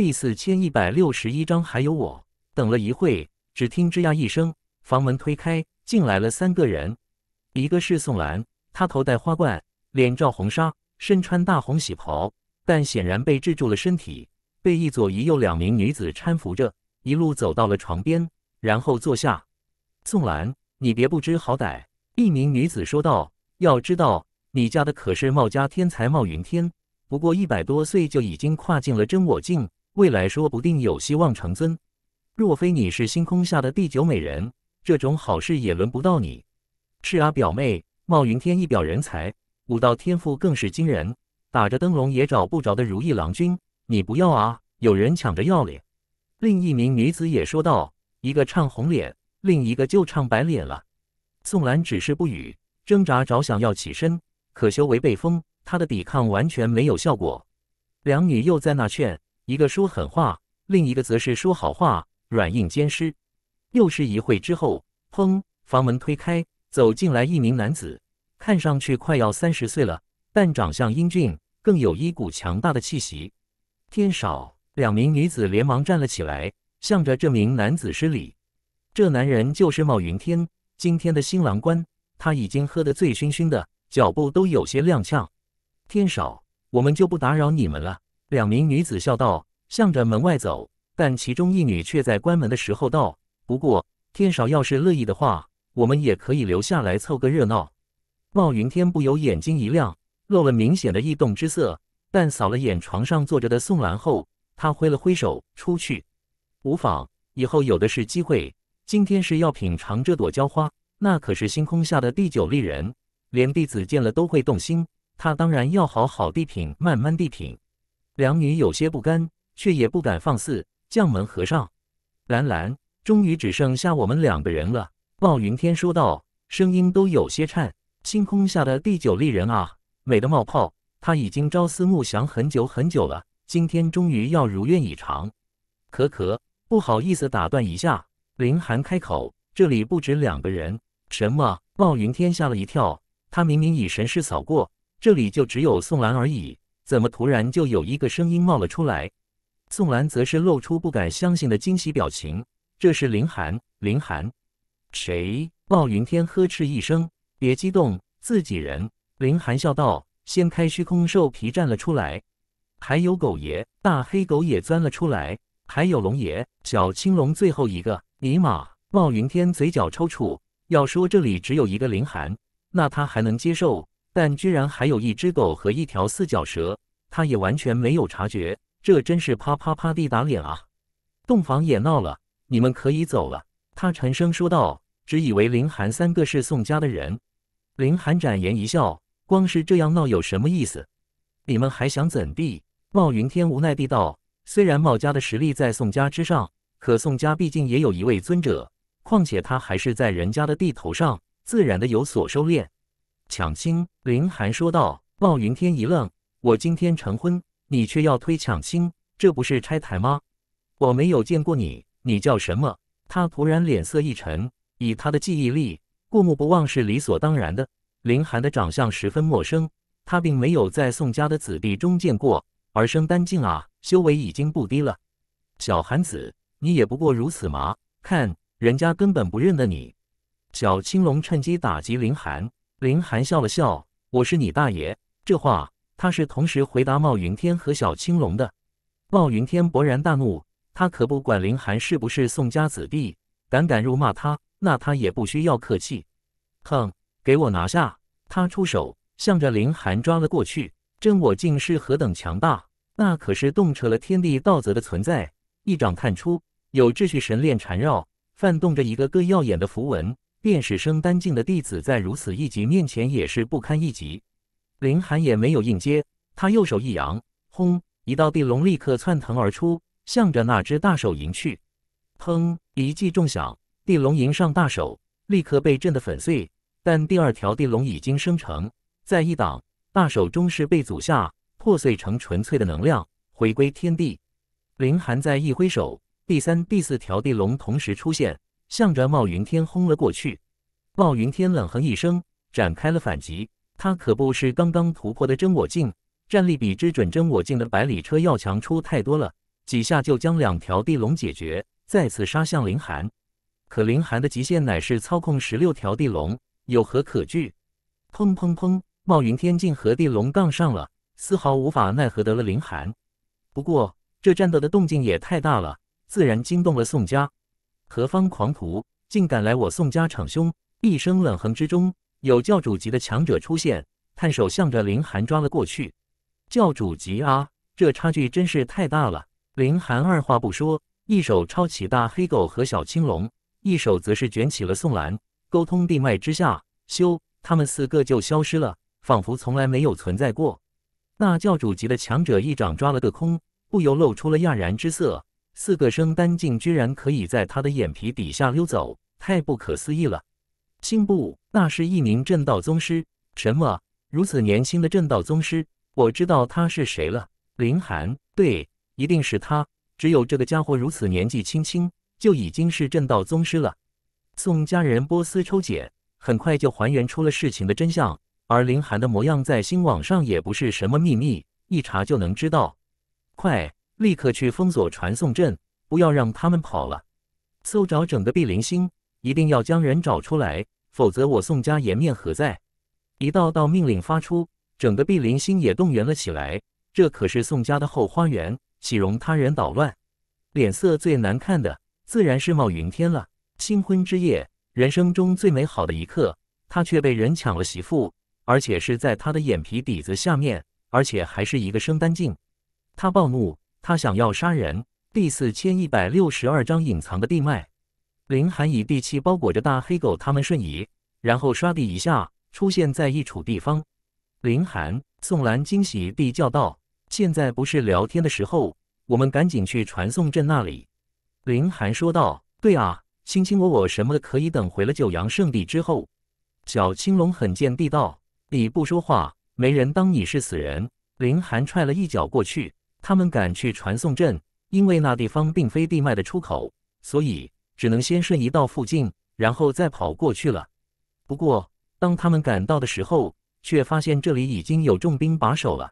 第四千一百六十一章，还有我。等了一会，只听吱呀一声，房门推开，进来了三个人。一个是宋兰，她头戴花冠，脸罩红纱，身穿大红喜袍，但显然被制住了身体，被一左一右两名女子搀扶着，一路走到了床边，然后坐下。宋兰，你别不知好歹！一名女子说道。要知道，你家的可是茂家天才茂云天，不过一百多岁就已经跨进了真我境。未来说不定有希望成尊，若非你是星空下的第九美人，这种好事也轮不到你。是啊，表妹，冒云天一表人才，武道天赋更是惊人，打着灯笼也找不着的如意郎君，你不要啊！有人抢着要脸。另一名女子也说道：“一个唱红脸，另一个就唱白脸了。”宋兰只是不语，挣扎着想要起身，可修为被封，她的抵抗完全没有效果。两女又在那劝。一个说狠话，另一个则是说好话，软硬兼施。又是一会之后，砰，房门推开，走进来一名男子，看上去快要三十岁了，但长相英俊，更有一股强大的气息。天少，两名女子连忙站了起来，向着这名男子施礼。这男人就是冒云天，今天的新郎官。他已经喝得醉醺醺的，脚步都有些踉跄。天少，我们就不打扰你们了。两名女子笑道。向着门外走，但其中一女却在关门的时候道：“不过天少要是乐意的话，我们也可以留下来凑个热闹。”冒云天不由眼睛一亮，露了明显的异动之色。但扫了眼床上坐着的宋兰后，他挥了挥手出去：“无妨，以后有的是机会。今天是要品尝这朵娇花，那可是星空下的第九丽人，连弟子见了都会动心。他当然要好好地品，慢慢地品。”两女有些不甘。却也不敢放肆，将门合上。兰兰终于只剩下我们两个人了。暴云天说道，声音都有些颤。星空下的第九丽人啊，美得冒泡，他已经朝思暮想很久很久了，今天终于要如愿以偿。咳咳，不好意思，打断一下。林寒开口，这里不止两个人。什么？暴云天吓了一跳，他明明以神识扫过，这里就只有宋兰而已，怎么突然就有一个声音冒了出来？宋兰则是露出不敢相信的惊喜表情。这是林寒，林寒，谁？冒云天呵斥一声：“别激动，自己人。”林寒笑道：“掀开虚空兽皮站了出来。”还有狗爷，大黑狗也钻了出来。还有龙爷，小青龙最后一个。尼玛！冒云天嘴角抽搐。要说这里只有一个林寒，那他还能接受，但居然还有一只狗和一条四脚蛇，他也完全没有察觉。这真是啪啪啪地打脸啊！洞房也闹了，你们可以走了。”他沉声说道，“只以为林寒三个是宋家的人。”林寒展颜一笑，光是这样闹有什么意思？你们还想怎地？冒云天无奈地道：“虽然茂家的实力在宋家之上，可宋家毕竟也有一位尊者，况且他还是在人家的地头上，自然的有所收敛。”抢亲，林寒说道。冒云天一愣：“我今天成婚。”你却要推抢亲，这不是拆台吗？我没有见过你，你叫什么？他突然脸色一沉，以他的记忆力，过目不忘是理所当然的。林寒的长相十分陌生，他并没有在宋家的子弟中见过。儿生丹境啊，修为已经不低了。小寒子，你也不过如此嘛？看人家根本不认得你。小青龙趁机打击林寒，林寒笑了笑：“我是你大爷。”这话。他是同时回答冒云天和小青龙的。冒云天勃然大怒，他可不管林寒是不是宋家子弟，胆敢辱骂他，那他也不需要客气。哼，给我拿下！他出手，向着林寒抓了过去。真我竟是何等强大？那可是洞彻了天地道则的存在。一掌探出，有秩序神链缠绕，泛动着一个个耀眼的符文。便是升丹境的弟子，在如此一击面前也是不堪一击。林寒也没有应接，他右手一扬，轰，一道地龙立刻窜腾而出，向着那只大手迎去。砰，一记重响，地龙迎上大手，立刻被震得粉碎。但第二条地龙已经生成，再一挡，大手终是被阻下，破碎成纯粹的能量，回归天地。林寒再一挥手，第三、第四条地龙同时出现，向着冒云天轰了过去。冒云天冷哼一声，展开了反击。他可不是刚刚突破的真我境，战力比之准真我境的百里车要强出太多了几下就将两条地龙解决，再次杀向林寒。可林寒的极限乃是操控十六条地龙，有何可惧？砰砰砰！冒云天境和地龙杠上了，丝毫无法奈何得了林寒。不过这战斗的动静也太大了，自然惊动了宋家。何方狂徒竟敢来我宋家逞凶？一声冷哼之中。有教主级的强者出现，探手向着林寒抓了过去。教主级啊，这差距真是太大了！林寒二话不说，一手抄起大黑狗和小青龙，一手则是卷起了宋兰。沟通地脉之下，咻，他们四个就消失了，仿佛从来没有存在过。那教主级的强者一掌抓了个空，不由露出了讶然之色：四个升丹境居然可以在他的眼皮底下溜走，太不可思议了！姓部，那是一名正道宗师。什么？如此年轻的正道宗师？我知道他是谁了。林寒，对，一定是他。只有这个家伙如此年纪轻轻，就已经是正道宗师了。宋家人波斯抽检，很快就还原出了事情的真相。而林寒的模样在星网上也不是什么秘密，一查就能知道。快，立刻去封锁传送阵，不要让他们跑了。搜找整个碧林星。一定要将人找出来，否则我宋家颜面何在？一道道命令发出，整个碧林星也动员了起来。这可是宋家的后花园，岂容他人捣乱？脸色最难看的自然是冒云天了。新婚之夜，人生中最美好的一刻，他却被人抢了媳妇，而且是在他的眼皮底子下面，而且还是一个生单镜。他暴怒，他想要杀人。第四千一百六十二章：隐藏的地脉。林寒以地气包裹着大黑狗，他们瞬移，然后唰地一下出现在一处地方。林寒、宋兰惊喜地叫道：“现在不是聊天的时候，我们赶紧去传送阵那里。”林寒说道：“对啊，卿卿我我什么的，可以等回了九阳圣地之后。”小青龙很贱地道：“你不说话，没人当你是死人。”林寒踹了一脚过去。他们赶去传送阵，因为那地方并非地脉的出口，所以。只能先瞬移到附近，然后再跑过去了。不过，当他们赶到的时候，却发现这里已经有重兵把守了。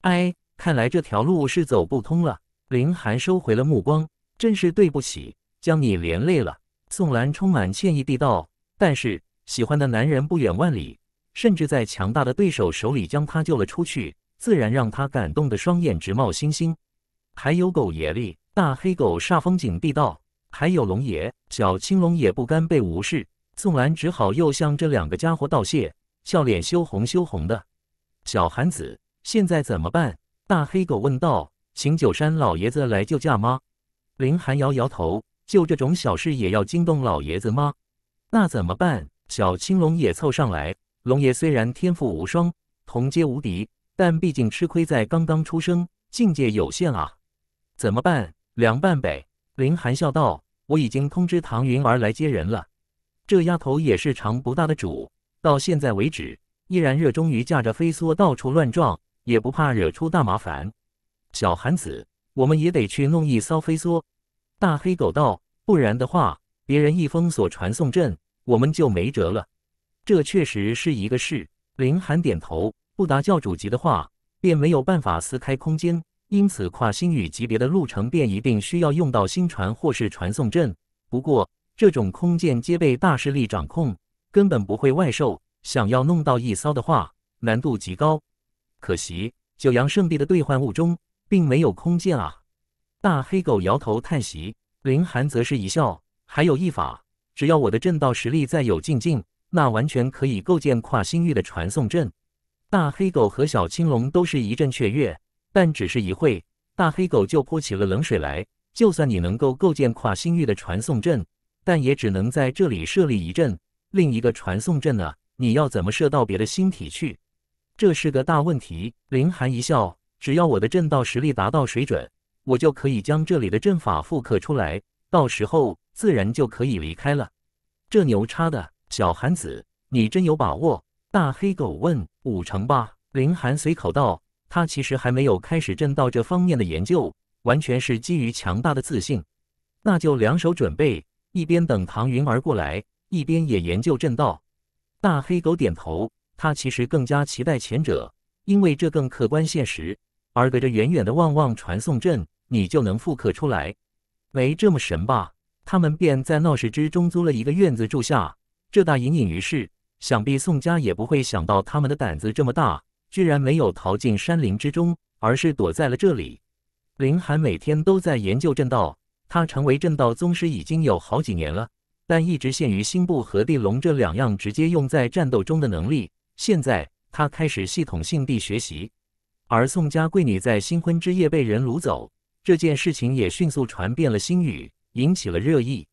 哎，看来这条路是走不通了。林寒收回了目光，真是对不起，将你连累了。宋兰充满歉意地道。但是，喜欢的男人不远万里，甚至在强大的对手手里将他救了出去，自然让他感动的双眼直冒星星。还有狗爷哩，大黑狗煞风景地道。还有龙爷，小青龙也不甘被无视，宋兰只好又向这两个家伙道谢，笑脸羞红羞红的。小韩子，现在怎么办？大黑狗问道。请九山老爷子来救驾吗？林寒摇摇头，就这种小事也要惊动老爷子吗？那怎么办？小青龙也凑上来。龙爷虽然天赋无双，同阶无敌，但毕竟吃亏在刚刚出生，境界有限啊。怎么办？凉拌呗。林寒笑道：“我已经通知唐云儿来接人了。这丫头也是长不大的主，到现在为止，依然热衷于驾着飞梭到处乱撞，也不怕惹出大麻烦。小寒子，我们也得去弄一艘飞梭。”大黑狗道：“不然的话，别人一封锁传送阵，我们就没辙了。这确实是一个事。”林寒点头：“不打教主级的话，便没有办法撕开空间。”因此，跨星宇级别的路程便一定需要用到星船或是传送阵。不过，这种空间皆被大势力掌控，根本不会外售。想要弄到一艘的话，难度极高。可惜，九阳圣地的兑换物中并没有空间啊！大黑狗摇头叹息，林寒则是一笑。还有一法，只要我的阵道实力再有进境，那完全可以构建跨星域的传送阵。大黑狗和小青龙都是一阵雀跃。但只是一会，大黑狗就泼起了冷水来。就算你能够构建跨星域的传送阵，但也只能在这里设立一阵。另一个传送阵呢？你要怎么射到别的星体去？这是个大问题。林寒一笑：“只要我的阵道实力达到水准，我就可以将这里的阵法复刻出来，到时候自然就可以离开了。”这牛叉的小寒子，你真有把握？大黑狗问。五成吧，林寒随口道。他其实还没有开始震道这方面的研究，完全是基于强大的自信。那就两手准备，一边等唐云儿过来，一边也研究震道。大黑狗点头，他其实更加期待前者，因为这更客观现实。而隔着远远的望望传送阵，你就能复刻出来，没这么神吧？他们便在闹市之中租了一个院子住下。这大隐隐于市，想必宋家也不会想到他们的胆子这么大。居然没有逃进山林之中，而是躲在了这里。林寒每天都在研究正道，他成为正道宗师已经有好几年了，但一直限于心部和地龙这两样直接用在战斗中的能力。现在他开始系统性地学习。而宋家贵女在新婚之夜被人掳走这件事情也迅速传遍了星宇，引起了热议。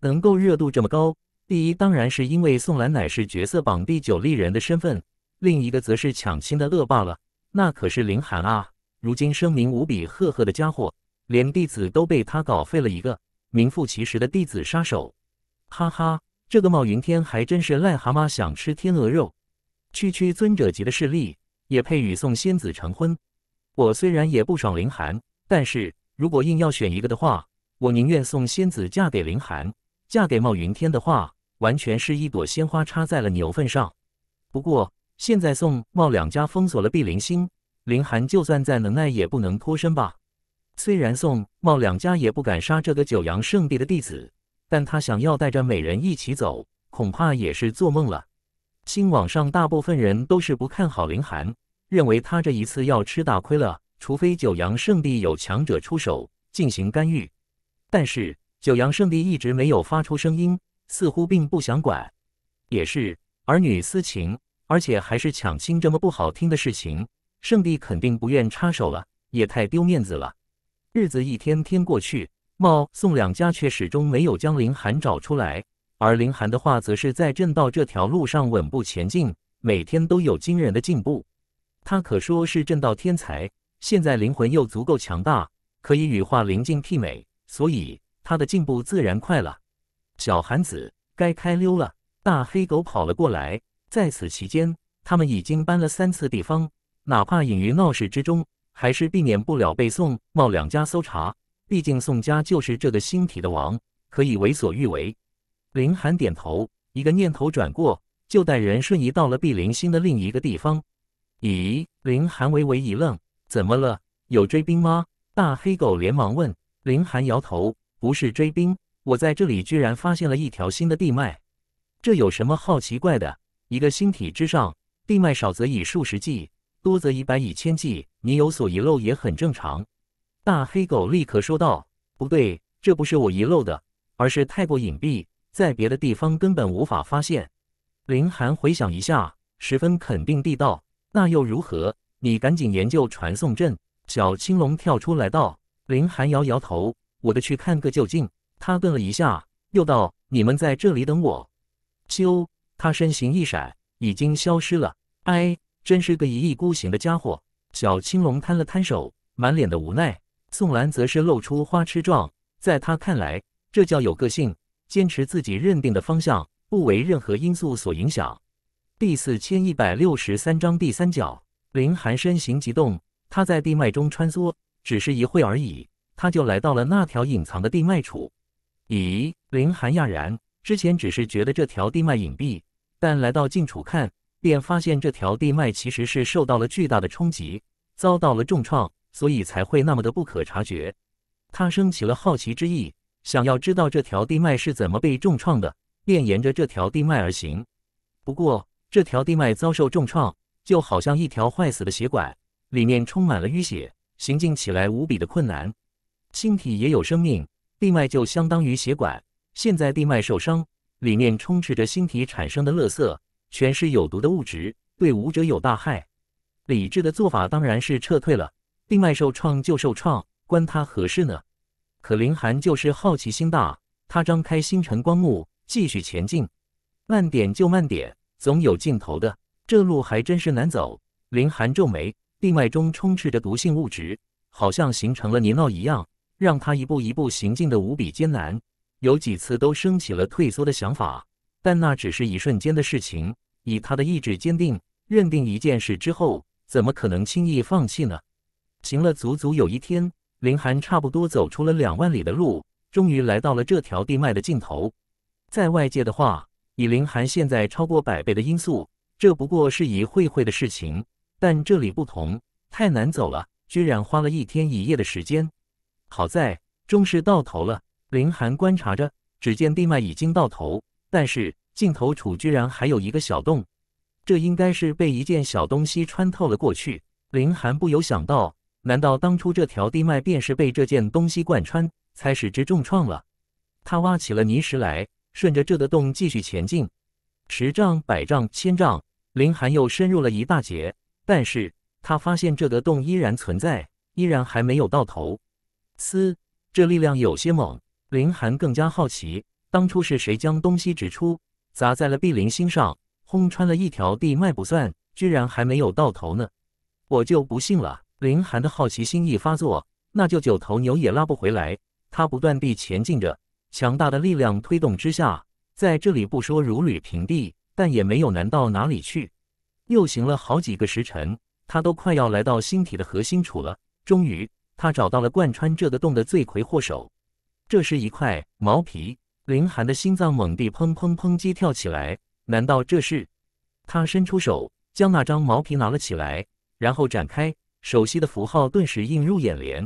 能够热度这么高，第一当然是因为宋兰乃是角色榜第九丽人的身份。另一个则是抢亲的恶霸了，那可是林寒啊，如今声名无比赫赫的家伙，连弟子都被他搞废了一个，名副其实的弟子杀手。哈哈，这个冒云天还真是癞蛤蟆想吃天鹅肉，区区尊者级的势力也配与宋仙子成婚？我虽然也不爽林寒，但是如果硬要选一个的话，我宁愿宋仙子嫁给林寒。嫁给冒云天的话，完全是一朵鲜花插在了牛粪上。不过。现在宋茂两家封锁了碧灵星，林寒就算再能耐也不能脱身吧。虽然宋茂两家也不敢杀这个九阳圣地的弟子，但他想要带着美人一起走，恐怕也是做梦了。新网上大部分人都是不看好林寒，认为他这一次要吃大亏了。除非九阳圣地有强者出手进行干预，但是九阳圣地一直没有发出声音，似乎并不想管。也是儿女私情。而且还是抢亲这么不好听的事情，圣帝肯定不愿插手了，也太丢面子了。日子一天天过去，茂宋两家却始终没有将林寒找出来，而林寒的话则是在正道这条路上稳步前进，每天都有惊人的进步。他可说是正道天才，现在灵魂又足够强大，可以与化灵境媲美，所以他的进步自然快了。小寒子该开溜了，大黑狗跑了过来。在此期间，他们已经搬了三次地方，哪怕隐于闹市之中，还是避免不了被宋茂两家搜查。毕竟宋家就是这个星体的王，可以为所欲为。林寒点头，一个念头转过，就带人瞬移到了碧灵星的另一个地方。咦？林寒微微一愣，怎么了？有追兵吗？大黑狗连忙问。林寒摇头，不是追兵，我在这里居然发现了一条新的地脉，这有什么好奇怪的？一个星体之上，地脉少则以数十计，多则以百以千计。你有所遗漏也很正常。大黑狗立刻说道：“不对，这不是我遗漏的，而是太过隐蔽，在别的地方根本无法发现。”林寒回想一下，十分肯定地道：“那又如何？你赶紧研究传送阵。”小青龙跳出来道：“林寒摇摇头，我得去看个究竟。”他顿了一下，又道：“你们在这里等我。”咻。他身形一闪，已经消失了。哎，真是个一意孤行的家伙。小青龙摊了摊手，满脸的无奈。宋兰则是露出花痴状，在他看来，这叫有个性，坚持自己认定的方向，不为任何因素所影响。第四千一百六十三章第三角。林寒身形急动，他在地脉中穿梭，只是一会而已，他就来到了那条隐藏的地脉处。咦，林寒讶然，之前只是觉得这条地脉隐蔽。但来到近处看，便发现这条地脉其实是受到了巨大的冲击，遭到了重创，所以才会那么的不可察觉。他生起了好奇之意，想要知道这条地脉是怎么被重创的，便沿着这条地脉而行。不过，这条地脉遭受重创，就好像一条坏死的血管，里面充满了淤血，行进起来无比的困难。星体也有生命，地脉就相当于血管，现在地脉受伤。里面充斥着星体产生的垃圾，全是有毒的物质，对武者有大害。理智的做法当然是撤退了，地脉受创就受创，关他何事呢？可林寒就是好奇心大，他张开星辰光幕继续前进。慢点就慢点，总有尽头的。这路还真是难走。林寒皱眉，地脉中充斥着毒性物质，好像形成了泥淖一样，让他一步一步行进的无比艰难。有几次都升起了退缩的想法，但那只是一瞬间的事情。以他的意志坚定，认定一件事之后，怎么可能轻易放弃呢？行了足足有一天，林寒差不多走出了两万里的路，终于来到了这条地脉的尽头。在外界的话，以林寒现在超过百倍的因素，这不过是一会会的事情。但这里不同，太难走了，居然花了一天一夜的时间。好在终是到头了。林寒观察着，只见地脉已经到头，但是尽头处居然还有一个小洞，这应该是被一件小东西穿透了过去。林寒不由想到：难道当初这条地脉便是被这件东西贯穿，才使之重创了？他挖起了泥石来，顺着这个洞继续前进，十丈、百丈、千丈，林寒又深入了一大截，但是他发现这个洞依然存在，依然还没有到头。嘶，这力量有些猛。林寒更加好奇，当初是谁将东西指出，砸在了碧灵星上，轰穿了一条地脉，不算，居然还没有到头呢！我就不信了！林寒的好奇心一发作，那就九头牛也拉不回来。他不断地前进着，强大的力量推动之下，在这里不说如履平地，但也没有难到哪里去。又行了好几个时辰，他都快要来到星体的核心处了。终于，他找到了贯穿这个洞的罪魁祸首。这是一块毛皮，林寒的心脏猛地砰砰砰击跳起来。难道这是？他伸出手，将那张毛皮拿了起来，然后展开，熟悉的符号顿时映入眼帘。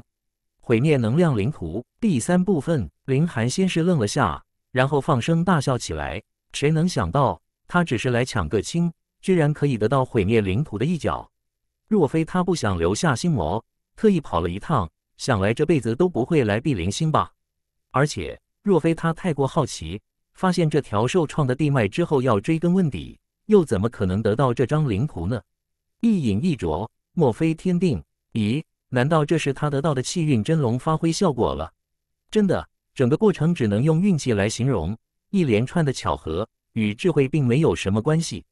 毁灭能量灵图第三部分，林寒先是愣了下，然后放声大笑起来。谁能想到，他只是来抢个亲，居然可以得到毁灭灵图的一角。若非他不想留下心魔，特意跑了一趟，想来这辈子都不会来碧灵星吧。而且，若非他太过好奇，发现这条受创的地脉之后要追根问底，又怎么可能得到这张灵图呢？一饮一啄，莫非天定？咦，难道这是他得到的气运真龙发挥效果了？真的，整个过程只能用运气来形容，一连串的巧合与智慧并没有什么关系。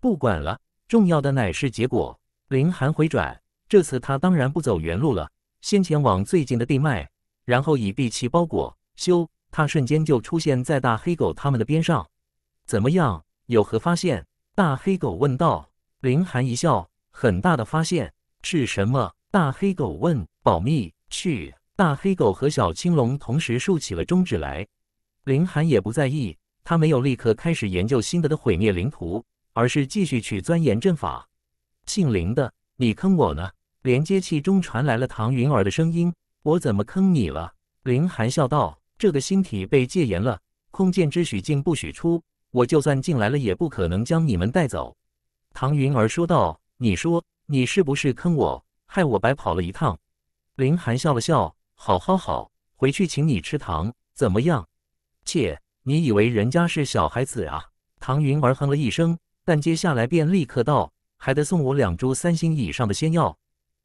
不管了，重要的乃是结果。灵寒回转，这次他当然不走原路了，先前往最近的地脉，然后以地气包裹。咻，他瞬间就出现在大黑狗他们的边上。怎么样，有何发现？大黑狗问道。林寒一笑，很大的发现是什么？大黑狗问。保密。去。大黑狗和小青龙同时竖起了中指来。林寒也不在意，他没有立刻开始研究新的的毁灭灵图，而是继续去钻研阵法。姓林的，你坑我呢？连接器中传来了唐云儿的声音。我怎么坑你了？林寒笑道。这个星体被戒严了，空间只许进不许出。我就算进来了，也不可能将你们带走。”唐云儿说道，“你说你是不是坑我，害我白跑了一趟？”林寒笑了笑，“好，好，好，回去请你吃糖，怎么样？”“切，你以为人家是小孩子啊？”唐云儿哼了一声，但接下来便立刻道，“还得送我两株三星以上的仙药，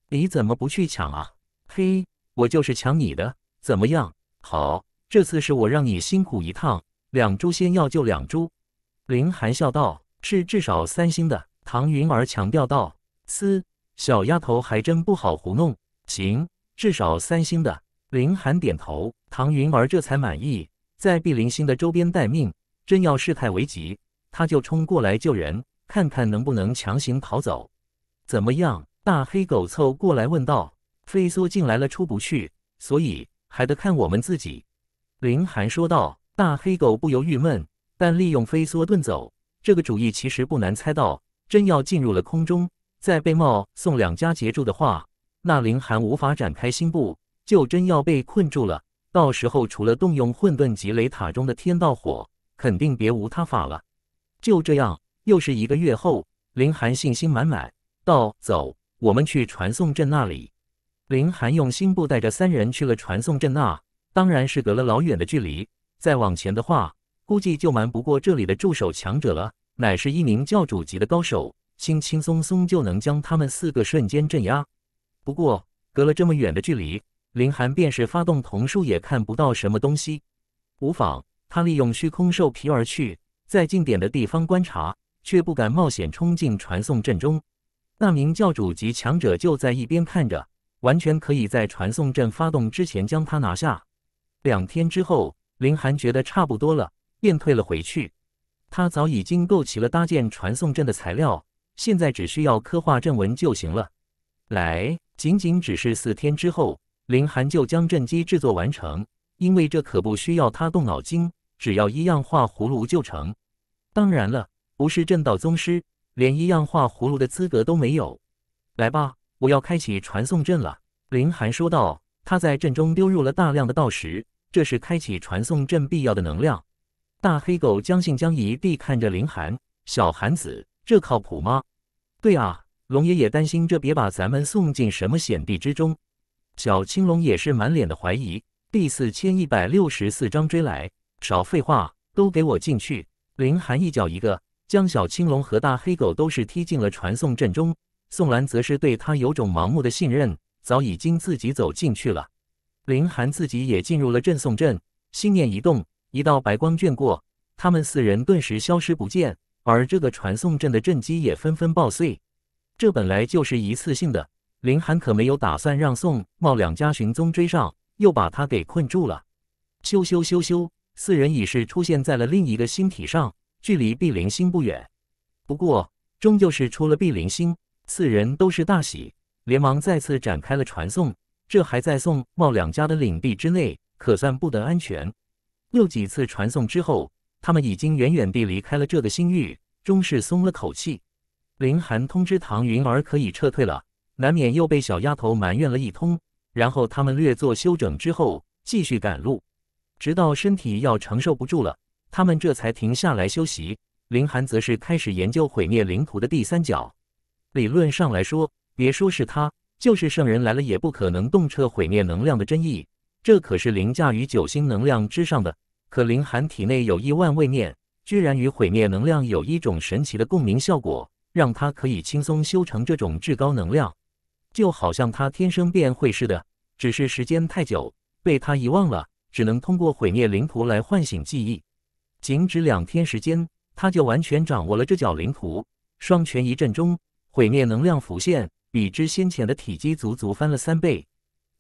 你怎么不去抢啊？”“嘿，我就是抢你的，怎么样？好。”这次是我让你辛苦一趟，两株仙药救两株。林寒笑道：“是至少三星的。”唐云儿强调道：“嘶，小丫头还真不好糊弄。”行，至少三星的。林寒点头，唐云儿这才满意，在碧灵星的周边待命。真要事态危急，他就冲过来救人，看看能不能强行逃走。怎么样？大黑狗凑过来问道：“飞梭进来了，出不去，所以还得看我们自己。”林寒说道：“大黑狗不由郁闷，但利用飞梭遁走这个主意其实不难猜到。真要进入了空中，再被冒宋两家截住的话，那林寒无法展开新布，就真要被困住了。到时候除了动用混沌级雷塔中的天道火，肯定别无他法了。”就这样，又是一个月后，林寒信心满满道：“走，我们去传送阵那里。”林寒用新部带着三人去了传送阵那。当然是隔了老远的距离，再往前的话，估计就瞒不过这里的驻守强者了。乃是一名教主级的高手，轻轻松松就能将他们四个瞬间镇压。不过隔了这么远的距离，林寒便是发动瞳术也看不到什么东西。无妨，他利用虚空兽皮而去，在近点的地方观察，却不敢冒险冲进传送阵中。那名教主级强者就在一边看着，完全可以在传送阵发动之前将他拿下。两天之后，林寒觉得差不多了，便退了回去。他早已经购齐了搭建传送阵的材料，现在只需要刻画阵纹就行了。来，仅仅只是四天之后，林寒就将阵机制作完成。因为这可不需要他动脑筋，只要一样画葫芦就成。当然了，不是阵道宗师，连一样画葫芦的资格都没有。来吧，我要开启传送阵了，林寒说道。他在阵中丢入了大量的道石。这是开启传送阵必要的能量。大黑狗将信将疑地看着林寒，小寒子，这靠谱吗？对啊，龙爷爷担心这别把咱们送进什么险地之中。小青龙也是满脸的怀疑。第四千一百六十四章追来。少废话，都给我进去！林寒一脚一个，将小青龙和大黑狗都是踢进了传送阵中。宋兰则是对他有种盲目的信任，早已经自己走进去了。林寒自己也进入了镇送阵，心念一动，一道白光卷过，他们四人顿时消失不见，而这个传送阵的阵基也纷纷爆碎。这本来就是一次性的，林寒可没有打算让宋茂两家寻踪追上，又把他给困住了。咻咻咻咻，四人已是出现在了另一个星体上，距离碧灵星不远。不过终究是出了碧灵星，四人都是大喜，连忙再次展开了传送。这还在宋茂两家的领地之内，可算不得安全。又几次传送之后，他们已经远远地离开了这个星域，终是松了口气。林寒通知唐云儿可以撤退了，难免又被小丫头埋怨了一通。然后他们略作休整之后，继续赶路，直到身体要承受不住了，他们这才停下来休息。林寒则是开始研究毁灭灵图的第三角。理论上来说，别说是他。就是圣人来了也不可能洞彻毁灭能量的真意，这可是凌驾于九星能量之上的。可林寒体内有亿万位面，居然与毁灭能量有一种神奇的共鸣效果，让他可以轻松修成这种至高能量，就好像他天生便会似的。只是时间太久，被他遗忘了，只能通过毁灭灵图来唤醒记忆。仅止两天时间，他就完全掌握了这角灵图，双拳一震中，毁灭能量浮现。比之先前的体积足足翻了三倍，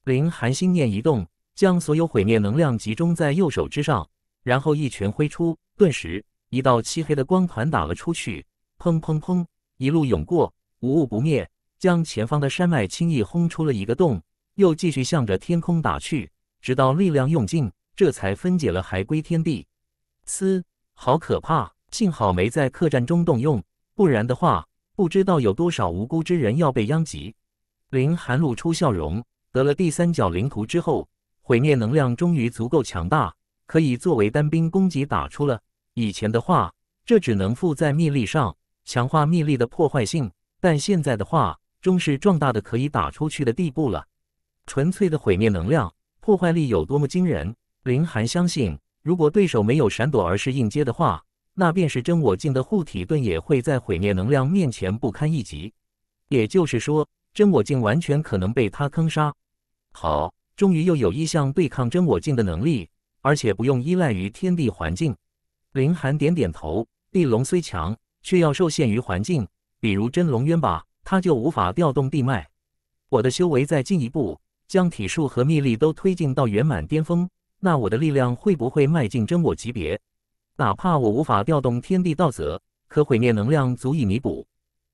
林寒心念一动，将所有毁灭能量集中在右手之上，然后一拳挥出，顿时一道漆黑的光团打了出去，砰砰砰，一路涌过，无物不灭，将前方的山脉轻易轰出了一个洞，又继续向着天空打去，直到力量用尽，这才分解了海归天地。嘶，好可怕！幸好没在客栈中动用，不然的话。不知道有多少无辜之人要被殃及。林寒露出笑容，得了第三角灵图之后，毁灭能量终于足够强大，可以作为单兵攻击打出了。以前的话，这只能附在秘力上，强化秘力的破坏性。但现在的话，终是壮大的可以打出去的地步了。纯粹的毁灭能量，破坏力有多么惊人？林寒相信，如果对手没有闪躲而是硬接的话。那便是真我境的护体盾也会在毁灭能量面前不堪一击，也就是说，真我境完全可能被他坑杀。好，终于又有一项对抗真我境的能力，而且不用依赖于天地环境。林寒点点头，地龙虽强，却要受限于环境，比如真龙渊吧，他就无法调动地脉。我的修为再进一步，将体术和秘力都推进到圆满巅峰，那我的力量会不会迈进真我级别？哪怕我无法调动天地道则，可毁灭能量足以弥补。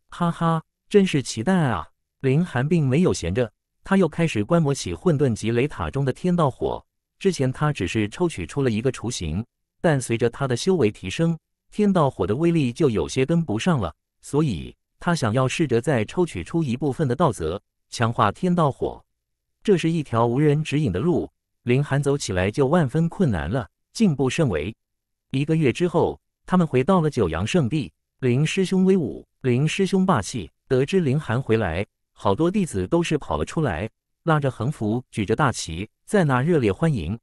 哈哈，真是期待啊！林寒并没有闲着，他又开始观摩起混沌级雷塔中的天道火。之前他只是抽取出了一个雏形，但随着他的修为提升，天道火的威力就有些跟不上了。所以，他想要试着再抽取出一部分的道则，强化天道火。这是一条无人指引的路，林寒走起来就万分困难了，进步甚微。一个月之后，他们回到了九阳圣地。林师兄威武，林师兄霸气。得知林寒回来，好多弟子都是跑了出来，拉着横幅，举着大旗，在那热烈欢迎。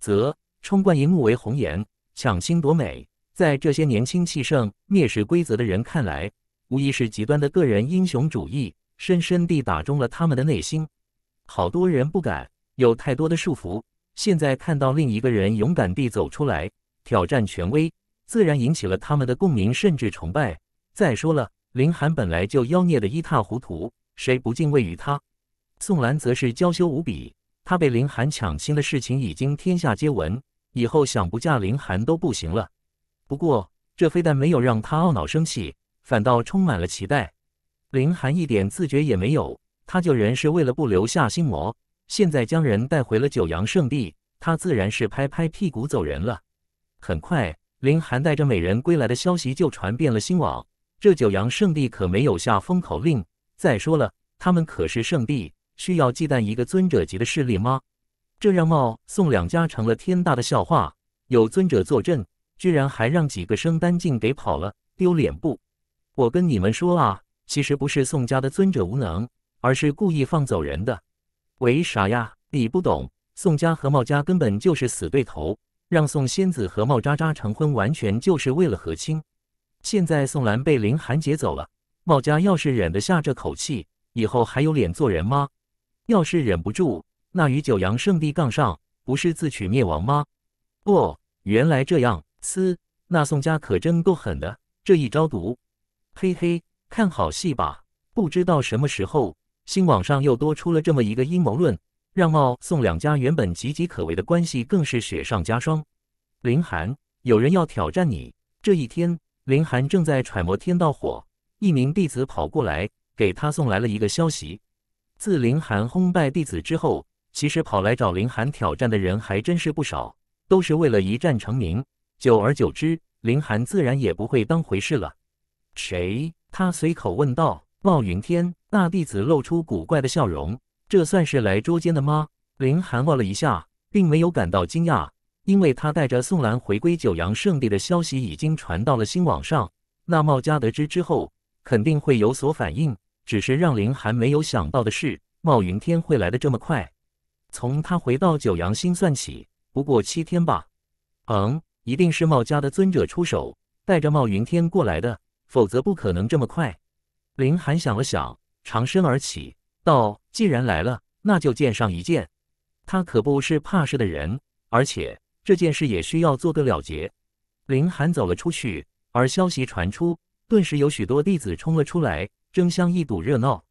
则冲冠一怒为红颜，抢星夺美，在这些年轻气盛、蔑视规则的人看来，无疑是极端的个人英雄主义，深深地打中了他们的内心。好多人不敢，有太多的束缚。现在看到另一个人勇敢地走出来。挑战权威，自然引起了他们的共鸣，甚至崇拜。再说了，林寒本来就妖孽的一塌糊涂，谁不敬畏于他？宋兰则是娇羞无比，她被林寒抢亲的事情已经天下皆闻，以后想不嫁林寒都不行了。不过，这非但没有让她懊恼生气，反倒充满了期待。林寒一点自觉也没有，他救人是为了不留下心魔，现在将人带回了九阳圣地，他自然是拍拍屁股走人了。很快，林寒带着美人归来的消息就传遍了新网。这九阳圣地可没有下封口令。再说了，他们可是圣地，需要忌惮一个尊者级的势力吗？这让茂宋两家成了天大的笑话。有尊者坐镇，居然还让几个升丹境给跑了，丢脸不？我跟你们说啊，其实不是宋家的尊者无能，而是故意放走人的。为啥呀？你不懂，宋家和茂家根本就是死对头。让宋仙子和茂渣渣成婚，完全就是为了和亲。现在宋兰被林寒劫走了，茂家要是忍得下这口气，以后还有脸做人吗？要是忍不住，那与九阳圣地杠上，不是自取灭亡吗？哦，原来这样，嘶，那宋家可真够狠的，这一招毒，嘿嘿，看好戏吧。不知道什么时候，新网上又多出了这么一个阴谋论。让茂宋两家原本岌岌可危的关系更是雪上加霜。林寒，有人要挑战你。这一天，林寒正在揣摩天道火，一名弟子跑过来，给他送来了一个消息。自林寒轰拜弟子之后，其实跑来找林寒挑战的人还真是不少，都是为了一战成名。久而久之，林寒自然也不会当回事了。谁？他随口问道。傲云天大弟子露出古怪的笑容。这算是来捉奸的吗？林寒望了一下，并没有感到惊讶，因为他带着宋兰回归九阳圣地的消息已经传到了新网上。那茂家得知之后肯定会有所反应，只是让林寒没有想到的是，茂云天会来的这么快。从他回到九阳新算起，不过七天吧。嗯，一定是茂家的尊者出手，带着茂云天过来的，否则不可能这么快。林寒想了想，长身而起。道：“既然来了，那就见上一见。他可不是怕事的人，而且这件事也需要做个了结。”林寒走了出去，而消息传出，顿时有许多弟子冲了出来，争相一睹热闹。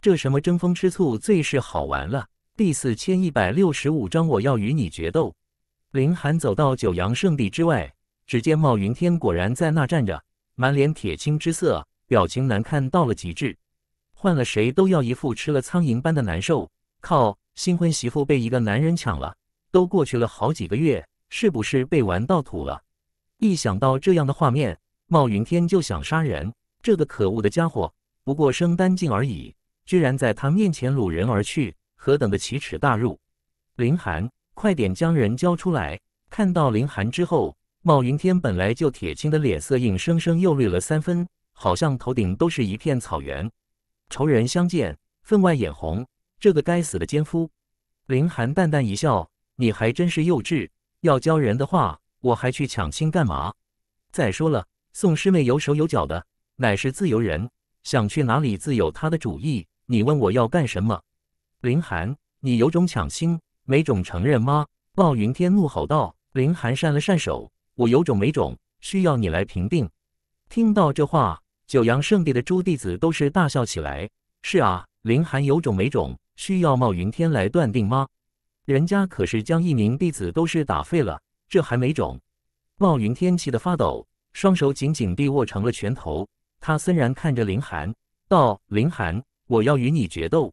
这什么争风吃醋，最是好玩了。第四千一百六十五章，我要与你决斗。林寒走到九阳圣地之外，只见冒云天果然在那站着，满脸铁青之色，表情难看到了极致。换了谁都要一副吃了苍蝇般的难受。靠！新婚媳妇被一个男人抢了，都过去了好几个月，是不是被玩到吐了？一想到这样的画面，冒云天就想杀人。这个可恶的家伙，不过生单境而已，居然在他面前掳人而去，何等的奇耻大辱！林寒，快点将人交出来！看到林寒之后，冒云天本来就铁青的脸色，硬生生又绿了三分，好像头顶都是一片草原。仇人相见，分外眼红。这个该死的奸夫！林寒淡淡一笑：“你还真是幼稚。要教人的话，我还去抢亲干嘛？再说了，宋师妹有手有脚的，乃是自由人，想去哪里自有她的主意。你问我要干什么？”林寒：“你有种抢亲，没种承认吗？”鲍云天怒吼道。林寒扇了扇手：“我有种没种，需要你来评定？”听到这话。九阳圣地的诸弟子都是大笑起来。是啊，林寒有种没种，需要冒云天来断定吗？人家可是将一名弟子都是打废了，这还没种。冒云天气得发抖，双手紧紧地握成了拳头。他森然看着林寒，道：“林寒，我要与你决斗。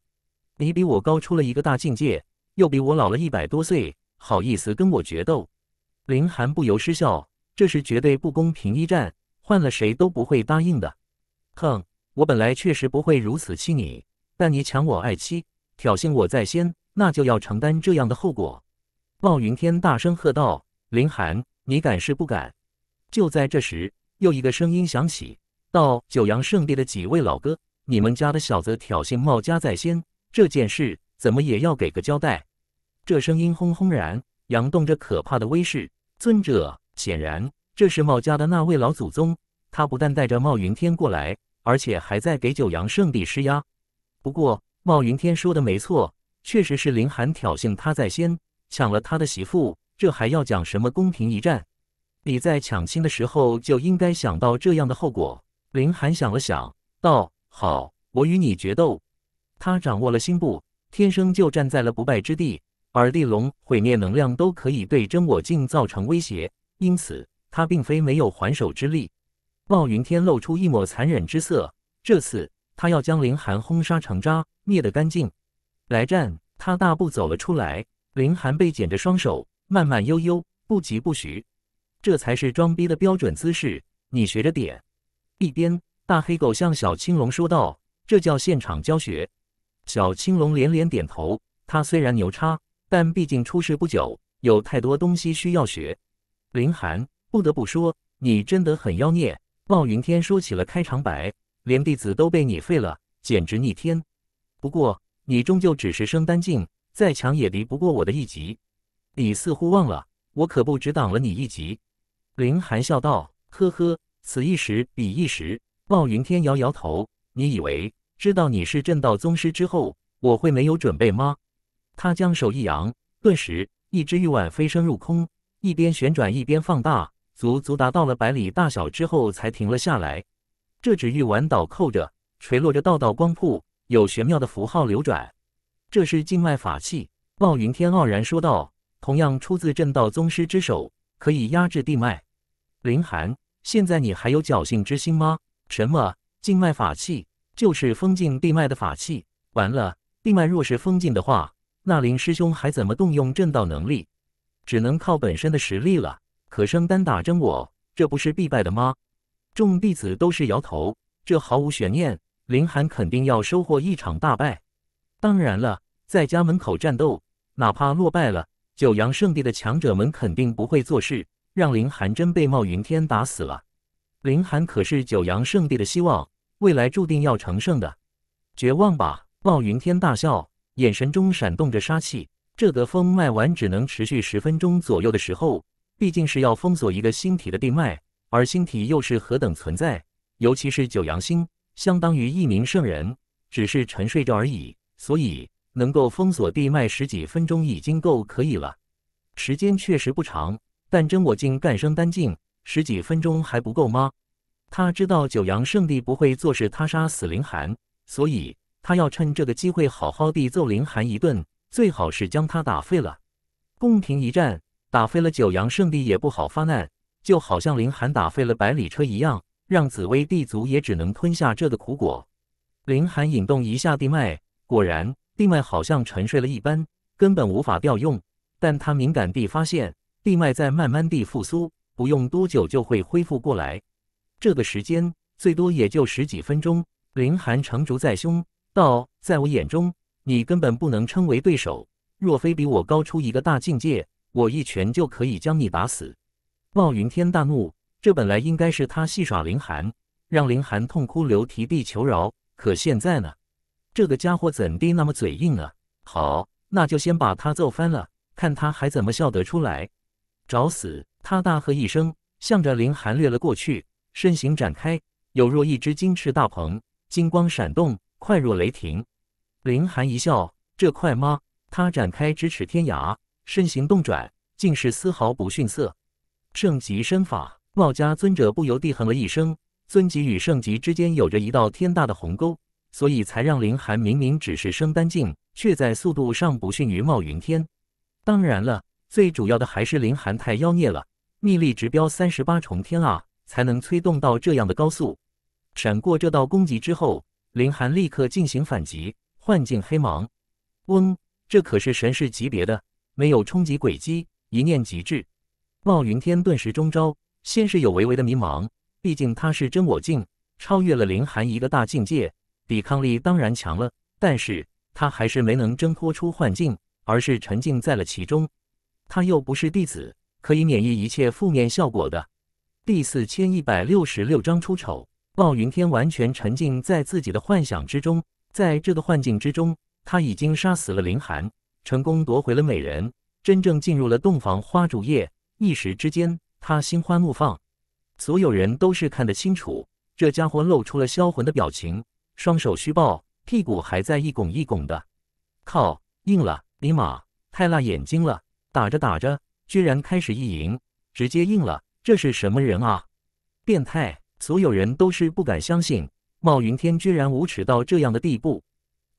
你比我高出了一个大境界，又比我老了一百多岁，好意思跟我决斗？”林寒不由失笑，这是绝对不公平一战，换了谁都不会答应的。哼，我本来确实不会如此欺你，但你抢我爱妻，挑衅我在先，那就要承担这样的后果。”冒云天大声喝道：“林寒，你敢是不敢？”就在这时，又一个声音响起：“道九阳圣地的几位老哥，你们家的小子挑衅冒家在先，这件事怎么也要给个交代。”这声音轰轰然，扬动着可怕的威势。尊者，显然这是冒家的那位老祖宗。他不但带着冒云天过来，而且还在给九阳圣地施压。不过，冒云天说的没错，确实是林寒挑衅他在先，抢了他的媳妇，这还要讲什么公平一战？你在抢亲的时候就应该想到这样的后果。林寒想了想，道：“好，我与你决斗。”他掌握了心部，天生就站在了不败之地。而地龙毁灭能量都可以对真我境造成威胁，因此他并非没有还手之力。暴云天露出一抹残忍之色，这次他要将林寒轰杀成渣，灭得干净。来战！他大步走了出来。林寒被剪着双手，慢慢悠悠，不急不徐，这才是装逼的标准姿势，你学着点。一边，大黑狗向小青龙说道：“这叫现场教学。”小青龙连连点头。他虽然牛叉，但毕竟出世不久，有太多东西需要学。林寒，不得不说，你真的很妖孽。冒云天说起了开场白，连弟子都被你废了，简直逆天。不过你终究只是升丹境，再强也敌不过我的一级。你似乎忘了，我可不只挡了你一级。林寒笑道：“呵呵，此一时彼一时。”冒云天摇摇头：“你以为知道你是正道宗师之后，我会没有准备吗？”他将手一扬，顿时一只玉碗飞升入空，一边旋转一边放大。足足达到了百里大小之后，才停了下来。这只玉碗倒扣着，垂落着道道光瀑，有玄妙的符号流转。这是静脉法器，暴云天傲然说道：“同样出自正道宗师之手，可以压制地脉。”林寒，现在你还有侥幸之心吗？什么静脉法器？就是封禁地脉的法器。完了，地脉若是封禁的话，那林师兄还怎么动用正道能力？只能靠本身的实力了。可生单打真我，这不是必败的吗？众弟子都是摇头，这毫无悬念，林寒肯定要收获一场大败。当然了，在家门口战斗，哪怕落败了，九阳圣地的强者们肯定不会做事，让林寒真被冒云天打死了。林寒可是九阳圣地的希望，未来注定要成圣的。绝望吧！冒云天大笑，眼神中闪动着杀气。这得风脉完只能持续十分钟左右的时候。毕竟是要封锁一个星体的地脉，而星体又是何等存在，尤其是九阳星，相当于一名圣人，只是沉睡着而已。所以能够封锁地脉十几分钟已经够可以了，时间确实不长，但真我境干生丹境十几分钟还不够吗？他知道九阳圣地不会坐视他杀死凌寒，所以他要趁这个机会好好地揍凌寒一顿，最好是将他打废了，公平一战。打飞了九阳圣地也不好发难，就好像林寒打飞了百里车一样，让紫薇帝族也只能吞下这的苦果。林寒引动一下地脉，果然地脉好像沉睡了一般，根本无法调用。但他敏感地发现，地脉在慢慢地复苏，不用多久就会恢复过来。这个时间最多也就十几分钟。林寒成竹在胸，道：“在我眼中，你根本不能称为对手。若非比我高出一个大境界。”我一拳就可以将你打死！冒云天大怒，这本来应该是他戏耍林寒，让林寒痛哭流涕地求饶。可现在呢，这个家伙怎地那么嘴硬呢？好，那就先把他揍翻了，看他还怎么笑得出来！找死！他大喝一声，向着林寒掠了过去，身形展开，有若一只金翅大鹏，金光闪动，快若雷霆。林寒一笑，这快吗？他展开咫尺天涯。身形动转，竟是丝毫不逊色。圣级身法，茂家尊者不由地哼了一声。尊级与圣级之间有着一道天大的鸿沟，所以才让林寒明明只是升丹境，却在速度上不逊于茂云天。当然了，最主要的还是林寒太妖孽了，秘力直飙三十八重天啊，才能催动到这样的高速。闪过这道攻击之后，林寒立刻进行反击，幻境黑芒。嗡，这可是神士级别的！没有冲击轨迹，一念即至。冒云天顿时中招，先是有微微的迷茫。毕竟他是真我境，超越了凌寒一个大境界，抵抗力当然强了。但是他还是没能挣脱出幻境，而是沉浸在了其中。他又不是弟子，可以免疫一切负面效果的。第四千一百六十六章出丑。冒云天完全沉浸在自己的幻想之中，在这个幻境之中，他已经杀死了林寒。成功夺回了美人，真正进入了洞房花烛夜。一时之间，他心花怒放。所有人都是看得清楚，这家伙露出了销魂的表情，双手虚抱，屁股还在一拱一拱的。靠，硬了！尼玛，太辣眼睛了！打着打着，居然开始意淫，直接硬了。这是什么人啊？变态！所有人都是不敢相信，冒云天居然无耻到这样的地步。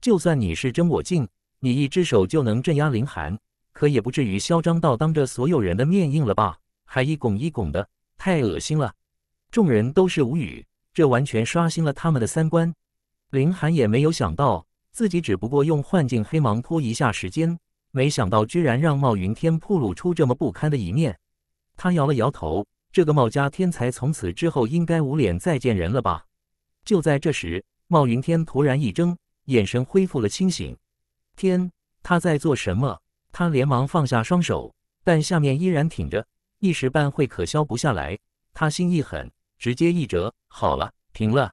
就算你是真我净。你一只手就能镇压林寒，可也不至于嚣张到当着所有人的面硬了吧？还一拱一拱的，太恶心了！众人都是无语，这完全刷新了他们的三观。林寒也没有想到，自己只不过用幻境黑芒拖一下时间，没想到居然让冒云天暴露出这么不堪的一面。他摇了摇头，这个冒家天才从此之后应该无脸再见人了吧？就在这时，冒云天突然一睁，眼神恢复了清醒。天，他在做什么？他连忙放下双手，但下面依然挺着，一时半会可消不下来。他心一狠，直接一折，好了，停了。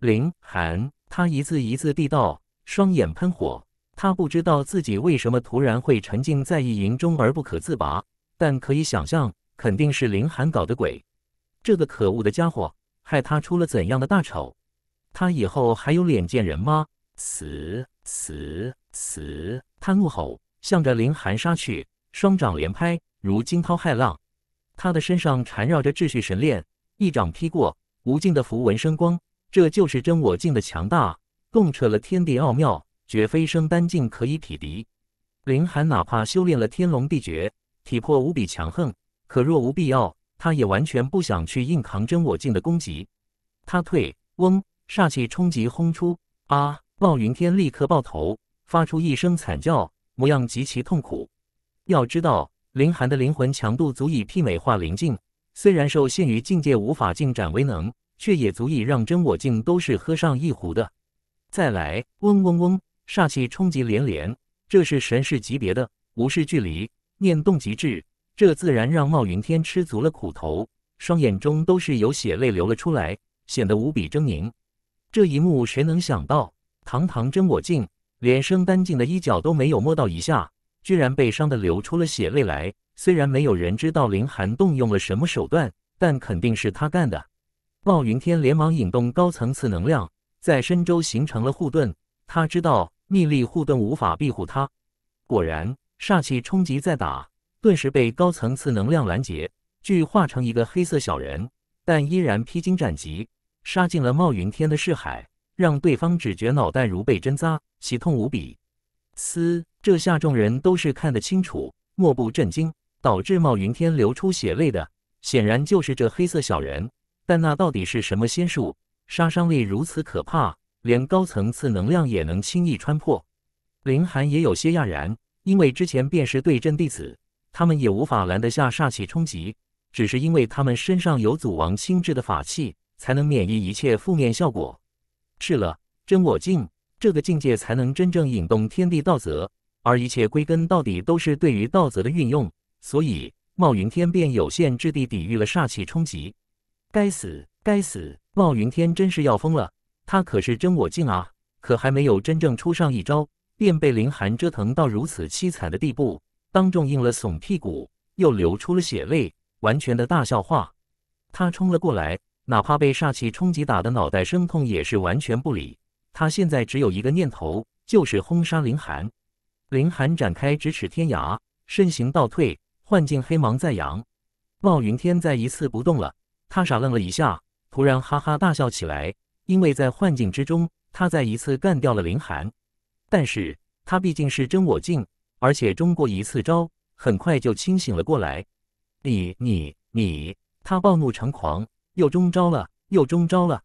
林寒，他一字一字地道，双眼喷火。他不知道自己为什么突然会沉浸在意淫中而不可自拔，但可以想象，肯定是林寒搞的鬼。这个可恶的家伙，害他出了怎样的大丑？他以后还有脸见人吗？死死！死！他怒吼，向着林寒杀去，双掌连拍，如惊涛骇浪。他的身上缠绕着秩序神链，一掌劈过，无尽的符文生光。这就是真我境的强大，洞彻了天地奥妙，绝非生丹境可以匹敌。林寒哪怕修炼了天龙地绝，体魄无比强横，可若无必要，他也完全不想去硬扛真我境的攻击。他退，嗡，煞气冲击轰出，啊，暴云天立刻爆头。发出一声惨叫，模样极其痛苦。要知道，林寒的灵魂强度足以媲美化灵境，虽然受限于境界无法进展威能，却也足以让真我境都是喝上一壶的。再来，嗡嗡嗡，煞气冲击连连，这是神士级别的，无视距离，念动即至，这自然让冒云天吃足了苦头，双眼中都是有血泪流了出来，显得无比狰狞。这一幕，谁能想到，堂堂真我境？连生干净的衣角都没有摸到一下，居然被伤的流出了血泪来。虽然没有人知道林寒动用了什么手段，但肯定是他干的。冒云天连忙引动高层次能量，在深州形成了护盾。他知道逆力护盾无法庇护他。果然，煞气冲击再打，顿时被高层次能量拦截，巨化成一个黑色小人，但依然披荆斩棘，杀进了冒云天的视海。让对方只觉脑袋如被针扎，其痛无比。嘶！这下众人都是看得清楚，莫不震惊。导致冒云天流出血泪的，显然就是这黑色小人。但那到底是什么仙术？杀伤力如此可怕，连高层次能量也能轻易穿破。林寒也有些讶然，因为之前便是对阵弟子，他们也无法拦得下煞气冲击，只是因为他们身上有祖王亲制的法器，才能免疫一切负面效果。是了，真我境这个境界才能真正引动天地道则，而一切归根到底都是对于道则的运用。所以，茂云天便有限质地抵御了煞气冲击。该死，该死！茂云天真是要疯了，他可是真我境啊，可还没有真正出上一招，便被林寒折腾到如此凄惨的地步，当众硬了耸屁股，又流出了血泪，完全的大笑话。他冲了过来。哪怕被煞气冲击打的脑袋生痛，也是完全不理。他现在只有一个念头，就是轰杀林寒。林寒展开咫尺天涯，身形倒退，幻境黑芒在扬。冒云天再一次不动了。他傻愣了一下，突然哈哈大笑起来，因为在幻境之中，他再一次干掉了林寒。但是他毕竟是真我境，而且中过一次招，很快就清醒了过来。你你你！他暴怒成狂。又中招了，又中招了！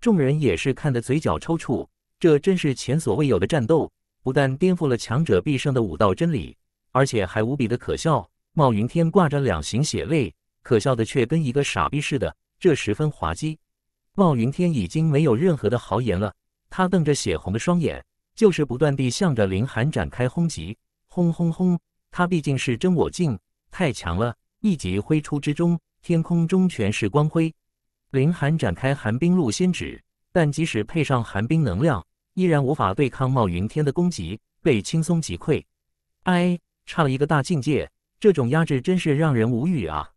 众人也是看得嘴角抽搐，这真是前所未有的战斗，不但颠覆了强者必胜的武道真理，而且还无比的可笑。冒云天挂着两行血泪，可笑的却跟一个傻逼似的，这十分滑稽。冒云天已经没有任何的豪言了，他瞪着血红的双眼，就是不断地向着林寒展开轰击。轰轰轰！他毕竟是真我境，太强了，一击挥出之中，天空中全是光辉。凌寒展开寒冰入仙指，但即使配上寒冰能量，依然无法对抗冒云天的攻击，被轻松击溃。哎，差了一个大境界，这种压制真是让人无语啊！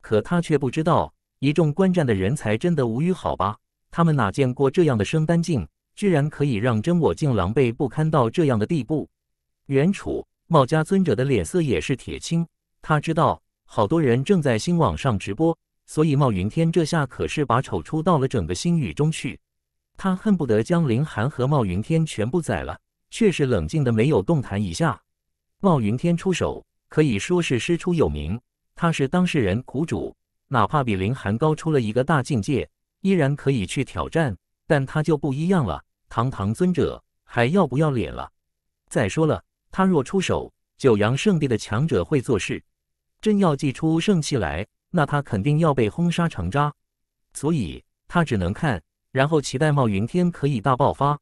可他却不知道，一众观战的人才真的无语好吧？他们哪见过这样的升丹境，居然可以让真我境狼狈不堪到这样的地步？原楚、冒家尊者的脸色也是铁青，他知道，好多人正在新网上直播。所以，冒云天这下可是把丑出到了整个星域中去。他恨不得将林寒和冒云天全部宰了，却是冷静的没有动弹一下。冒云天出手可以说是师出有名，他是当事人苦主，哪怕比林寒高出了一个大境界，依然可以去挑战。但他就不一样了，堂堂尊者还要不要脸了？再说了，他若出手，九阳圣地的强者会做事，真要祭出圣器来。那他肯定要被轰杀成渣，所以他只能看，然后期待冒云天可以大爆发。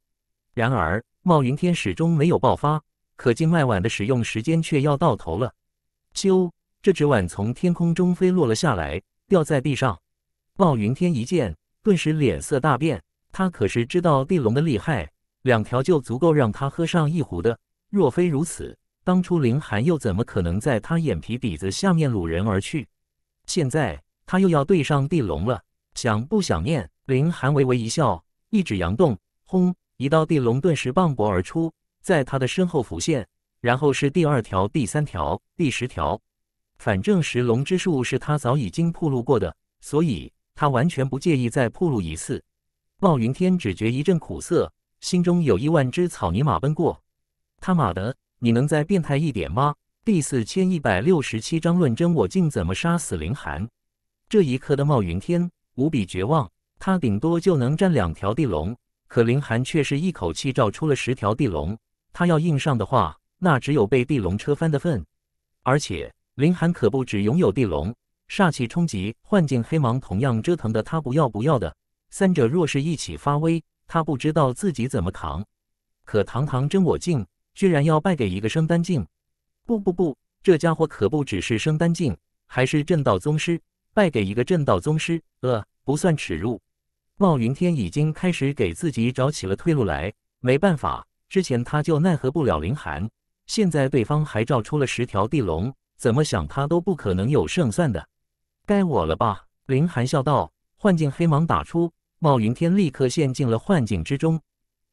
然而，冒云天始终没有爆发，可金麦碗的使用时间却要到头了。咻！这只碗从天空中飞落了下来，掉在地上。冒云天一见，顿时脸色大变。他可是知道地龙的厉害，两条就足够让他喝上一壶的。若非如此，当初凌寒又怎么可能在他眼皮底子下面掳人而去？现在他又要对上地龙了，想不想念？林寒微微一笑，一指阳洞，轰！一道地龙顿时磅礴而出，在他的身后浮现，然后是第二条、第三条、第十条。反正十龙之术是他早已经铺路过的，所以他完全不介意再铺路一次。暴云天只觉一阵苦涩，心中有一万只草泥马奔过。他妈的，你能再变态一点吗？第四千一百六十七章论真我境怎么杀死林寒。这一刻的冒云天无比绝望，他顶多就能占两条地龙，可林寒却是一口气照出了十条地龙。他要硬上的话，那只有被地龙车翻的份。而且林寒可不止拥有地龙，煞气冲击、幻境黑芒同样折腾的他不要不要的。三者若是一起发威，他不知道自己怎么扛。可堂堂真我境，居然要败给一个升丹境！不不不，这家伙可不只是升丹境，还是正道宗师，败给一个正道宗师，呃，不算耻辱。冒云天已经开始给自己找起了退路来，没办法，之前他就奈何不了林寒，现在对方还召出了十条地龙，怎么想他都不可能有胜算的。该我了吧？林寒笑道，幻境黑芒打出，冒云天立刻陷进了幻境之中。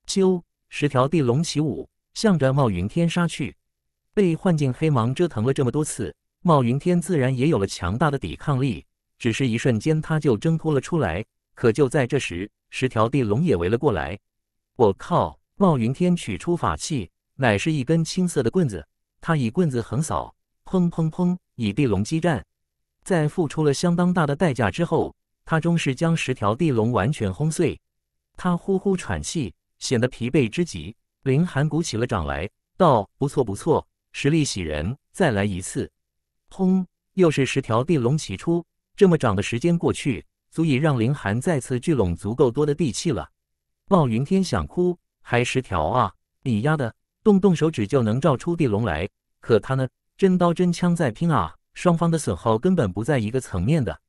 咻，十条地龙起舞，向着冒云天杀去。被幻境黑芒折腾了这么多次，冒云天自然也有了强大的抵抗力。只是一瞬间，他就挣脱了出来。可就在这时，十条地龙也围了过来。我靠！冒云天取出法器，乃是一根青色的棍子。他以棍子横扫，砰砰砰，以地龙激战。在付出了相当大的代价之后，他终是将十条地龙完全轰碎。他呼呼喘气，显得疲惫之极。林寒鼓起了掌来，道：“不错，不错。”实力喜人，再来一次！轰，又是十条地龙齐出。这么长的时间过去，足以让凌寒再次聚拢足够多的地气了。暴云天想哭，还十条啊！你丫的，动动手指就能照出地龙来，可他呢？真刀真枪在拼啊！双方的损耗根本不在一个层面的，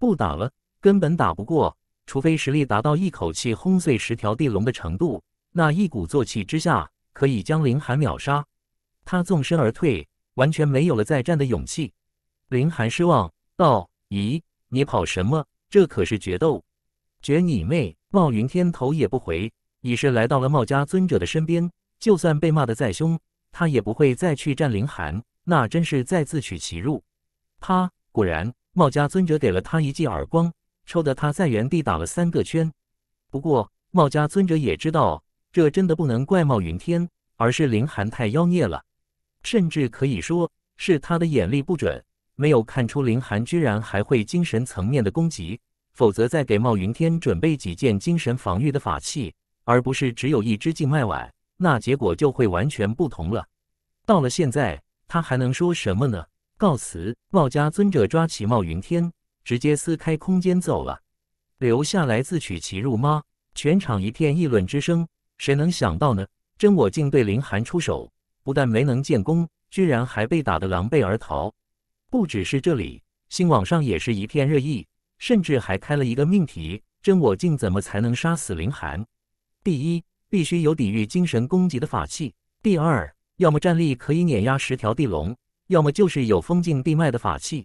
不打了，根本打不过。除非实力达到一口气轰碎十条地龙的程度，那一鼓作气之下，可以将凌寒秒杀。他纵身而退，完全没有了再战的勇气。林寒失望道：“咦，你跑什么？这可是决斗！”“决你妹！”冒云天头也不回，已是来到了茂家尊者的身边。就算被骂得再凶，他也不会再去战林寒，那真是再自取其辱。他果然，茂家尊者给了他一记耳光，抽得他在原地打了三个圈。不过，茂家尊者也知道，这真的不能怪茂云天，而是林寒太妖孽了。甚至可以说是他的眼力不准，没有看出林寒居然还会精神层面的攻击，否则再给冒云天准备几件精神防御的法器，而不是只有一只静脉碗，那结果就会完全不同了。到了现在，他还能说什么呢？告辞！冒家尊者抓起冒云天，直接撕开空间走了，留下来自取其辱吗？全场一片议论之声。谁能想到呢？真我竟对林寒出手！不但没能建功，居然还被打得狼狈而逃。不只是这里，新网上也是一片热议，甚至还开了一个命题：真我境怎么才能杀死林寒？第一，必须有抵御精神攻击的法器；第二，要么战力可以碾压十条地龙，要么就是有封禁地脉的法器；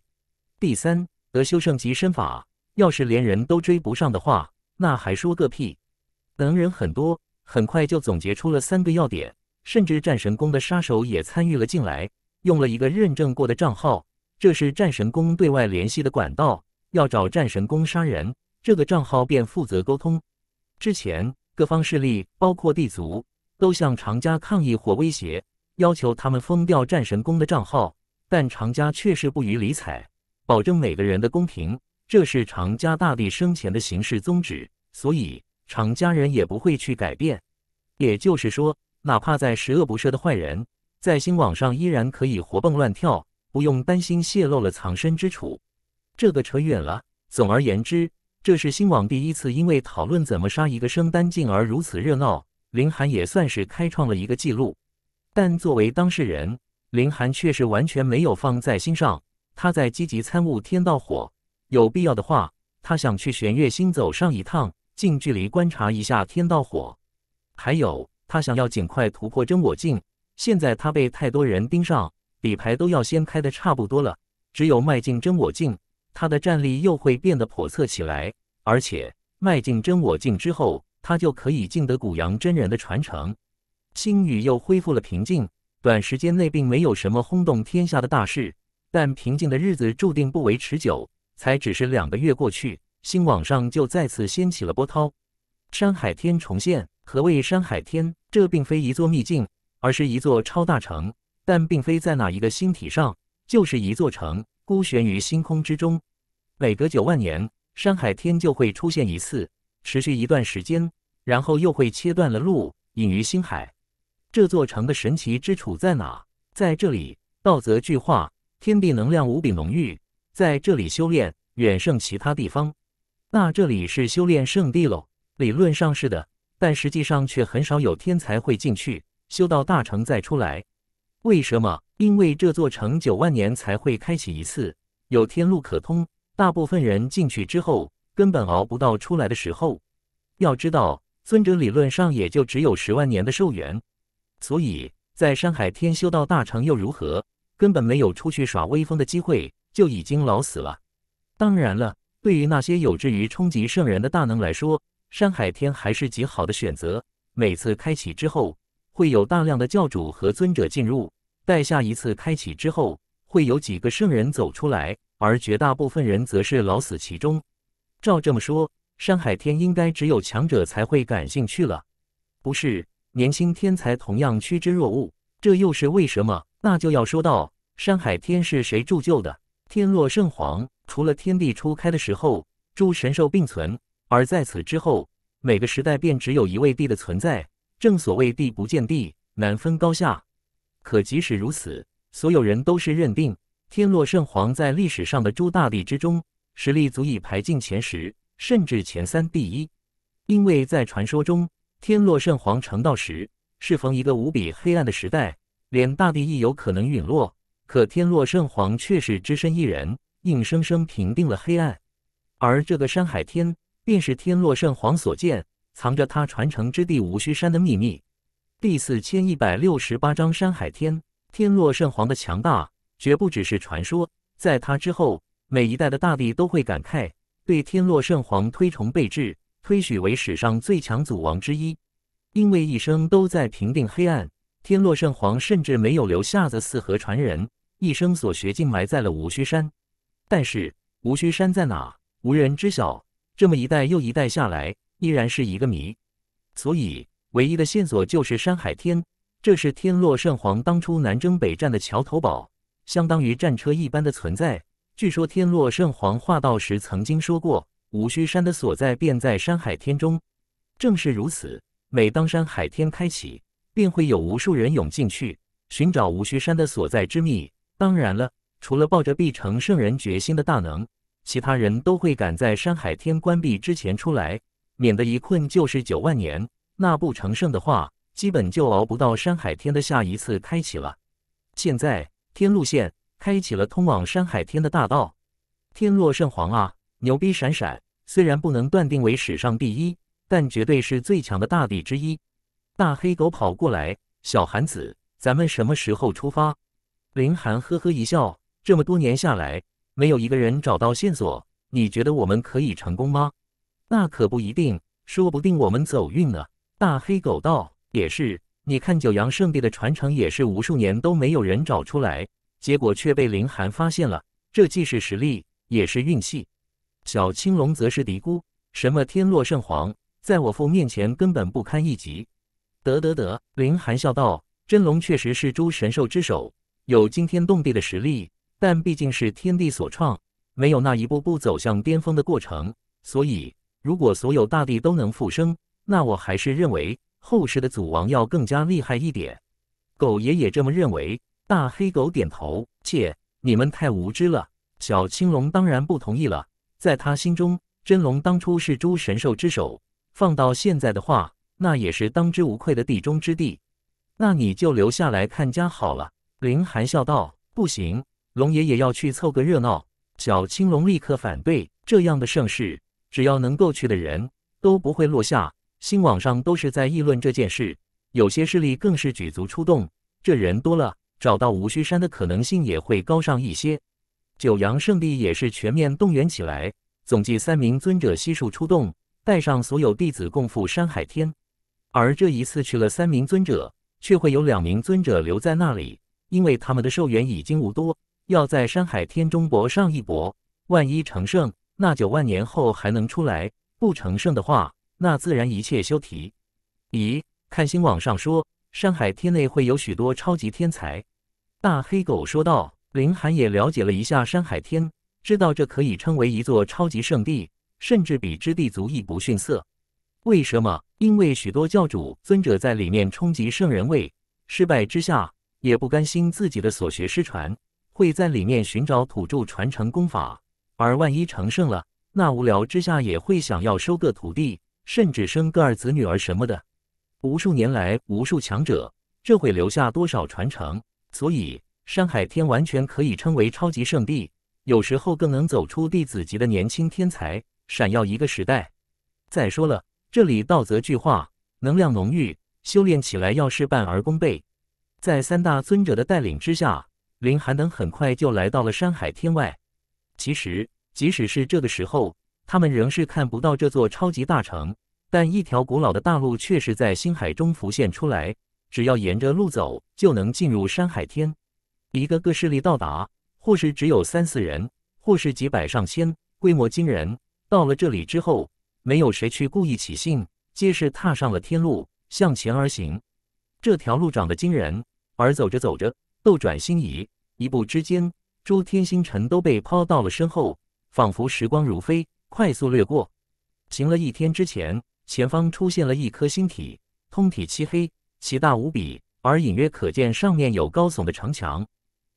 第三，得修圣级身法。要是连人都追不上的话，那还说个屁！能人很多，很快就总结出了三个要点。甚至战神宫的杀手也参与了进来，用了一个认证过的账号。这是战神宫对外联系的管道，要找战神宫杀人，这个账号便负责沟通。之前各方势力，包括地族，都向常家抗议或威胁，要求他们封掉战神宫的账号，但常家确实不予理睬，保证每个人的公平，这是常家大帝生前的行事宗旨，所以常家人也不会去改变。也就是说。哪怕在十恶不赦的坏人，在新网上依然可以活蹦乱跳，不用担心泄露了藏身之处。这个扯远了。总而言之，这是新网第一次因为讨论怎么杀一个生丹境而如此热闹，林寒也算是开创了一个记录。但作为当事人，林寒却是完全没有放在心上。他在积极参悟天道火，有必要的话，他想去玄月星走上一趟，近距离观察一下天道火。还有。他想要尽快突破真我境，现在他被太多人盯上，底牌都要先开的差不多了。只有迈进真我境，他的战力又会变得叵测起来。而且迈进真我境之后，他就可以进得古阳真人的传承。星宇又恢复了平静，短时间内并没有什么轰动天下的大事。但平静的日子注定不为持久，才只是两个月过去，星网上就再次掀起了波涛。山海天重现，何谓山海天？这并非一座秘境，而是一座超大城，但并非在哪一个星体上，就是一座城，孤悬于星空之中。每隔九万年，山海天就会出现一次，持续一段时间，然后又会切断了路，隐于星海。这座城的神奇之处在哪？在这里，道则巨化，天地能量无比浓郁，在这里修炼远胜其他地方。那这里是修炼圣地喽？理论上是的。但实际上却很少有天才会进去修到大成再出来，为什么？因为这座城九万年才会开启一次，有天路可通，大部分人进去之后根本熬不到出来的时候。要知道，尊者理论上也就只有十万年的寿元，所以在山海天修到大成又如何？根本没有出去耍威风的机会，就已经老死了。当然了，对于那些有志于冲击圣人的大能来说，山海天还是极好的选择。每次开启之后，会有大量的教主和尊者进入。待下一次开启之后，会有几个圣人走出来，而绝大部分人则是老死其中。照这么说，山海天应该只有强者才会感兴趣了。不是，年轻天才同样趋之若鹜，这又是为什么？那就要说到山海天是谁铸就的。天落圣皇，除了天地初开的时候，诸神兽并存。而在此之后，每个时代便只有一位帝的存在。正所谓“帝不见帝，难分高下”。可即使如此，所有人都是认定天落圣皇在历史上的诸大帝之中，实力足以排进前十，甚至前三第一。因为在传说中，天落圣皇成道时是逢一个无比黑暗的时代，连大地亦有可能陨落。可天落圣皇却是只身一人，硬生生平定了黑暗。而这个山海天。便是天落圣皇所建，藏着他传承之地无虚山的秘密。第四千一百六十八章山海天。天落圣皇的强大，绝不只是传说。在他之后，每一代的大帝都会感慨，对天落圣皇推崇备至，推许为史上最强祖王之一。因为一生都在平定黑暗，天落圣皇甚至没有留下的四合传人，一生所学尽埋在了无虚山。但是无虚山在哪，无人知晓。这么一代又一代下来，依然是一个谜。所以，唯一的线索就是山海天。这是天落圣皇当初南征北战的桥头堡，相当于战车一般的存在。据说天落圣皇化道时曾经说过：“五虚山的所在便在山海天中。”正是如此，每当山海天开启，便会有无数人涌进去寻找五虚山的所在之秘。当然了，除了抱着必成圣人决心的大能。其他人都会赶在山海天关闭之前出来，免得一困就是九万年。那不成圣的话，基本就熬不到山海天的下一次开启了。现在天路线开启了通往山海天的大道，天落圣皇啊，牛逼闪闪！虽然不能断定为史上第一，但绝对是最强的大帝之一。大黑狗跑过来，小韩子，咱们什么时候出发？林寒呵呵一笑，这么多年下来。没有一个人找到线索，你觉得我们可以成功吗？那可不一定，说不定我们走运呢。大黑狗道也是，你看九阳圣地的传承也是无数年都没有人找出来，结果却被林寒发现了，这既是实力，也是运气。小青龙则是嘀咕：“什么天落圣皇，在我父面前根本不堪一击。”得得得，林寒笑道：“真龙确实是诸神兽之首，有惊天动地的实力。”但毕竟是天地所创，没有那一步步走向巅峰的过程，所以如果所有大地都能复生，那我还是认为后世的祖王要更加厉害一点。狗爷爷这么认为。大黑狗点头，切，你们太无知了。小青龙当然不同意了，在他心中，真龙当初是诸神兽之首，放到现在的话，那也是当之无愧的地中之地。那你就留下来看家好了。林寒笑道：“不行。”龙爷也要去凑个热闹，小青龙立刻反对。这样的盛世，只要能够去的人都不会落下。新网上都是在议论这件事，有些势力更是举足出动。这人多了，找到无虚山的可能性也会高上一些。九阳圣地也是全面动员起来，总计三名尊者悉数出动，带上所有弟子共赴山海天。而这一次去了三名尊者，却会有两名尊者留在那里，因为他们的寿元已经无多。要在山海天中搏上一搏，万一成圣，那九万年后还能出来；不成圣的话，那自然一切休提。咦，看新网上说，山海天内会有许多超级天才。大黑狗说道：“林寒也了解了一下山海天，知道这可以称为一座超级圣地，甚至比之地足亦不逊色。为什么？因为许多教主尊者在里面冲击圣人位，失败之下，也不甘心自己的所学失传。”会在里面寻找土著传承功法，而万一成圣了，那无聊之下也会想要收个徒弟，甚至生个儿子女儿什么的。无数年来，无数强者，这会留下多少传承？所以，山海天完全可以称为超级圣地，有时候更能走出弟子级的年轻天才，闪耀一个时代。再说了，这里道则巨化，能量浓郁，修炼起来要事半而功倍。在三大尊者的带领之下。林寒等很快就来到了山海天外。其实，即使是这个时候，他们仍是看不到这座超级大城。但一条古老的大路却是在星海中浮现出来。只要沿着路走，就能进入山海天。一个个势力到达，或是只有三四人，或是几百上千，规模惊人。到了这里之后，没有谁去故意起兴，皆是踏上了天路，向前而行。这条路长得惊人，而走着走着。斗转星移，一步之间，诸天星辰都被抛到了身后，仿佛时光如飞，快速掠过。行了一天之前，前方出现了一颗星体，通体漆黑，奇大无比，而隐约可见上面有高耸的城墙。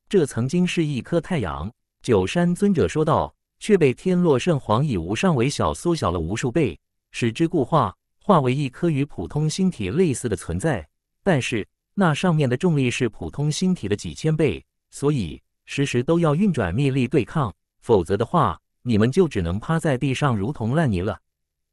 这曾经是一颗太阳，九山尊者说道，却被天落圣皇以无上为小，缩小了无数倍，使之固化，化为一颗与普通星体类似的存在。但是。那上面的重力是普通星体的几千倍，所以时时都要运转秘力对抗，否则的话，你们就只能趴在地上，如同烂泥了。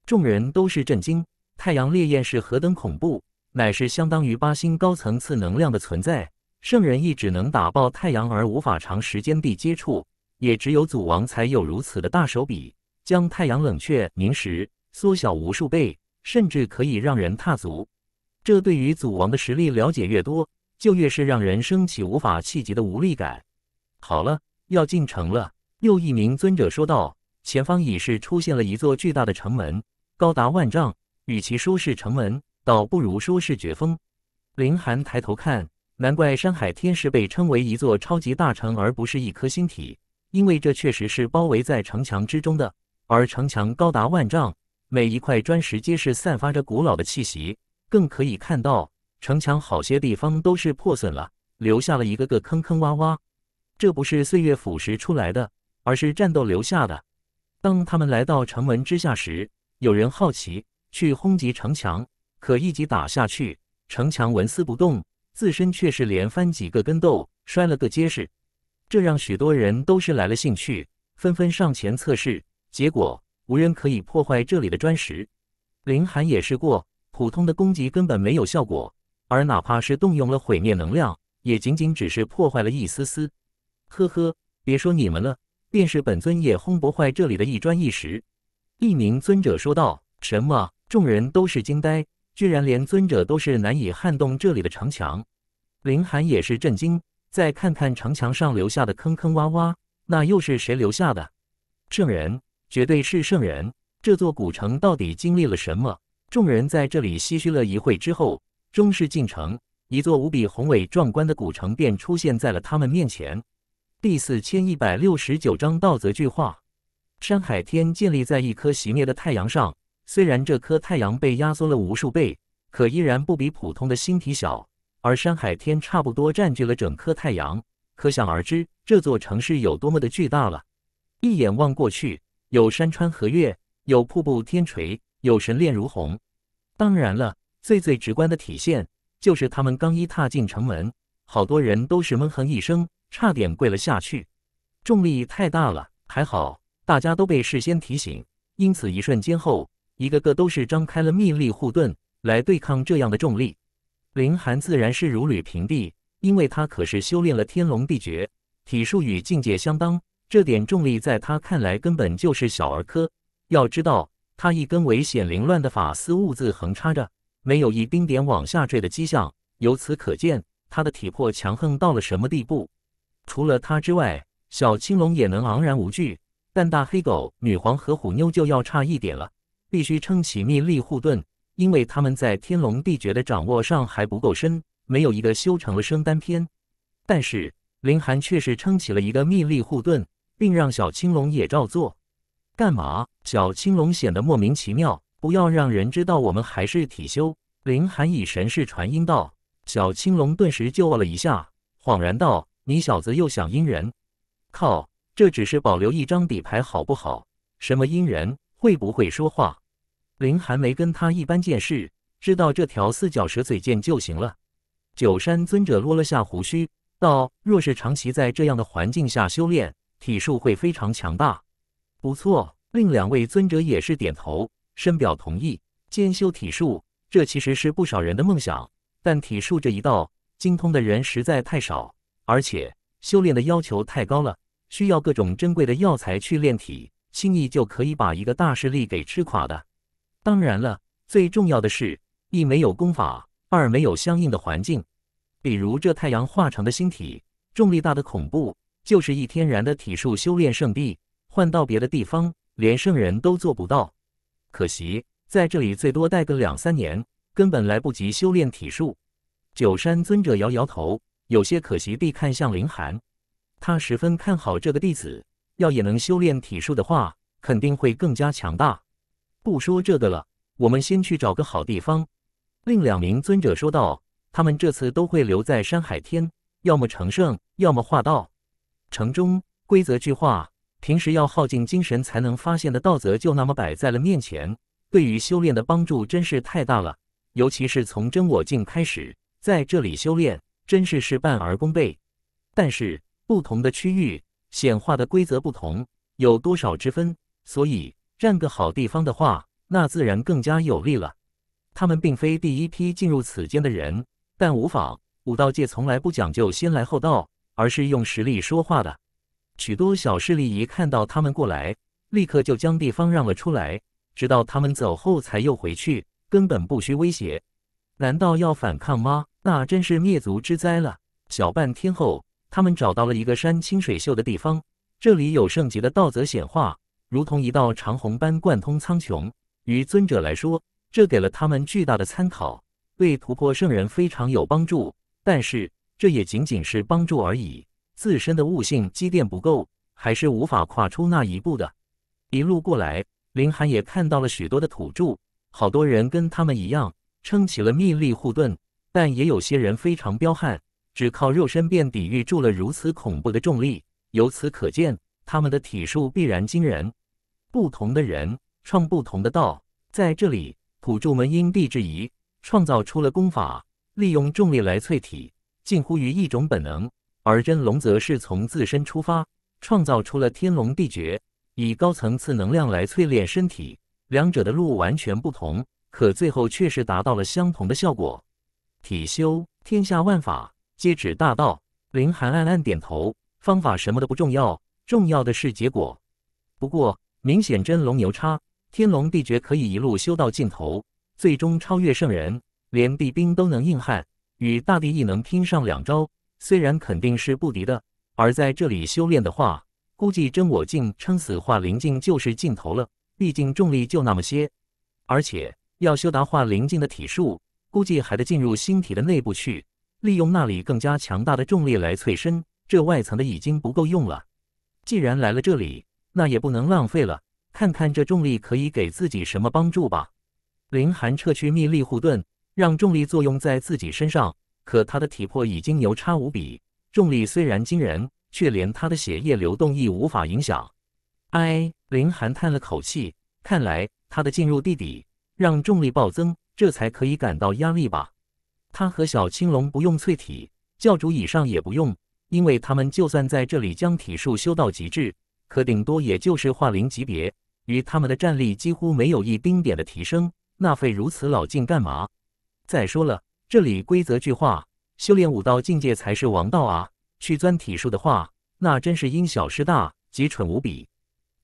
众人都是震惊，太阳烈焰是何等恐怖，乃是相当于八星高层次能量的存在，圣人亦只能打爆太阳，而无法长时间地接触。也只有祖王才有如此的大手笔，将太阳冷却凝实，缩小无数倍，甚至可以让人踏足。这对于祖王的实力了解越多，就越是让人生起无法企及的无力感。好了，要进城了。又一名尊者说道：“前方已是出现了一座巨大的城门，高达万丈。与其说是城门，倒不如说是绝峰。”林寒抬头看，难怪山海天是被称为一座超级大城，而不是一颗星体，因为这确实是包围在城墙之中的，而城墙高达万丈，每一块砖石皆是散发着古老的气息。更可以看到城墙好些地方都是破损了，留下了一个个坑坑洼洼。这不是岁月腐蚀出来的，而是战斗留下的。当他们来到城门之下时，有人好奇去轰击城墙，可一击打下去，城墙纹丝不动，自身却是连翻几个跟斗，摔了个结实。这让许多人都是来了兴趣，纷纷上前测试。结果无人可以破坏这里的砖石。林寒也试过。普通的攻击根本没有效果，而哪怕是动用了毁灭能量，也仅仅只是破坏了一丝丝。呵呵，别说你们了，便是本尊也轰不坏这里的一砖一石。一名尊者说道：“什么？”众人都是惊呆，居然连尊者都是难以撼动这里的城墙。林寒也是震惊，再看看城墙上留下的坑坑洼洼，那又是谁留下的？圣人，绝对是圣人！这座古城到底经历了什么？众人在这里唏嘘了一会之后，终是进城。一座无比宏伟壮观的古城便出现在了他们面前。第四千一百六十九章道泽巨化。山海天建立在一颗熄灭的太阳上，虽然这颗太阳被压缩了无数倍，可依然不比普通的星体小。而山海天差不多占据了整颗太阳，可想而知这座城市有多么的巨大了。一眼望过去，有山川和月，有瀑布天垂。有神炼如虹，当然了，最最直观的体现就是他们刚一踏进城门，好多人都是闷哼一声，差点跪了下去。重力太大了，还好大家都被事先提醒，因此一瞬间后，一个个都是张开了秘力护盾来对抗这样的重力。林寒自然是如履平地，因为他可是修炼了天龙地绝，体术与境界相当，这点重力在他看来根本就是小儿科。要知道。他一根危险凌乱的发丝兀自横插着，没有一丁点往下坠的迹象。由此可见，他的体魄强横到了什么地步。除了他之外，小青龙也能昂然无惧，但大黑狗、女皇和虎妞就要差一点了，必须撑起密力护盾，因为他们在天龙地绝的掌握上还不够深，没有一个修成了升丹篇。但是林寒却是撑起了一个秘力护盾，并让小青龙也照做。干嘛？小青龙显得莫名其妙。不要让人知道我们还是体修。林寒以神识传音道。小青龙顿时就愕了一下，恍然道：“你小子又想阴人？靠！这只是保留一张底牌，好不好？什么阴人？会不会说话？”林寒没跟他一般见识，知道这条四角蛇嘴贱就行了。九山尊者撸了下胡须，道：“若是长期在这样的环境下修炼，体术会非常强大。”不错，另两位尊者也是点头，深表同意。兼修体术，这其实是不少人的梦想，但体术这一道，精通的人实在太少，而且修炼的要求太高了，需要各种珍贵的药材去炼体，轻易就可以把一个大势力给吃垮的。当然了，最重要的是，一没有功法，二没有相应的环境，比如这太阳化成的星体，重力大的恐怖，就是一天然的体术修炼圣地。换到别的地方，连圣人都做不到。可惜在这里最多待个两三年，根本来不及修炼体术。九山尊者摇摇头，有些可惜地看向林寒。他十分看好这个弟子，要也能修炼体术的话，肯定会更加强大。不说这个了，我们先去找个好地方。另两名尊者说道：“他们这次都会留在山海天，要么成圣，要么化道。城中规则巨化。”平时要耗尽精神才能发现的道则，就那么摆在了面前，对于修炼的帮助真是太大了。尤其是从真我境开始，在这里修炼，真是事半而功倍。但是不同的区域显化的规则不同，有多少之分。所以占个好地方的话，那自然更加有利了。他们并非第一批进入此间的人，但无妨，武道界从来不讲究先来后到，而是用实力说话的。许多小势力一看到他们过来，立刻就将地方让了出来，直到他们走后才又回去，根本不需威胁。难道要反抗吗？那真是灭族之灾了。小半天后，他们找到了一个山清水秀的地方，这里有圣级的道泽显化，如同一道长虹般贯通苍穹。于尊者来说，这给了他们巨大的参考，对突破圣人非常有帮助。但是，这也仅仅是帮助而已。自身的悟性积淀不够，还是无法跨出那一步的。一路过来，林寒也看到了许多的土著，好多人跟他们一样撑起了秘力护盾，但也有些人非常彪悍，只靠肉身便抵御住了如此恐怖的重力。由此可见，他们的体术必然惊人。不同的人创不同的道，在这里，土著们因地制宜，创造出了功法，利用重力来淬体，近乎于一种本能。而真龙则是从自身出发，创造出了天龙地绝，以高层次能量来淬炼身体。两者的路完全不同，可最后却是达到了相同的效果。体修天下万法皆指大道，林寒暗暗点头。方法什么的不重要，重要的是结果。不过明显真龙牛叉，天龙地绝可以一路修到尽头，最终超越圣人，连帝兵都能硬汉，与大地亦能拼上两招。虽然肯定是不敌的，而在这里修炼的话，估计真我境撑死化灵境就是尽头了。毕竟重力就那么些，而且要修达化灵境的体术，估计还得进入星体的内部去，利用那里更加强大的重力来淬身。这外层的已经不够用了。既然来了这里，那也不能浪费了。看看这重力可以给自己什么帮助吧。凌寒撤去秘力护盾，让重力作用在自己身上。可他的体魄已经牛叉无比，重力虽然惊人，却连他的血液流动亦无法影响。唉，林寒叹了口气，看来他的进入地底让重力暴增，这才可以感到压力吧。他和小青龙不用淬体，教主以上也不用，因为他们就算在这里将体术修到极致，可顶多也就是化灵级别，与他们的战力几乎没有一丁点的提升，那费如此老劲干嘛？再说了。这里规则句化，修炼武道境界才是王道啊！去钻体术的话，那真是因小失大，极蠢无比。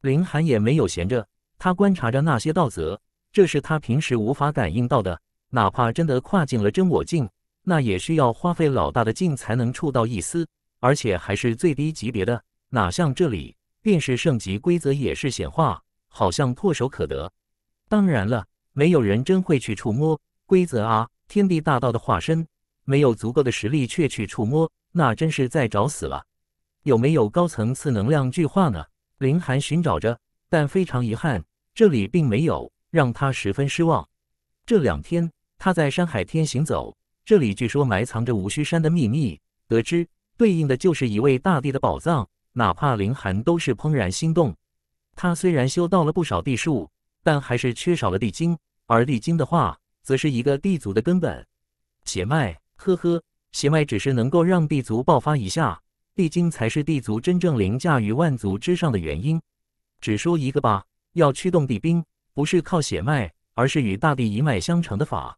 林寒也没有闲着，他观察着那些道则，这是他平时无法感应到的。哪怕真的跨进了真我境，那也需要花费老大的劲才能触到一丝，而且还是最低级别的。哪像这里，便是圣级规则也是显化，好像唾手可得。当然了，没有人真会去触摸规则啊。天地大道的化身，没有足够的实力却去触摸，那真是在找死了。有没有高层次能量巨化呢？林寒寻找着，但非常遗憾，这里并没有，让他十分失望。这两天他在山海天行走，这里据说埋藏着无虚山的秘密，得知对应的就是一位大帝的宝藏，哪怕林寒都是怦然心动。他虽然修到了不少地术，但还是缺少了地精，而地精的话。则是一个地族的根本，血脉。呵呵，血脉只是能够让地族爆发一下，地经才是地族真正凌驾于万族之上的原因。只说一个吧，要驱动地兵，不是靠血脉，而是与大地一脉相承的法。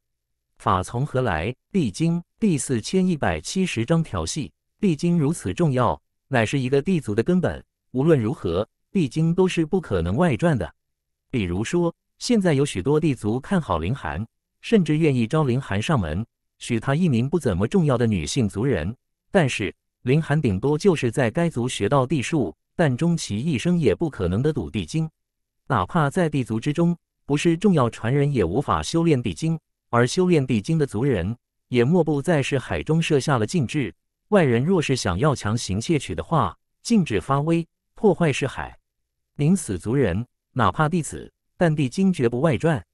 法从何来？地经第四千一百七十章调戏。地经如此重要，乃是一个地族的根本。无论如何，地经都是不可能外传的。比如说，现在有许多地族看好凌寒。甚至愿意招林寒上门，许他一名不怎么重要的女性族人。但是林寒顶多就是在该族学到地术，但终其一生也不可能得赌地经。哪怕在地族之中，不是重要传人，也无法修炼地经。而修炼地经的族人，也莫不再是海中设下了禁制。外人若是想要强行窃取的话，禁止发威，破坏是海。宁死族人，哪怕弟子，但地经绝不外传。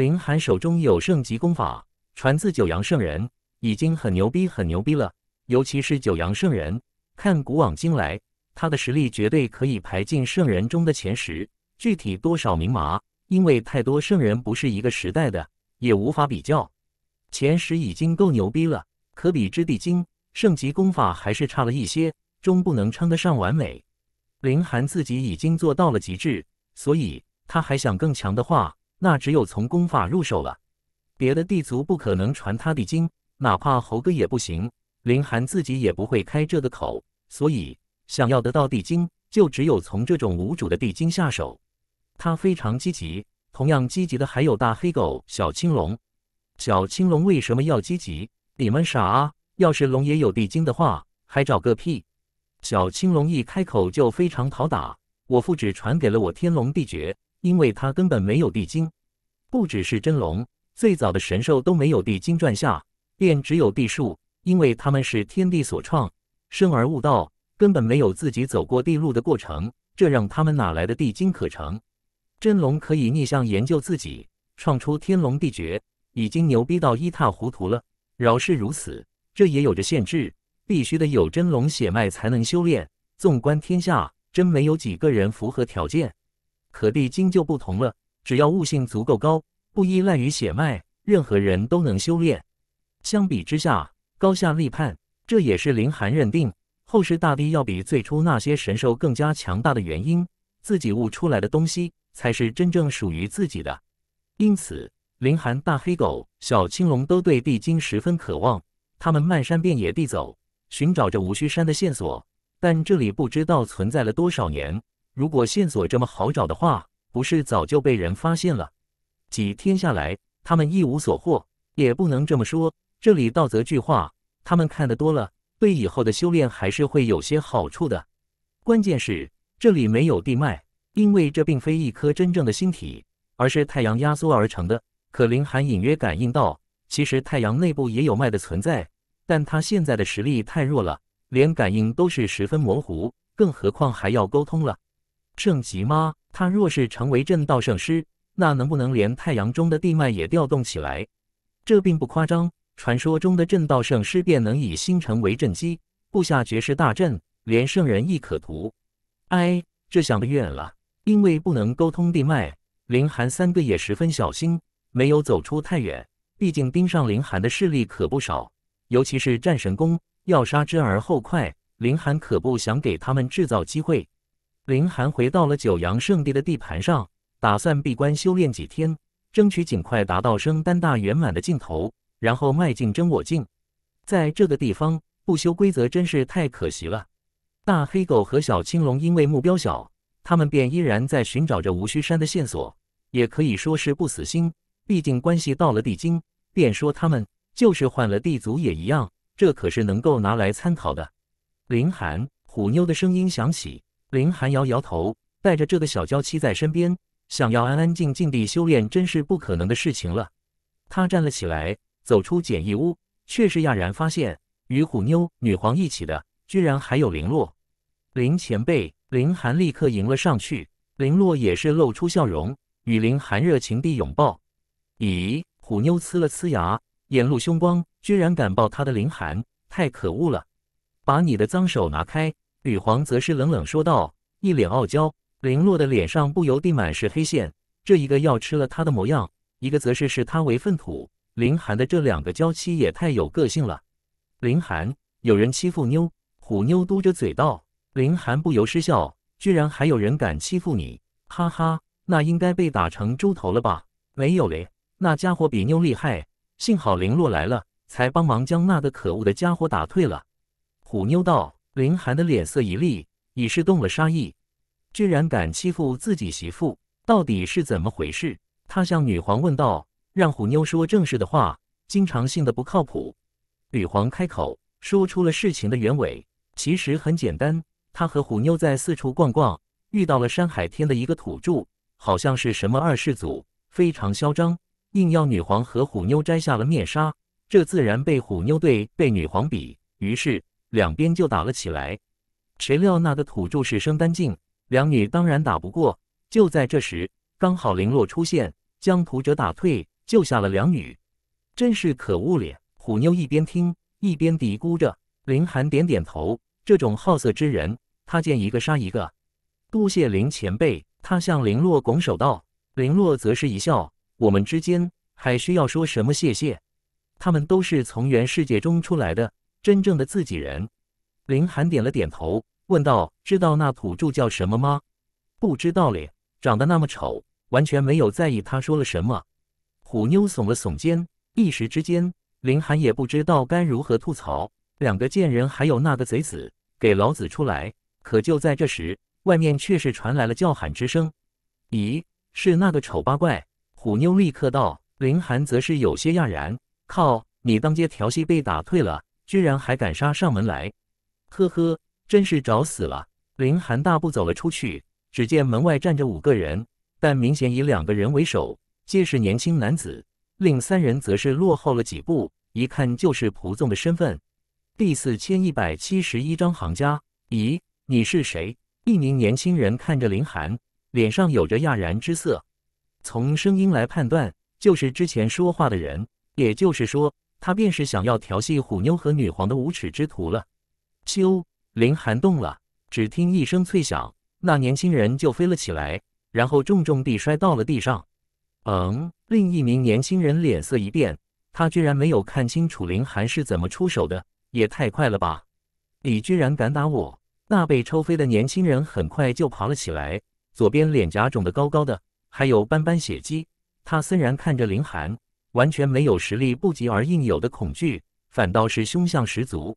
林寒手中有圣级功法，传自九阳圣人，已经很牛逼，很牛逼了。尤其是九阳圣人，看古往今来，他的实力绝对可以排进圣人中的前十。具体多少名麻，因为太多圣人不是一个时代的，也无法比较。前十已经够牛逼了，可比之地精圣级功法还是差了一些，终不能称得上完美。林寒自己已经做到了极致，所以他还想更强的话。那只有从功法入手了，别的地族不可能传他的经，哪怕猴哥也不行，林寒自己也不会开这个口，所以想要得到地经，就只有从这种无主的地经下手。他非常积极，同样积极的还有大黑狗、小青龙。小青龙为什么要积极？你们傻啊！要是龙也有地经的话，还找个屁！小青龙一开口就非常讨打。我父只传给了我天龙地诀。因为他根本没有地经，不只是真龙，最早的神兽都没有地经传下，便只有地术，因为他们是天地所创，生而悟道，根本没有自己走过地路的过程，这让他们哪来的地经可成？真龙可以逆向研究自己，创出天龙地绝，已经牛逼到一塌糊涂了。饶是如此，这也有着限制，必须得有真龙血脉才能修炼。纵观天下，真没有几个人符合条件。可地精就不同了，只要悟性足够高，不依赖于血脉，任何人都能修炼。相比之下，高下立判。这也是林寒认定后世大帝要比最初那些神兽更加强大的原因。自己悟出来的东西，才是真正属于自己的。因此，林寒、大黑狗、小青龙都对地精十分渴望。他们漫山遍野地走，寻找着无虚山的线索。但这里不知道存在了多少年。如果线索这么好找的话，不是早就被人发现了？几天下来，他们一无所获，也不能这么说。这里道则句化，他们看的多了，对以后的修炼还是会有些好处的。关键是这里没有地脉，因为这并非一颗真正的星体，而是太阳压缩而成的。可林寒隐约感应到，其实太阳内部也有脉的存在，但他现在的实力太弱了，连感应都是十分模糊，更何况还要沟通了。圣极吗？他若是成为阵道圣师，那能不能连太阳中的地脉也调动起来？这并不夸张，传说中的阵道圣师便能以星辰为阵基，布下绝世大阵，连圣人亦可屠。哎，这想得远了，因为不能沟通地脉，凌寒三个也十分小心，没有走出太远。毕竟盯上凌寒的势力可不少，尤其是战神宫，要杀之而后快。凌寒可不想给他们制造机会。林寒回到了九阳圣地的地盘上，打算闭关修炼几天，争取尽快达到升丹大圆满的尽头，然后迈进真我境。在这个地方不修规则真是太可惜了。大黑狗和小青龙因为目标小，他们便依然在寻找着无虚山的线索，也可以说是不死心。毕竟关系到了地精，便说他们就是换了地族也一样，这可是能够拿来参考的。林寒，虎妞的声音响起。林寒摇摇头，带着这个小娇妻在身边，想要安安静静地修炼，真是不可能的事情了。他站了起来，走出简易屋，却是讶然发现，与虎妞、女皇一起的，居然还有林洛。林前辈，林寒立刻迎了上去。林洛也是露出笑容，与林寒热情地拥抱。咦？虎妞呲了呲牙，眼露凶光，居然敢抱他的林寒，太可恶了！把你的脏手拿开！吕皇则是冷冷说道，一脸傲娇。林洛的脸上不由地满是黑线，这一个要吃了他的模样，一个则是视他为粪土。林寒的这两个娇妻也太有个性了。林寒，有人欺负妞？虎妞嘟着嘴道。林寒不由失笑，居然还有人敢欺负你？哈哈，那应该被打成猪头了吧？没有嘞，那家伙比妞厉害，幸好林洛来了，才帮忙将那个可恶的家伙打退了。虎妞道。林寒的脸色一厉，已是动了杀意。居然敢欺负自己媳妇，到底是怎么回事？他向女皇问道：“让虎妞说正事的话，经常性的不靠谱。”女皇开口说出了事情的原委。其实很简单，他和虎妞在四处逛逛，遇到了山海天的一个土著，好像是什么二世祖，非常嚣张，硬要女皇和虎妞摘下了面纱。这自然被虎妞对被女皇比，于是。两边就打了起来，谁料那个土著是生丹境，两女当然打不过。就在这时，刚好林洛出现，将土者打退，救下了两女。真是可恶咧！虎妞一边听一边嘀咕着。林寒点点头，这种好色之人，他见一个杀一个。多谢林前辈，他向林洛拱手道。林洛则是一笑：“我们之间还需要说什么谢谢？他们都是从原世界中出来的。”真正的自己人，林寒点了点头，问道：“知道那土著叫什么吗？”“不知道嘞，长得那么丑，完全没有在意他说了什么。”虎妞耸了耸肩，一时之间，林寒也不知道该如何吐槽两个贱人，还有那个贼子，给老子出来！可就在这时，外面却是传来了叫喊之声。“咦，是那个丑八怪！”虎妞立刻道，林寒则是有些讶然：“靠，你当街调戏被打退了？”居然还敢杀上门来，呵呵，真是找死了！林寒大步走了出去，只见门外站着五个人，但明显以两个人为首，皆是年轻男子，另三人则是落后了几步，一看就是仆纵的身份。第四千一百七十一章行家。咦，你是谁？一名年轻人看着林寒，脸上有着讶然之色。从声音来判断，就是之前说话的人，也就是说。他便是想要调戏虎妞和女皇的无耻之徒了。咻！林寒动了，只听一声脆响，那年轻人就飞了起来，然后重重地摔到了地上。嗯，另一名年轻人脸色一变，他居然没有看清楚林寒是怎么出手的，也太快了吧！你居然敢打我！那被抽飞的年轻人很快就爬了起来，左边脸颊肿得高高的，还有斑斑血迹。他森然看着林寒。完全没有实力不及而应有的恐惧，反倒是凶相十足。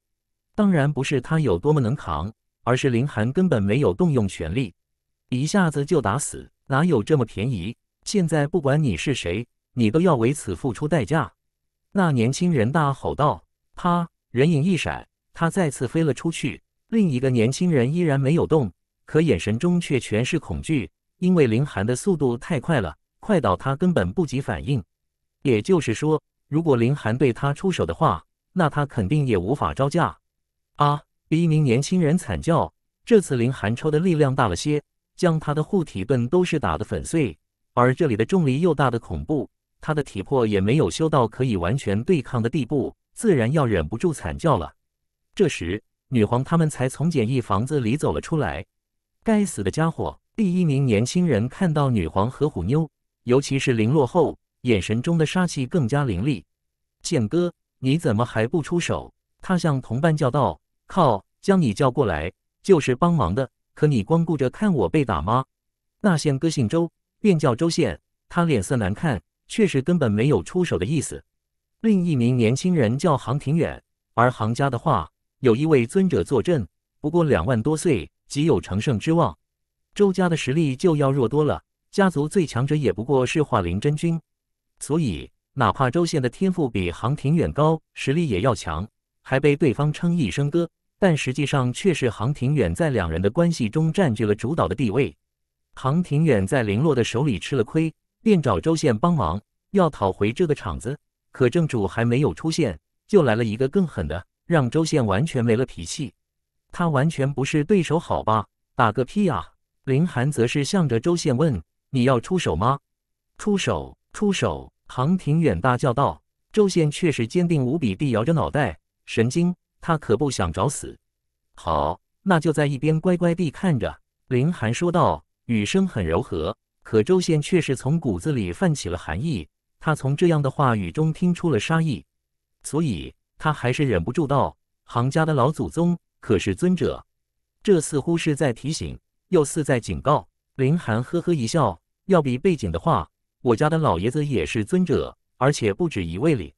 当然不是他有多么能扛，而是林寒根本没有动用全力，一下子就打死，哪有这么便宜？现在不管你是谁，你都要为此付出代价！那年轻人大吼道：“啪！”人影一闪，他再次飞了出去。另一个年轻人依然没有动，可眼神中却全是恐惧，因为林寒的速度太快了，快到他根本不及反应。也就是说，如果林寒对他出手的话，那他肯定也无法招架。啊！第一名年轻人惨叫。这次林寒抽的力量大了些，将他的护体盾都是打得粉碎。而这里的重力又大的恐怖，他的体魄也没有修到可以完全对抗的地步，自然要忍不住惨叫了。这时，女皇他们才从简易房子里走了出来。该死的家伙！第一名年轻人看到女皇和虎妞，尤其是林落后。眼神中的杀气更加凌厉，宪哥，你怎么还不出手？他向同伴叫道：“靠，将你叫过来就是帮忙的，可你光顾着看我被打吗？”那宪哥姓周，便叫周宪。他脸色难看，确实根本没有出手的意思。另一名年轻人叫杭庭远，而杭家的话，有一位尊者坐镇，不过两万多岁，极有成圣之望。周家的实力就要弱多了，家族最强者也不过是化灵真君。所以，哪怕周宪的天赋比杭庭远高，实力也要强，还被对方称一声哥，但实际上却是杭庭远在两人的关系中占据了主导的地位。杭庭远在林洛的手里吃了亏，便找周宪帮忙，要讨回这个场子。可正主还没有出现，就来了一个更狠的，让周宪完全没了脾气。他完全不是对手，好吧，打个屁啊！林寒则是向着周宪问：“你要出手吗？”“出手，出手。”杭庭远大叫道：“周宪确实坚定无比地摇着脑袋，神经，他可不想找死。好，那就在一边乖乖地看着。”林寒说道，语声很柔和，可周宪却是从骨子里泛起了寒意。他从这样的话语中听出了杀意，所以他还是忍不住道：“杭家的老祖宗可是尊者，这似乎是在提醒，又似在警告。”林寒呵呵一笑，要比背景的话。我家的老爷子也是尊者，而且不止一位哩。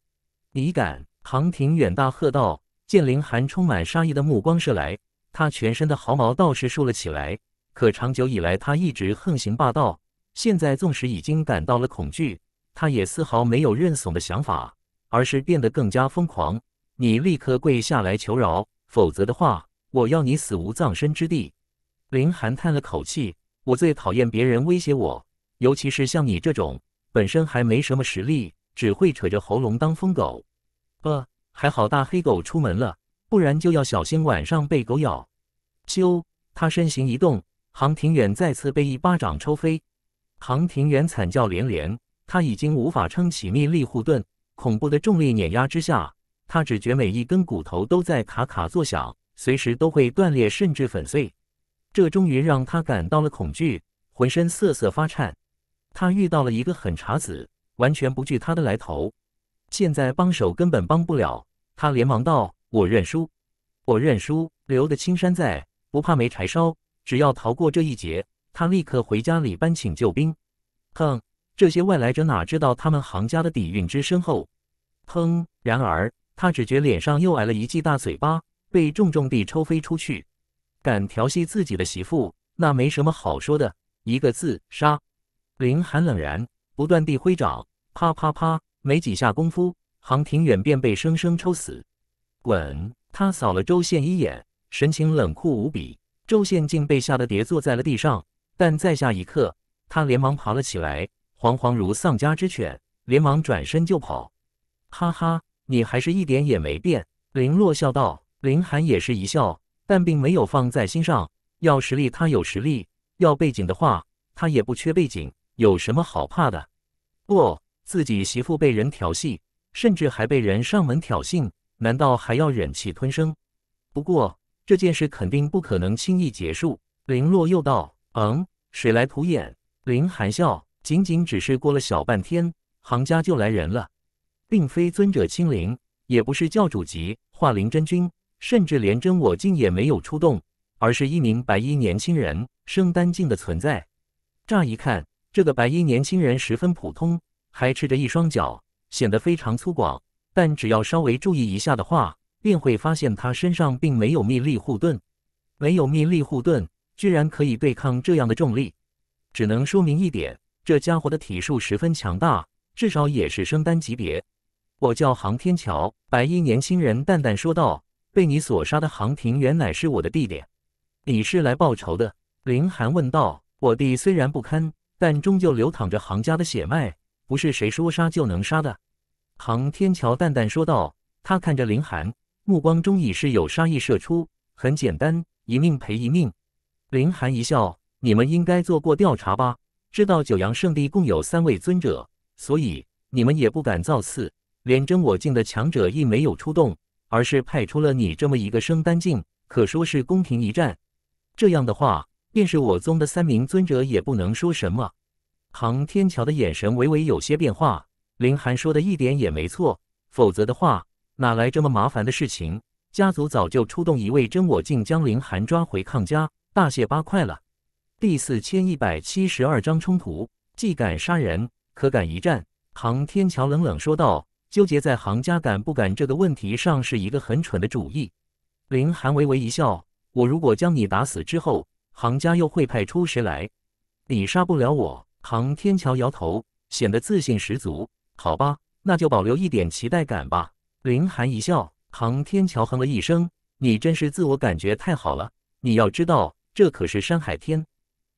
你敢？唐廷远大喝道。见林寒充满杀意的目光射来，他全身的毫毛倒是竖了起来。可长久以来他一直横行霸道，现在纵使已经感到了恐惧，他也丝毫没有认怂的想法，而是变得更加疯狂。你立刻跪下来求饶，否则的话，我要你死无葬身之地。林寒叹了口气，我最讨厌别人威胁我。尤其是像你这种本身还没什么实力，只会扯着喉咙当疯狗。呃，还好大黑狗出门了，不然就要小心晚上被狗咬。咻！他身形一动，杭庭远再次被一巴掌抽飞。杭庭远惨叫连连，他已经无法撑起密力护盾，恐怖的重力碾压之下，他只觉每一根骨头都在咔咔作响，随时都会断裂甚至粉碎。这终于让他感到了恐惧，浑身瑟瑟发颤。他遇到了一个狠茬子，完全不惧他的来头。现在帮手根本帮不了他，连忙道：“我认输，我认输，留得青山在，不怕没柴烧。只要逃过这一劫，他立刻回家里搬请救兵。”哼，这些外来者哪知道他们行家的底蕴之深厚？哼！然而他只觉脸上又挨了一记大嘴巴，被重重地抽飞出去。敢调戏自己的媳妇，那没什么好说的，一个字杀。林寒冷然不断地挥爪，啪啪啪，没几下功夫，杭庭远便被生生抽死。滚！他扫了周宪一眼，神情冷酷无比。周宪竟被吓得跌坐在了地上，但在下一刻，他连忙爬了起来，惶惶如丧家之犬，连忙转身就跑。哈哈，你还是一点也没变。林洛笑道。林寒也是一笑，但并没有放在心上。要实力，他有实力；要背景的话，他也不缺背景。有什么好怕的？不，自己媳妇被人调戏，甚至还被人上门挑衅，难道还要忍气吞声？不过这件事肯定不可能轻易结束。林洛又道：“嗯，水来土掩。”林含笑：“仅仅只是过了小半天，行家就来人了，并非尊者亲临，也不是教主级化灵真君，甚至连真我境也没有出动，而是一名白衣年轻人，升丹境的存在。乍一看。”这个白衣年轻人十分普通，还赤着一双脚，显得非常粗犷。但只要稍微注意一下的话，便会发现他身上并没有秘力护盾。没有秘力护盾，居然可以对抗这样的重力，只能说明一点：这家伙的体术十分强大，至少也是升丹级别。我叫航天桥，白衣年轻人淡淡说道：“被你所杀的航平，原乃是我的弟弟，你是来报仇的？”林寒问道：“我弟虽然不堪。”但终究流淌着行家的血脉，不是谁说杀就能杀的。唐天桥淡淡说道，他看着林寒，目光中已是有杀意射出。很简单，一命赔一命。林寒一笑：“你们应该做过调查吧？知道九阳圣地共有三位尊者，所以你们也不敢造次。连真我境的强者亦没有出动，而是派出了你这么一个升丹境，可说是公平一战。这样的话。”便是我宗的三名尊者也不能说什么。杭天桥的眼神微微有些变化。林寒说的一点也没错，否则的话哪来这么麻烦的事情？家族早就出动一位真我境，将林寒抓回抗家，大卸八块了。第四千一百七十二章冲突，既敢杀人，可敢一战？杭天桥冷冷说道：“纠结在杭家敢不敢这个问题上，是一个很蠢的主意。”林寒微微一笑：“我如果将你打死之后。”行家又会派出谁来？你杀不了我。唐天桥摇头，显得自信十足。好吧，那就保留一点期待感吧。林寒一笑，唐天桥哼了一声：“你真是自我感觉太好了。你要知道，这可是山海天。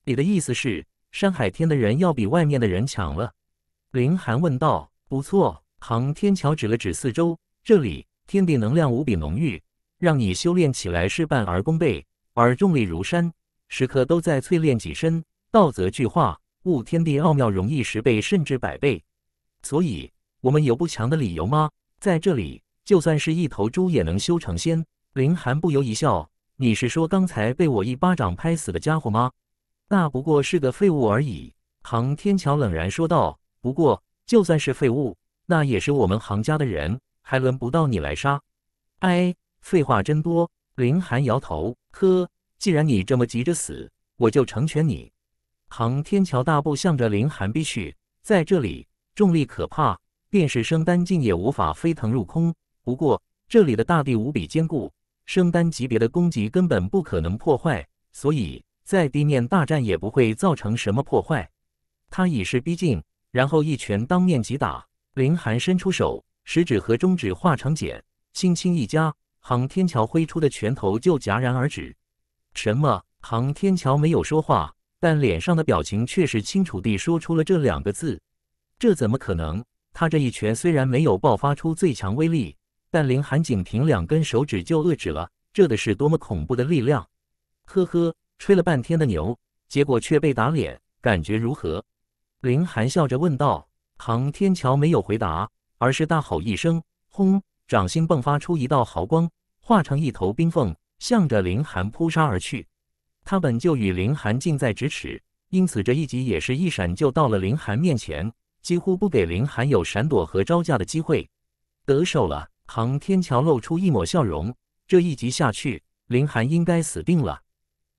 你的意思是，山海天的人要比外面的人强了？”林寒问道。不错，唐天桥指了指四周：“这里天地能量无比浓郁，让你修炼起来事半而功倍，而重力如山。”时刻都在淬炼己身，道则具化，悟天地奥妙容易十倍甚至百倍。所以，我们有不强的理由吗？在这里，就算是一头猪也能修成仙。林寒不由一笑：“你是说刚才被我一巴掌拍死的家伙吗？那不过是个废物而已。”唐天桥冷然说道：“不过，就算是废物，那也是我们行家的人，还轮不到你来杀。”哎，废话真多。林寒摇头：“呵。”既然你这么急着死，我就成全你。航天桥大步向着林寒逼去，在这里重力可怕，便是升丹境也无法飞腾入空。不过这里的大地无比坚固，升丹级别的攻击根本不可能破坏，所以在地面大战也不会造成什么破坏。他已是逼近，然后一拳当面击打林寒，伸出手，食指和中指化成茧，轻轻一夹，航天桥挥出的拳头就戛然而止。什么？航天桥没有说话，但脸上的表情却是清楚地说出了这两个字。这怎么可能？他这一拳虽然没有爆发出最强威力，但林寒仅凭两根手指就遏制了，这的是多么恐怖的力量！呵呵，吹了半天的牛，结果却被打脸，感觉如何？林寒笑着问道。唐天桥没有回答，而是大吼一声：“轰！”掌心迸发出一道毫光，化成一头冰凤。向着林寒扑杀而去，他本就与林寒近在咫尺，因此这一击也是一闪就到了林寒面前，几乎不给林寒有闪躲和招架的机会。得手了，唐天桥露出一抹笑容。这一击下去，林寒应该死定了。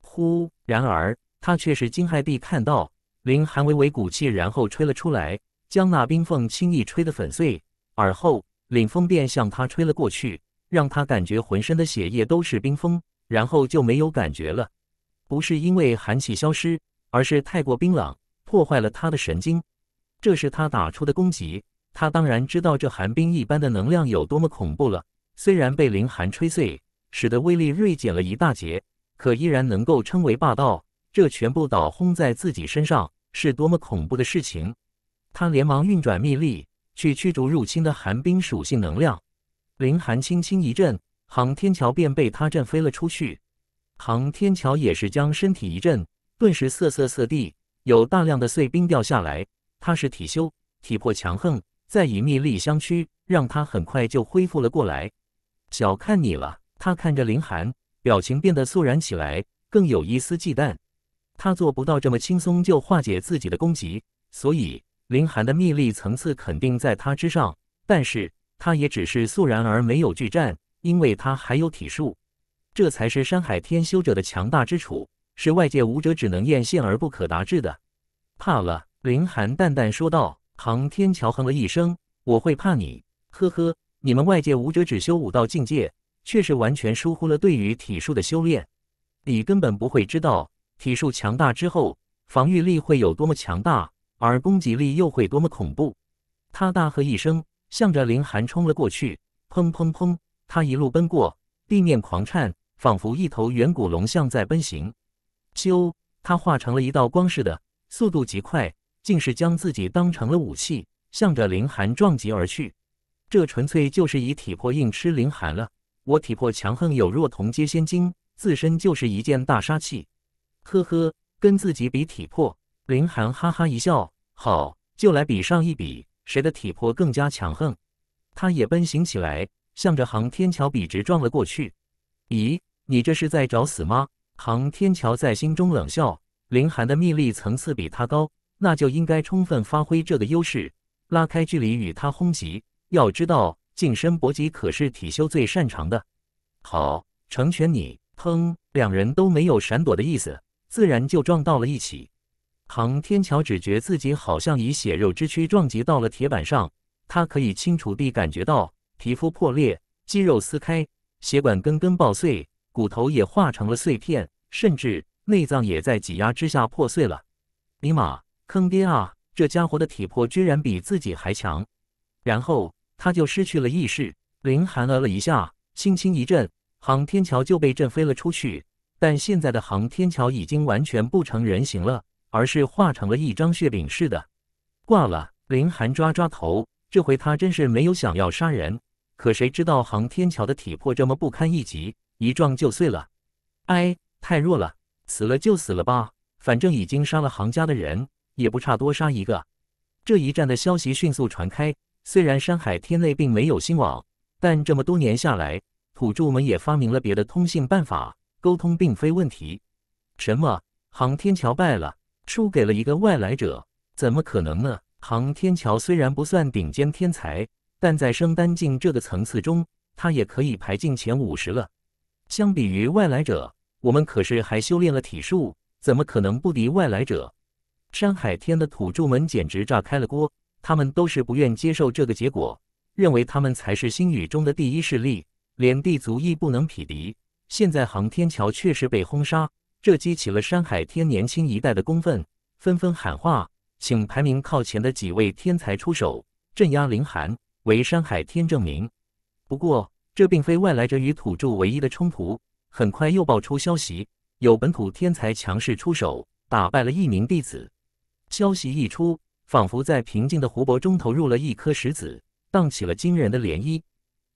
呼！然而他却是惊骇地看到，林寒微微鼓气，然后吹了出来，将那冰缝轻易吹得粉碎。而后，冷风便向他吹了过去。让他感觉浑身的血液都是冰封，然后就没有感觉了。不是因为寒气消失，而是太过冰冷，破坏了他的神经。这是他打出的攻击，他当然知道这寒冰一般的能量有多么恐怖了。虽然被凌寒吹碎，使得威力锐减了一大截，可依然能够称为霸道。这全部倒轰在自己身上，是多么恐怖的事情！他连忙运转秘力去驱逐入侵的寒冰属性能量。林寒轻轻一震，航天桥便被他震飞了出去。航天桥也是将身体一震，顿时瑟瑟瑟地，有大量的碎冰掉下来。他是体修，体魄强横，再以秘力相驱，让他很快就恢复了过来。小看你了，他看着林寒，表情变得肃然起来，更有一丝忌惮。他做不到这么轻松就化解自己的攻击，所以林寒的秘力层次肯定在他之上，但是。他也只是肃然而没有惧战，因为他还有体术，这才是山海天修者的强大之处，是外界武者只能艳羡而不可达至的。怕了，林寒淡淡说道。唐天桥哼了一声：“我会怕你？呵呵，你们外界武者只修武道境界，却是完全疏忽了对于体术的修炼，你根本不会知道体术强大之后防御力会有多么强大，而攻击力又会多么恐怖。”他大喝一声。向着林寒冲了过去，砰砰砰！他一路奔过，地面狂颤，仿佛一头远古龙象在奔行。咻！他化成了一道光似的，速度极快，竟是将自己当成了武器，向着林寒撞击而去。这纯粹就是以体魄硬吃林寒了。我体魄强横，有若同阶仙精，自身就是一件大杀器。呵呵，跟自己比体魄？林寒哈哈一笑，好，就来比上一比。谁的体魄更加强横？他也奔行起来，向着航天桥笔直撞了过去。咦，你这是在找死吗？航天桥在心中冷笑。林寒的秘力层次比他高，那就应该充分发挥这个优势，拉开距离与他轰击。要知道，近身搏击可是体修最擅长的。好，成全你。砰！两人都没有闪躲的意思，自然就撞到了一起。航天桥只觉自己好像以血肉之躯撞击到了铁板上，他可以清楚地感觉到皮肤破裂、肌肉撕开、血管根根爆碎、骨头也化成了碎片，甚至内脏也在挤压之下破碎了。尼玛，坑爹啊！这家伙的体魄居然比自己还强。然后他就失去了意识，林寒了一下，轻轻一震，航天桥就被震飞了出去。但现在的航天桥已经完全不成人形了。而是化成了一张血饼似的，挂了。林寒抓抓头，这回他真是没有想要杀人，可谁知道航天桥的体魄这么不堪一击，一撞就碎了。哎，太弱了，死了就死了吧，反正已经杀了杭家的人，也不差多杀一个。这一战的消息迅速传开，虽然山海天内并没有新网，但这么多年下来，土著们也发明了别的通信办法，沟通并非问题。什么？航天桥败了？输给了一个外来者，怎么可能呢？航天桥虽然不算顶尖天才，但在升丹境这个层次中，他也可以排进前五十了。相比于外来者，我们可是还修炼了体术，怎么可能不敌外来者？山海天的土著们简直炸开了锅，他们都是不愿接受这个结果，认为他们才是星宇中的第一势力，连地族亦不能匹敌。现在航天桥确实被轰杀。这激起了山海天年轻一代的公愤，纷纷喊话，请排名靠前的几位天才出手镇压凌寒，为山海天正名。不过，这并非外来者与土著唯一的冲突。很快又爆出消息，有本土天才强势出手，打败了一名弟子。消息一出，仿佛在平静的湖泊中投入了一颗石子，荡起了惊人的涟漪。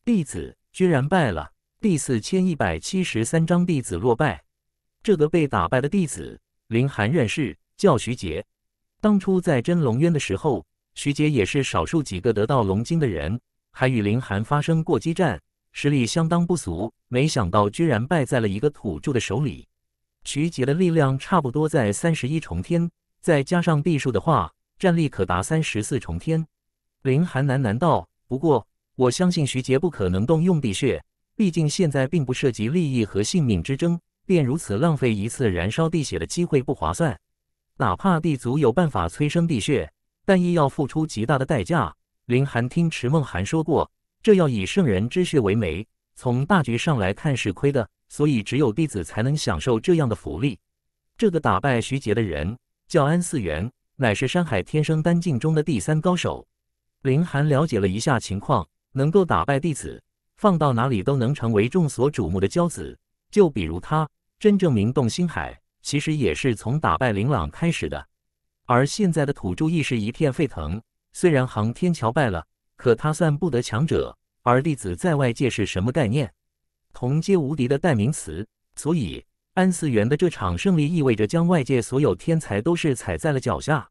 弟子居然败了！第四千一百七十三章：弟子落败。这个被打败的弟子，林寒认识，叫徐杰。当初在真龙渊的时候，徐杰也是少数几个得到龙晶的人，还与林寒发生过激战，实力相当不俗。没想到居然败在了一个土著的手里。徐杰的力量差不多在三十一重天，再加上地术的话，战力可达三十四重天。林寒喃喃道：“不过，我相信徐杰不可能动用地穴，毕竟现在并不涉及利益和性命之争。”便如此浪费一次燃烧地血的机会不划算。哪怕地族有办法催生地血，但亦要付出极大的代价。林寒听池梦涵说过，这要以圣人之血为媒，从大局上来看是亏的。所以只有弟子才能享受这样的福利。这个打败徐杰的人叫安四元，乃是山海天生丹境中的第三高手。林寒了解了一下情况，能够打败弟子，放到哪里都能成为众所瞩目的骄子。就比如他真正名动星海，其实也是从打败林朗开始的。而现在的土著意识一片沸腾，虽然航天桥败了，可他算不得强者，而弟子在外界是什么概念？同阶无敌的代名词。所以安思源的这场胜利，意味着将外界所有天才都是踩在了脚下。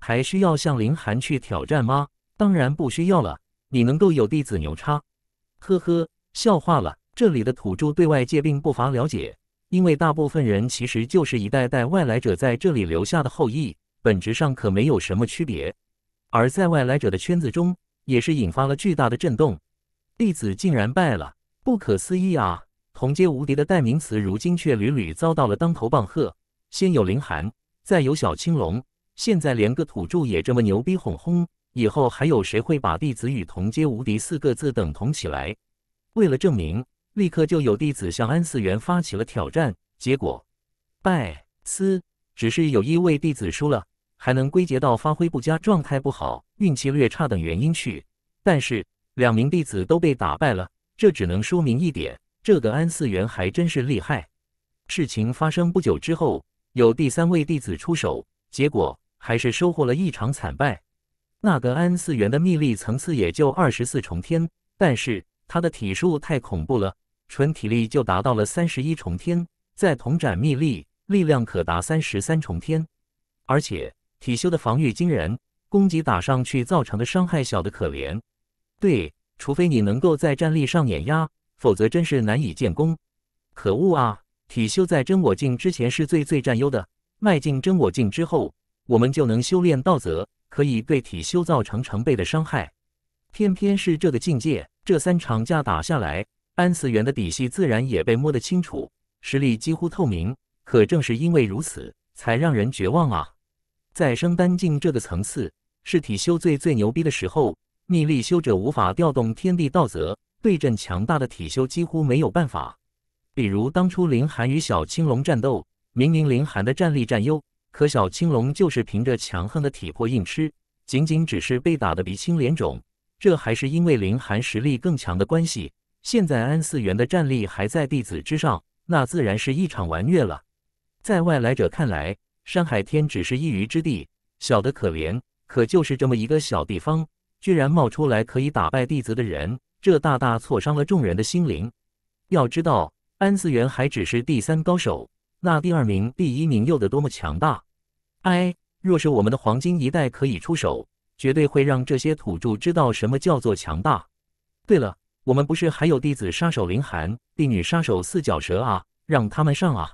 还需要向林寒去挑战吗？当然不需要了。你能够有弟子牛叉？呵呵，笑话了。这里的土著对外界并不乏了解，因为大部分人其实就是一代代外来者在这里留下的后裔，本质上可没有什么区别。而在外来者的圈子中，也是引发了巨大的震动。弟子竟然败了，不可思议啊！同阶无敌的代名词，如今却屡屡遭到了当头棒喝。先有林寒，再有小青龙，现在连个土著也这么牛逼哄哄，以后还有谁会把弟子与同阶无敌四个字等同起来？为了证明。立刻就有弟子向安四元发起了挑战，结果败。斯只是有一位弟子输了，还能归结到发挥不佳、状态不好、运气略差等原因去。但是两名弟子都被打败了，这只能说明一点：这个安四元还真是厉害。事情发生不久之后，有第三位弟子出手，结果还是收获了一场惨败。那个安四元的秘力层次也就二十四重天，但是他的体术太恐怖了。纯体力就达到了三十一重天，在同展秘力，力量可达三十三重天，而且体修的防御惊人，攻击打上去造成的伤害小得可怜。对，除非你能够在战力上碾压，否则真是难以建功。可恶啊！体修在真我境之前是最最占优的，迈进真我境之后，我们就能修炼道则，可以对体修造成成倍的伤害。偏偏是这个境界，这三场架打下来。安思元的底细自然也被摸得清楚，实力几乎透明。可正是因为如此，才让人绝望啊！在生丹境这个层次，是体修最最牛逼的时候。逆力修者无法调动天地道则对阵强大的体修，几乎没有办法。比如当初林寒与小青龙战斗，明明林寒的战力占优，可小青龙就是凭着强横的体魄硬吃，仅仅只是被打得鼻青脸肿。这还是因为林寒实力更强的关系。现在安四元的战力还在弟子之上，那自然是一场完虐了。在外来者看来，山海天只是一隅之地，小得可怜。可就是这么一个小地方，居然冒出来可以打败弟子的人，这大大挫伤了众人的心灵。要知道，安四元还只是第三高手，那第二名、第一名又得多么强大？哎，若是我们的黄金一代可以出手，绝对会让这些土著知道什么叫做强大。对了。我们不是还有弟子杀手林寒，弟女杀手四脚蛇啊？让他们上啊！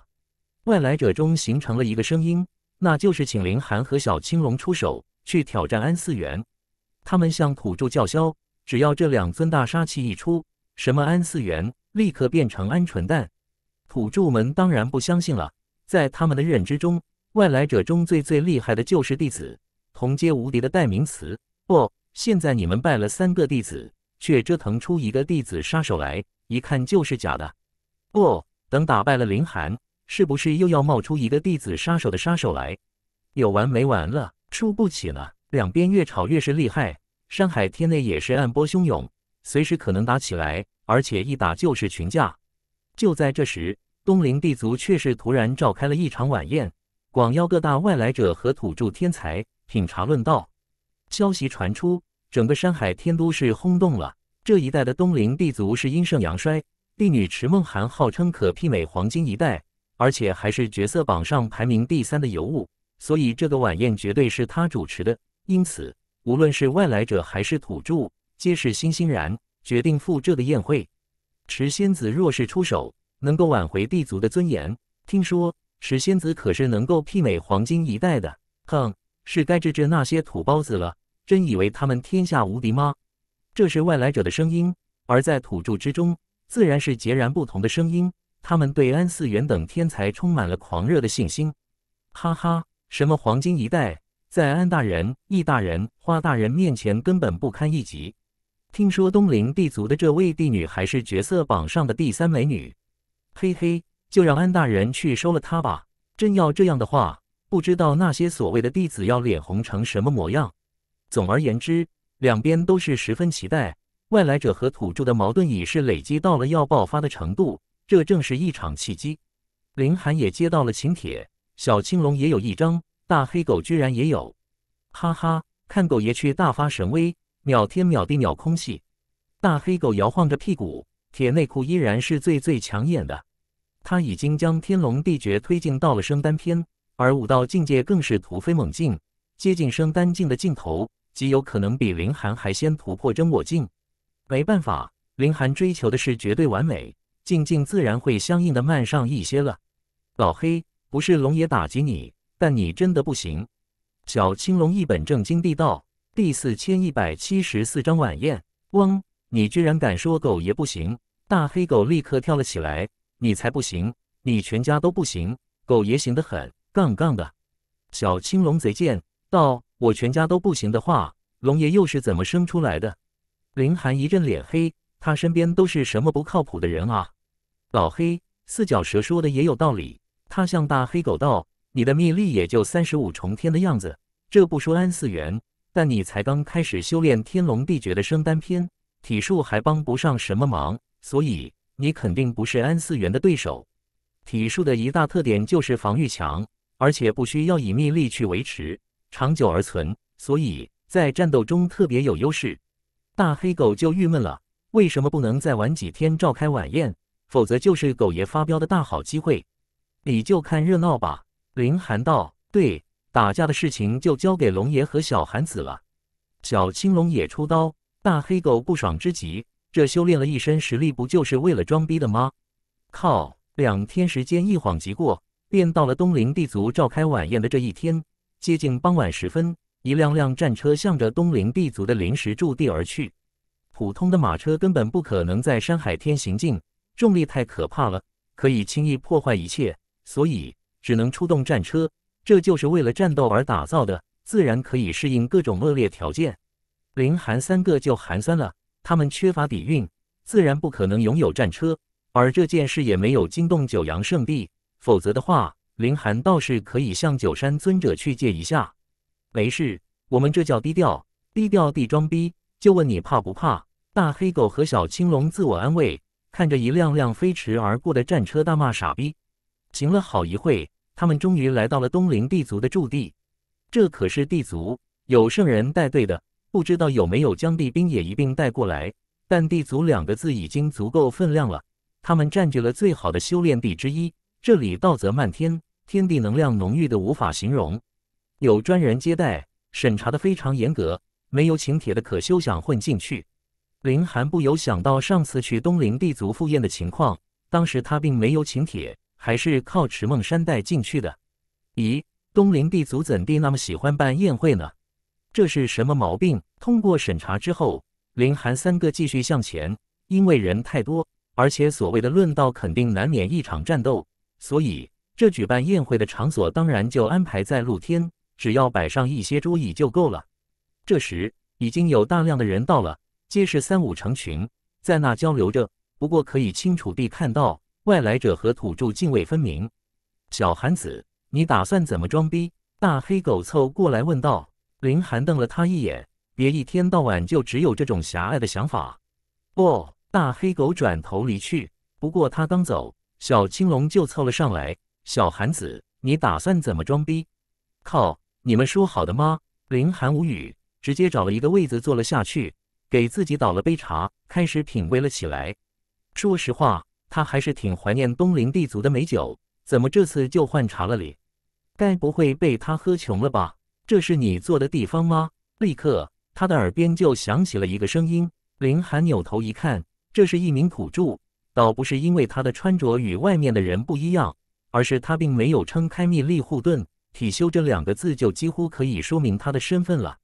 外来者中形成了一个声音，那就是请林寒和小青龙出手去挑战安四元。他们向土著叫嚣，只要这两尊大杀器一出，什么安四元立刻变成鹌鹑蛋。土著们当然不相信了，在他们的认知中，外来者中最最厉害的就是弟子，同阶无敌的代名词。不，现在你们拜了三个弟子。却折腾出一个弟子杀手来，一看就是假的。不等打败了林寒，是不是又要冒出一个弟子杀手的杀手来？有完没完了？输不起了。两边越吵越是厉害，山海天内也是暗波汹涌，随时可能打起来，而且一打就是群架。就在这时，东陵帝族却是突然召开了一场晚宴，广邀各大外来者和土著天才品茶论道。消息传出。整个山海天都是轰动了。这一代的东陵帝族是阴盛阳衰，帝女池梦涵号称可媲美黄金一代，而且还是角色榜上排名第三的尤物，所以这个晚宴绝对是他主持的。因此，无论是外来者还是土著，皆是欣欣然决定赴这个宴会。池仙子若是出手，能够挽回帝族的尊严。听说池仙子可是能够媲美黄金一代的。哼，是该治治那些土包子了。真以为他们天下无敌吗？这是外来者的声音，而在土著之中，自然是截然不同的声音。他们对安四元等天才充满了狂热的信心。哈哈，什么黄金一代，在安大人、易大人、花大人面前根本不堪一击。听说东陵帝族的这位帝女还是角色榜上的第三美女，嘿嘿，就让安大人去收了她吧。真要这样的话，不知道那些所谓的弟子要脸红成什么模样。总而言之，两边都是十分期待。外来者和土著的矛盾已是累积到了要爆发的程度，这正是一场契机。林寒也接到了请帖，小青龙也有一张，大黑狗居然也有，哈哈，看狗爷却大发神威，秒天秒地秒空气。大黑狗摇晃着屁股，铁内裤依然是最最抢眼的。他已经将天龙地绝推进到了升丹篇，而武道境界更是突飞猛进，接近升丹境的尽头。极有可能比林寒还先突破真我境。没办法，林寒追求的是绝对完美，静静自然会相应的慢上一些了。老黑，不是龙爷打击你，但你真的不行。小青龙一本正经地道：“第四千一百七十四章晚宴。嗡，你居然敢说狗爷不行？大黑狗立刻跳了起来：你才不行，你全家都不行，狗爷行得很，杠杠的。”小青龙贼贱道。我全家都不行的话，龙爷又是怎么生出来的？林寒一阵脸黑，他身边都是什么不靠谱的人啊！老黑，四脚蛇说的也有道理。他向大黑狗道：“你的秘力也就三十五重天的样子，这不说安四元，但你才刚开始修炼天龙地绝的升丹篇，体术还帮不上什么忙，所以你肯定不是安四元的对手。体术的一大特点就是防御强，而且不需要以秘力去维持。”长久而存，所以在战斗中特别有优势。大黑狗就郁闷了，为什么不能再晚几天召开晚宴？否则就是狗爷发飙的大好机会，你就看热闹吧。林寒道：“对，打架的事情就交给龙爷和小寒子了。”小青龙也出刀。大黑狗不爽之极，这修炼了一身实力，不就是为了装逼的吗？靠！两天时间一晃即过，便到了东陵帝族召开晚宴的这一天。接近傍晚时分，一辆辆战车向着东陵帝族的临时驻地而去。普通的马车根本不可能在山海天行进，重力太可怕了，可以轻易破坏一切，所以只能出动战车。这就是为了战斗而打造的，自然可以适应各种恶劣条件。凌寒三个就寒酸了，他们缺乏底蕴，自然不可能拥有战车。而这件事也没有惊动九阳圣地，否则的话。林寒倒是可以向九山尊者去借一下，没事，我们这叫低调，低调地装逼。就问你怕不怕？大黑狗和小青龙自我安慰，看着一辆辆飞驰而过的战车，大骂傻逼。行了好一会，他们终于来到了东陵地族的驻地。这可是地族，有圣人带队的，不知道有没有将地兵也一并带过来。但地族两个字已经足够分量了，他们占据了最好的修炼地之一，这里道泽漫天。天地能量浓郁的无法形容，有专人接待，审查的非常严格，没有请帖的可休想混进去。林寒不由想到上次去东陵地族赴宴的情况，当时他并没有请帖，还是靠池梦山带进去的。咦，东陵地族怎地那么喜欢办宴会呢？这是什么毛病？通过审查之后，林寒三个继续向前，因为人太多，而且所谓的论道肯定难免一场战斗，所以。这举办宴会的场所当然就安排在露天，只要摆上一些桌椅就够了。这时已经有大量的人到了，皆是三五成群，在那交流着。不过可以清楚地看到，外来者和土著泾渭分明。小韩子，你打算怎么装逼？大黑狗凑过来问道。林寒瞪了他一眼，别一天到晚就只有这种狭隘的想法。哦，大黑狗转头离去。不过他刚走，小青龙就凑了上来。小韩子，你打算怎么装逼？靠！你们说好的吗？林寒无语，直接找了一个位子坐了下去，给自己倒了杯茶，开始品味了起来。说实话，他还是挺怀念东林地族的美酒，怎么这次就换茶了哩？该不会被他喝穷了吧？这是你坐的地方吗？立刻，他的耳边就响起了一个声音。林寒扭头一看，这是一名土著，倒不是因为他的穿着与外面的人不一样。而是他并没有撑开密立护盾，体修这两个字就几乎可以说明他的身份了。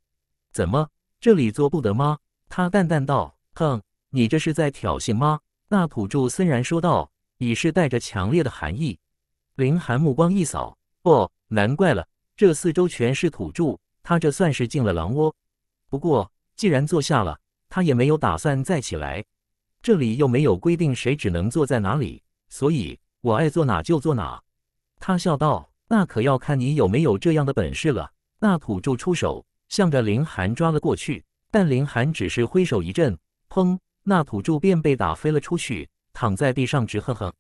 怎么，这里坐不得吗？他淡淡道：“哼，你这是在挑衅吗？”那土著森然说道，已是带着强烈的寒意。林寒目光一扫，哦，难怪了，这四周全是土著，他这算是进了狼窝。不过既然坐下了，他也没有打算再起来。这里又没有规定谁只能坐在哪里，所以。我爱坐哪就坐哪，他笑道：“那可要看你有没有这样的本事了。”那土著出手，向着林寒抓了过去，但林寒只是挥手一阵，砰！那土著便被打飞了出去，躺在地上直哼哼。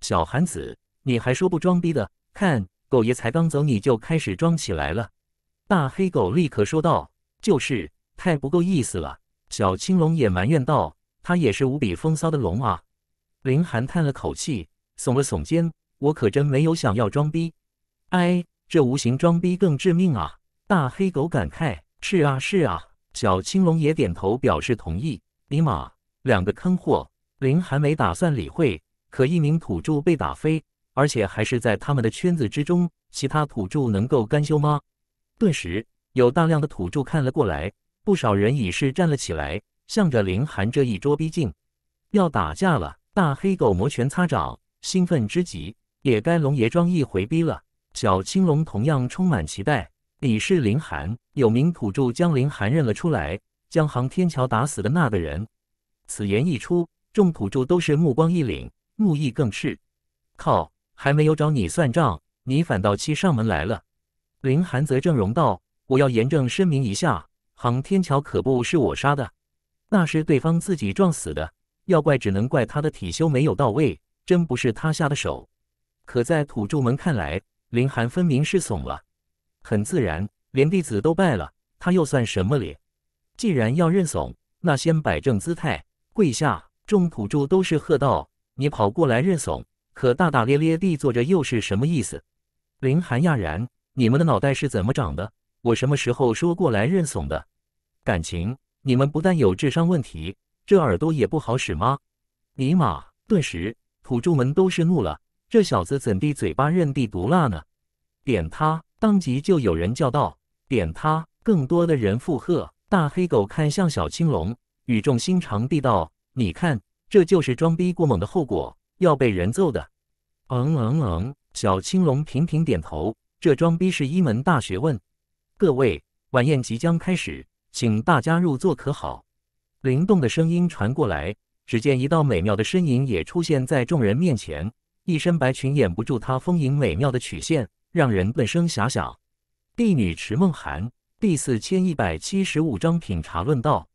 小寒子，你还说不装逼的？看狗爷才刚走，你就开始装起来了。大黑狗立刻说道：“就是，太不够意思了。”小青龙也埋怨道：“他也是无比风骚的龙啊。”林寒叹了口气。耸了耸肩，我可真没有想要装逼。哎，这无形装逼更致命啊！大黑狗感慨：“是啊，是啊。”小青龙也点头表示同意。尼玛，两个坑货！林寒没打算理会，可一名土著被打飞，而且还是在他们的圈子之中，其他土著能够甘休吗？顿时有大量的土著看了过来，不少人已是站了起来，向着林寒这一桌逼近。要打架了！大黑狗摩拳擦掌。兴奋之极，也该龙爷装一回逼了。小青龙同样充满期待。李是林寒，有名土著将林寒认了出来，将航天桥打死的那个人。此言一出，众土著都是目光一凛，怒意更炽。靠，还没有找你算账，你反倒欺上门来了。林寒则正容道：“我要严正声明一下，航天桥可不是我杀的，那是对方自己撞死的，要怪只能怪他的体修没有到位。”真不是他下的手，可在土著们看来，林寒分明是怂了。很自然，连弟子都败了，他又算什么脸？既然要认怂，那先摆正姿态，跪下！众土著都是喝道：“你跑过来认怂，可大大咧咧地坐着，又是什么意思？”林寒讶然：“你们的脑袋是怎么长的？我什么时候说过来认怂的？感情你们不但有智商问题，这耳朵也不好使吗？”尼玛！顿时。土著们都是怒了，这小子怎地嘴巴任地毒辣呢？点他！当即就有人叫道：“点他！”更多的人附和。大黑狗看向小青龙，语重心长地道：“你看，这就是装逼过猛的后果，要被人揍的。”嗯嗯嗯。小青龙频频点头。这装逼是一门大学问。各位，晚宴即将开始，请大家入座可好？灵动的声音传过来。只见一道美妙的身影也出现在众人面前，一身白裙掩不住她丰盈美妙的曲线，让人顿生遐想。帝女池梦涵第四千一百七十五章品茶论道。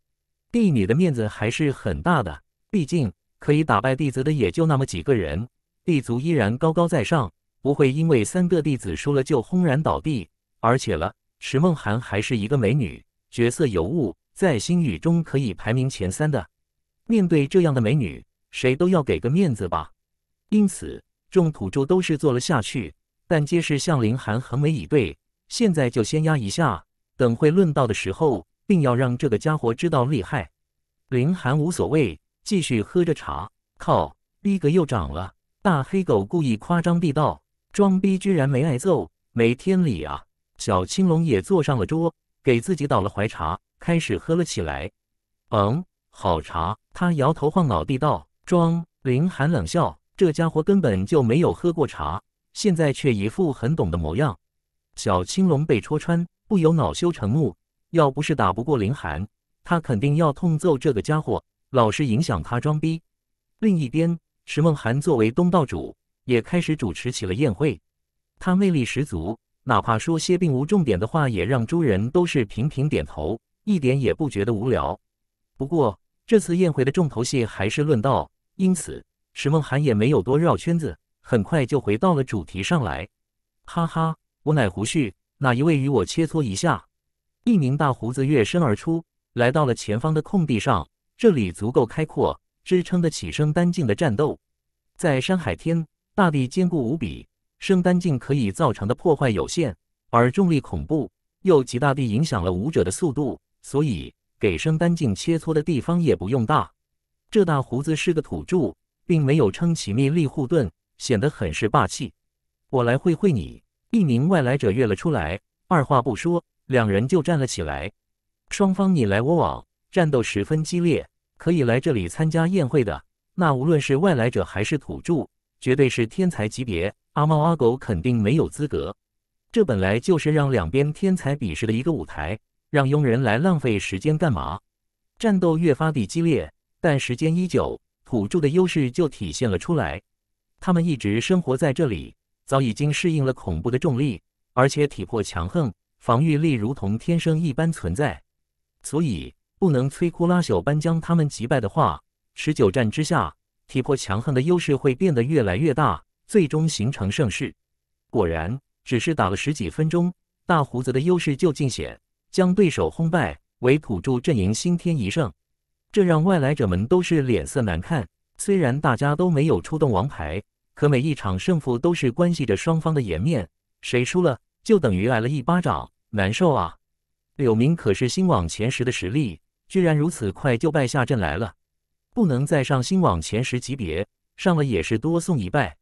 帝女的面子还是很大的，毕竟可以打败弟子的也就那么几个人，帝族依然高高在上，不会因为三个弟子输了就轰然倒地。而且了，池梦涵还是一个美女，绝色尤物，在星宇中可以排名前三的。面对这样的美女，谁都要给个面子吧。因此，众土著都是坐了下去，但皆是向林寒横眉以对。现在就先压一下，等会论道的时候，定要让这个家伙知道厉害。林寒无所谓，继续喝着茶。靠，逼格又涨了。大黑狗故意夸张地道：“装逼居然没挨揍，没天理啊！”小青龙也坐上了桌，给自己倒了怀茶，开始喝了起来。嗯，好茶。他摇头晃脑地道：“庄林寒冷笑，这家伙根本就没有喝过茶，现在却一副很懂的模样。”小青龙被戳穿，不由恼羞成怒。要不是打不过林寒，他肯定要痛揍这个家伙，老是影响他装逼。另一边，池梦涵作为东道主，也开始主持起了宴会。他魅力十足，哪怕说些并无重点的话，也让诸人都是频频点头，一点也不觉得无聊。不过，这次宴会的重头戏还是论道，因此石梦涵也没有多绕圈子，很快就回到了主题上来。哈哈，我乃胡旭，哪一位与我切磋一下？一名大胡子跃身而出，来到了前方的空地上。这里足够开阔，支撑得起生丹境的战斗。在山海天，大地坚固无比，生丹境可以造成的破坏有限，而重力恐怖，又极大地影响了武者的速度，所以。给生丹境切磋的地方也不用大，这大胡子是个土著，并没有撑起秘力护盾，显得很是霸气。我来会会你！一名外来者跃了出来，二话不说，两人就站了起来。双方你来我往，战斗十分激烈。可以来这里参加宴会的，那无论是外来者还是土著，绝对是天才级别。阿猫阿狗肯定没有资格。这本来就是让两边天才比试的一个舞台。让佣人来浪费时间干嘛？战斗越发地激烈，但时间一久，土著的优势就体现了出来。他们一直生活在这里，早已经适应了恐怖的重力，而且体魄强横，防御力如同天生一般存在。所以，不能摧枯拉朽般将他们击败的话，持久战之下，体魄强横的优势会变得越来越大，最终形成盛世。果然，只是打了十几分钟，大胡子的优势就尽显。将对手轰败，为土著阵营新添一胜，这让外来者们都是脸色难看。虽然大家都没有出动王牌，可每一场胜负都是关系着双方的颜面，谁输了就等于挨了一巴掌，难受啊！柳明可是新网前十的实力，居然如此快就败下阵来了，不能再上新网前十级别，上了也是多送一败。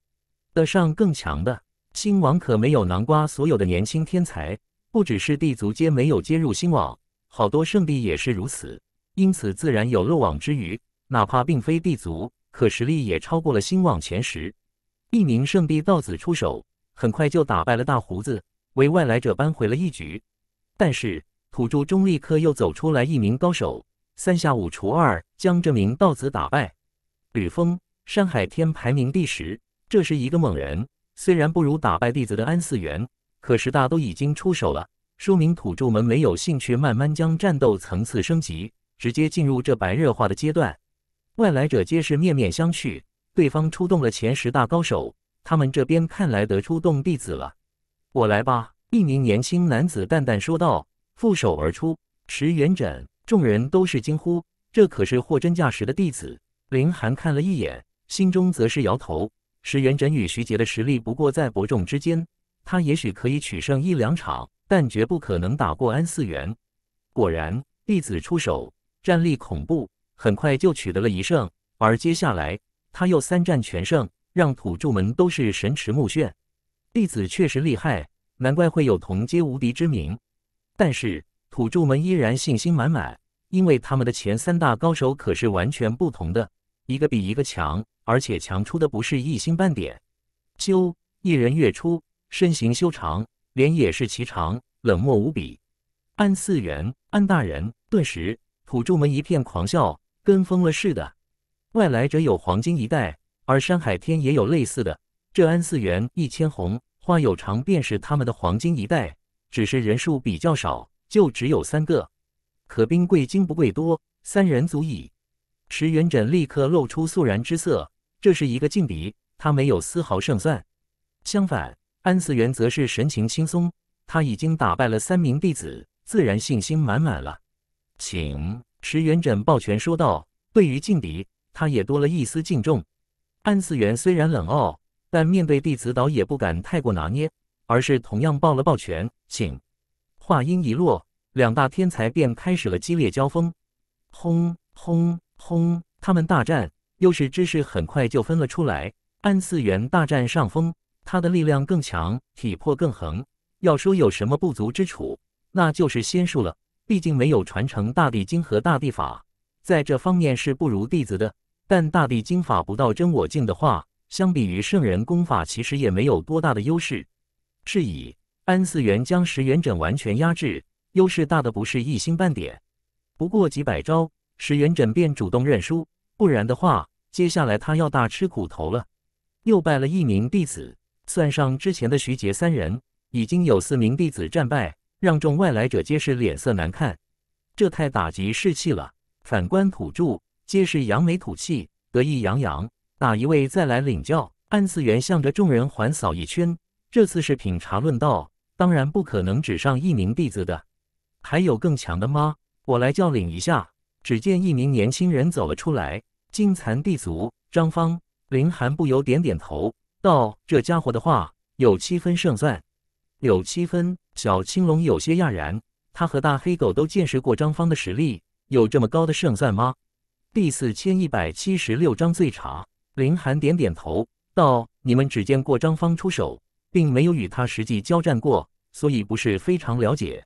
得上更强的，新网可没有南瓜所有的年轻天才。不只是地族皆没有接入新网，好多圣地也是如此，因此自然有漏网之鱼。哪怕并非地族，可实力也超过了新网前十。一名圣地道子出手，很快就打败了大胡子，为外来者扳回了一局。但是土著中立刻又走出来一名高手，三下五除二将这名道子打败。吕峰山海天排名第十，这是一个猛人，虽然不如打败弟子的安四元。可是大都已经出手了，说明土著们没有兴趣慢慢将战斗层次升级，直接进入这白热化的阶段。外来者皆是面面相觑，对方出动了前十大高手，他们这边看来得出动弟子了。我来吧，一名年轻男子淡淡说道，负手而出，石元枕。众人都是惊呼，这可是货真价实的弟子。林寒看了一眼，心中则是摇头。石元枕与徐杰的实力不过在伯仲之间。他也许可以取胜一两场，但绝不可能打过安四元。果然，弟子出手，战力恐怖，很快就取得了一胜。而接下来，他又三战全胜，让土著们都是神驰目眩。弟子确实厉害，难怪会有同阶无敌之名。但是，土著们依然信心满满，因为他们的前三大高手可是完全不同的，一个比一个强，而且强出的不是一星半点。咻，一人跃出。身形修长，脸也是颀长，冷漠无比。安四元，安大人，顿时土著们一片狂笑，跟疯了似的。外来者有黄金一代，而山海天也有类似的。这安四元，一千红花有常，便是他们的黄金一代，只是人数比较少，就只有三个。可兵贵精不贵多，三人足矣。石元枕立刻露出肃然之色，这是一个劲敌，他没有丝毫胜算。相反。安思元则是神情轻松，他已经打败了三名弟子，自然信心满满了。请石元枕抱拳说道：“对于劲敌，他也多了一丝敬重。”安思元虽然冷傲，但面对弟子倒也不敢太过拿捏，而是同样抱了抱拳，请。话音一落，两大天才便开始了激烈交锋。轰轰轰！他们大战，又是知识很快就分了出来。安思元大占上风。他的力量更强，体魄更横。要说有什么不足之处，那就是仙术了。毕竟没有传承大地经和大地法，在这方面是不如弟子的。但大地经法不到真我境的话，相比于圣人功法，其实也没有多大的优势。是以安思源将石元稹完全压制，优势大的不是一星半点。不过几百招，石元稹便主动认输。不然的话，接下来他要大吃苦头了。又拜了一名弟子。算上之前的徐杰三人，已经有四名弟子战败，让众外来者皆是脸色难看。这太打击士气了。反观土著，皆是扬眉吐气，得意洋洋。哪一位再来领教？安次元向着众人环扫一圈。这次是品茶论道，当然不可能只上一名弟子的。还有更强的吗？我来教领一下。只见一名年轻人走了出来，金蚕地族张方林寒不由点点头。道这家伙的话有七分胜算，有七分。小青龙有些讶然，他和大黑狗都见识过张方的实力，有这么高的胜算吗？第四千一百七十六章醉茶。林寒点点头，道：“你们只见过张方出手，并没有与他实际交战过，所以不是非常了解。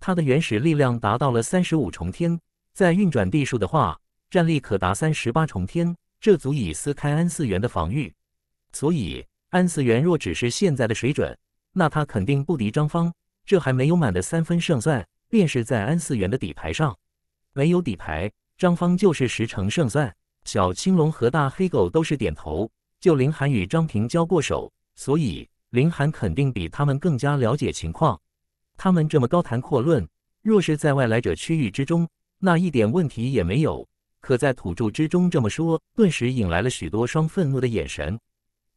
他的原始力量达到了三十五重天，在运转地术的话，战力可达三十八重天，这足以撕开安四元的防御。”所以安思源若只是现在的水准，那他肯定不敌张芳。这还没有满的三分胜算。便是在安思源的底牌上，没有底牌，张芳就是十成胜算。小青龙和大黑狗都是点头，就林涵与张平交过手，所以林涵肯定比他们更加了解情况。他们这么高谈阔论，若是在外来者区域之中，那一点问题也没有。可在土著之中这么说，顿时引来了许多双愤怒的眼神。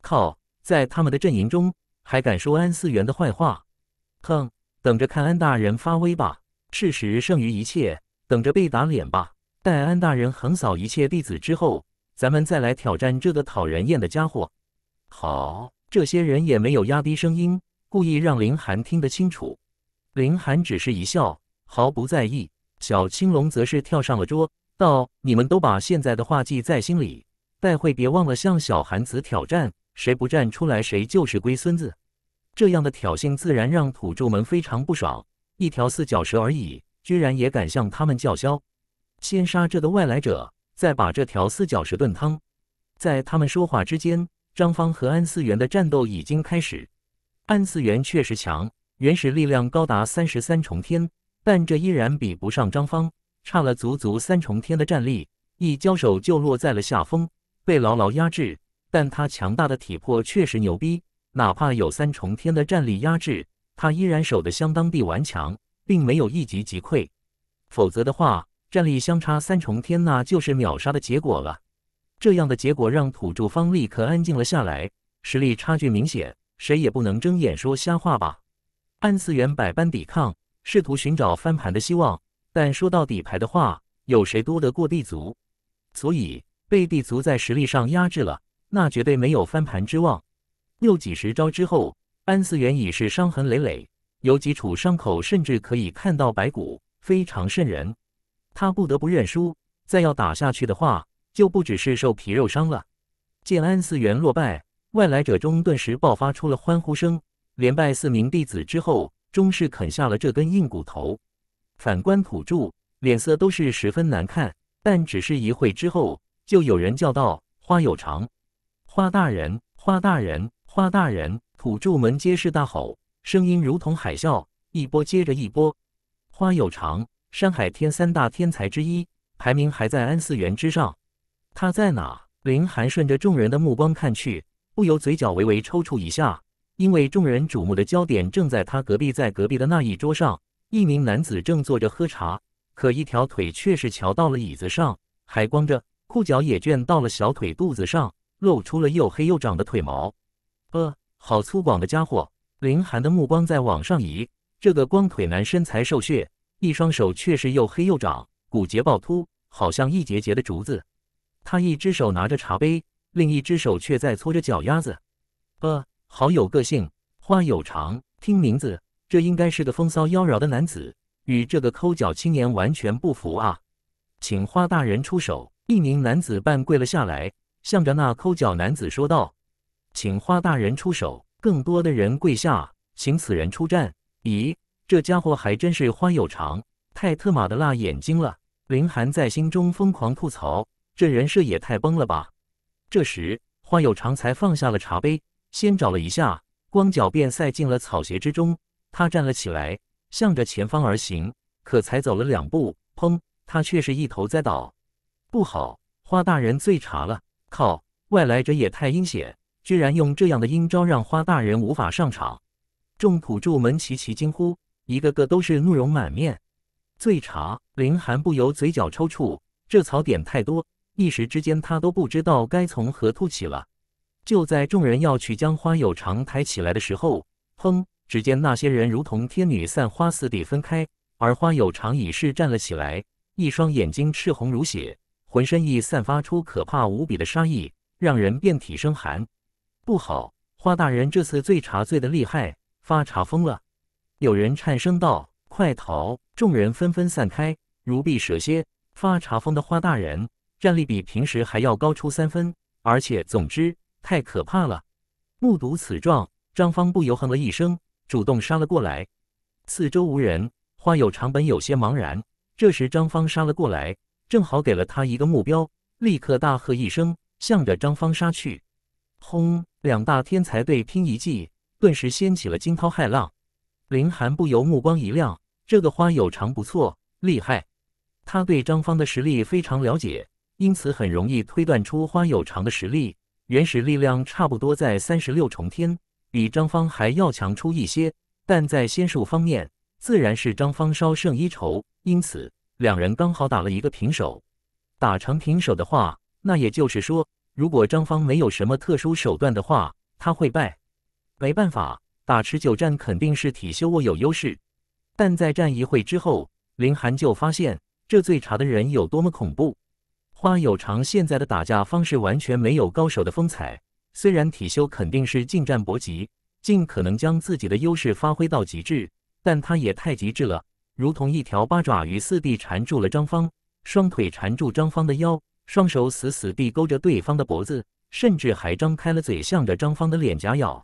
靠，在他们的阵营中还敢说安思源的坏话，哼，等着看安大人发威吧。事实胜于一切，等着被打脸吧。待安大人横扫一切弟子之后，咱们再来挑战这个讨人厌的家伙。好，这些人也没有压低声音，故意让林寒听得清楚。林寒只是一笑，毫不在意。小青龙则是跳上了桌，道：“你们都把现在的话记在心里，待会别忘了向小寒子挑战。”谁不站出来，谁就是龟孙子！这样的挑衅自然让土著们非常不爽。一条四脚蛇而已，居然也敢向他们叫嚣！先杀这个外来者，再把这条四脚蛇炖汤。在他们说话之间，张方和安思源的战斗已经开始。安思源确实强，原始力量高达三十三重天，但这依然比不上张方，差了足足三重天的战力，一交手就落在了下风，被牢牢压制。但他强大的体魄确实牛逼，哪怕有三重天的战力压制，他依然守得相当地顽强，并没有一击即溃。否则的话，战力相差三重天，那就是秒杀的结果了。这样的结果让土著方立刻安静了下来，实力差距明显，谁也不能睁眼说瞎话吧。安次元百般抵抗，试图寻找翻盘的希望，但说到底牌的话，有谁多得过地族？所以被地族在实力上压制了。那绝对没有翻盘之望。又几十招之后，安思源已是伤痕累累，有几处伤口甚至可以看到白骨，非常瘆人。他不得不认输。再要打下去的话，就不只是受皮肉伤了。见安思源落败，外来者中顿时爆发出了欢呼声。连败四名弟子之后，终是啃下了这根硬骨头。反观土著，脸色都是十分难看，但只是一会之后，就有人叫道：“花有常。”花大人，花大人，花大人！土著们皆是大吼，声音如同海啸，一波接着一波。花有常，山海天三大天才之一，排名还在安四元之上。他在哪？林寒顺着众人的目光看去，不由嘴角微微抽搐一下，因为众人瞩目的焦点正在他隔壁，在隔壁的那一桌上，一名男子正坐着喝茶，可一条腿却是翘到了椅子上，还光着，裤脚也卷到了小腿肚子上。露出了又黑又长的腿毛，呃，好粗犷的家伙。林寒的目光在往上移，这个光腿男身材瘦削，一双手却是又黑又长，骨节暴突，好像一节节的竹子。他一只手拿着茶杯，另一只手却在搓着脚丫子，呃，好有个性。花有长，听名字，这应该是个风骚妖娆的男子，与这个抠脚青年完全不符啊！请花大人出手。一名男子半跪了下来。向着那抠脚男子说道：“请花大人出手，更多的人跪下，请此人出战。”咦，这家伙还真是花有常，太特么的辣眼睛了！林寒在心中疯狂吐槽：“这人设也太崩了吧！”这时，花有常才放下了茶杯，先找了一下光脚，便塞进了草鞋之中。他站了起来，向着前方而行。可才走了两步，砰！他却是一头栽倒。不好，花大人醉茶了。靠！外来者也太阴险，居然用这样的阴招让花大人无法上场。众土著门齐齐惊呼，一个个都是怒容满面。醉茶林寒不由嘴角抽搐，这槽点太多，一时之间他都不知道该从何吐起了。就在众人要去将花有常抬起来的时候，砰！只见那些人如同天女散花似的分开，而花有常已是站了起来，一双眼睛赤红如血。浑身亦散发出可怕无比的杀意，让人遍体生寒。不好，花大人这次醉茶醉得厉害，发茶疯了。有人颤声道：“快逃！”众人纷纷散开，如避蛇蝎。发茶疯的花大人战力比平时还要高出三分，而且总之太可怕了。目睹此状，张芳不由哼了一声，主动杀了过来。四周无人，花友长本有些茫然。这时，张芳杀了过来。正好给了他一个目标，立刻大喝一声，向着张方杀去。轰！两大天才对拼一记，顿时掀起了惊涛骇浪。林寒不由目光一亮，这个花有常不错，厉害。他对张方的实力非常了解，因此很容易推断出花有常的实力。原始力量差不多在三十六重天，比张方还要强出一些，但在仙术方面，自然是张方稍胜一筹。因此。两人刚好打了一个平手，打成平手的话，那也就是说，如果张方没有什么特殊手段的话，他会败。没办法，打持久战肯定是体修我有优势，但在战一会之后，林寒就发现这醉茶的人有多么恐怖。花有常现在的打架方式完全没有高手的风采，虽然体修肯定是近战搏击，尽可能将自己的优势发挥到极致，但他也太极致了。如同一条八爪鱼，四臂缠住了张方，双腿缠住张方的腰，双手死死地勾着对方的脖子，甚至还张开了嘴，向着张方的脸颊咬。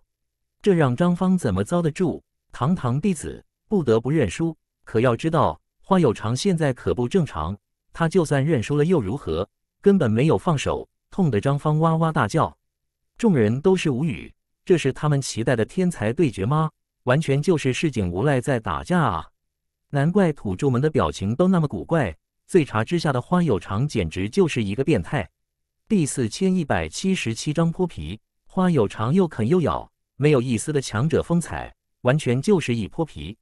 这让张方怎么遭得住？堂堂弟子不得不认输。可要知道，花有常现在可不正常。他就算认输了又如何？根本没有放手，痛得张方哇哇大叫。众人都是无语：这是他们期待的天才对决吗？完全就是市井无赖在打架啊！难怪土著们的表情都那么古怪。醉茶之下的花有常简直就是一个变态。第四千一百七十七章泼皮花有常又啃又咬，没有一丝的强者风采，完全就是一泼皮。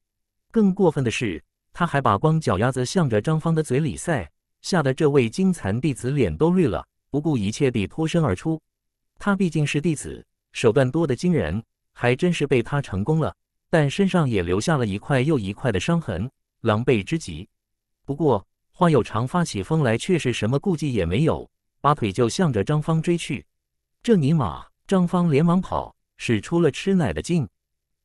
更过分的是，他还把光脚丫子向着张芳的嘴里塞，吓得这位金蚕弟子脸都绿了，不顾一切地脱身而出。他毕竟是弟子，手段多得惊人，还真是被他成功了，但身上也留下了一块又一块的伤痕。狼狈之极，不过花有常发起疯来，却是什么顾忌也没有，拔腿就向着张方追去。这尼玛！张方连忙跑，使出了吃奶的劲。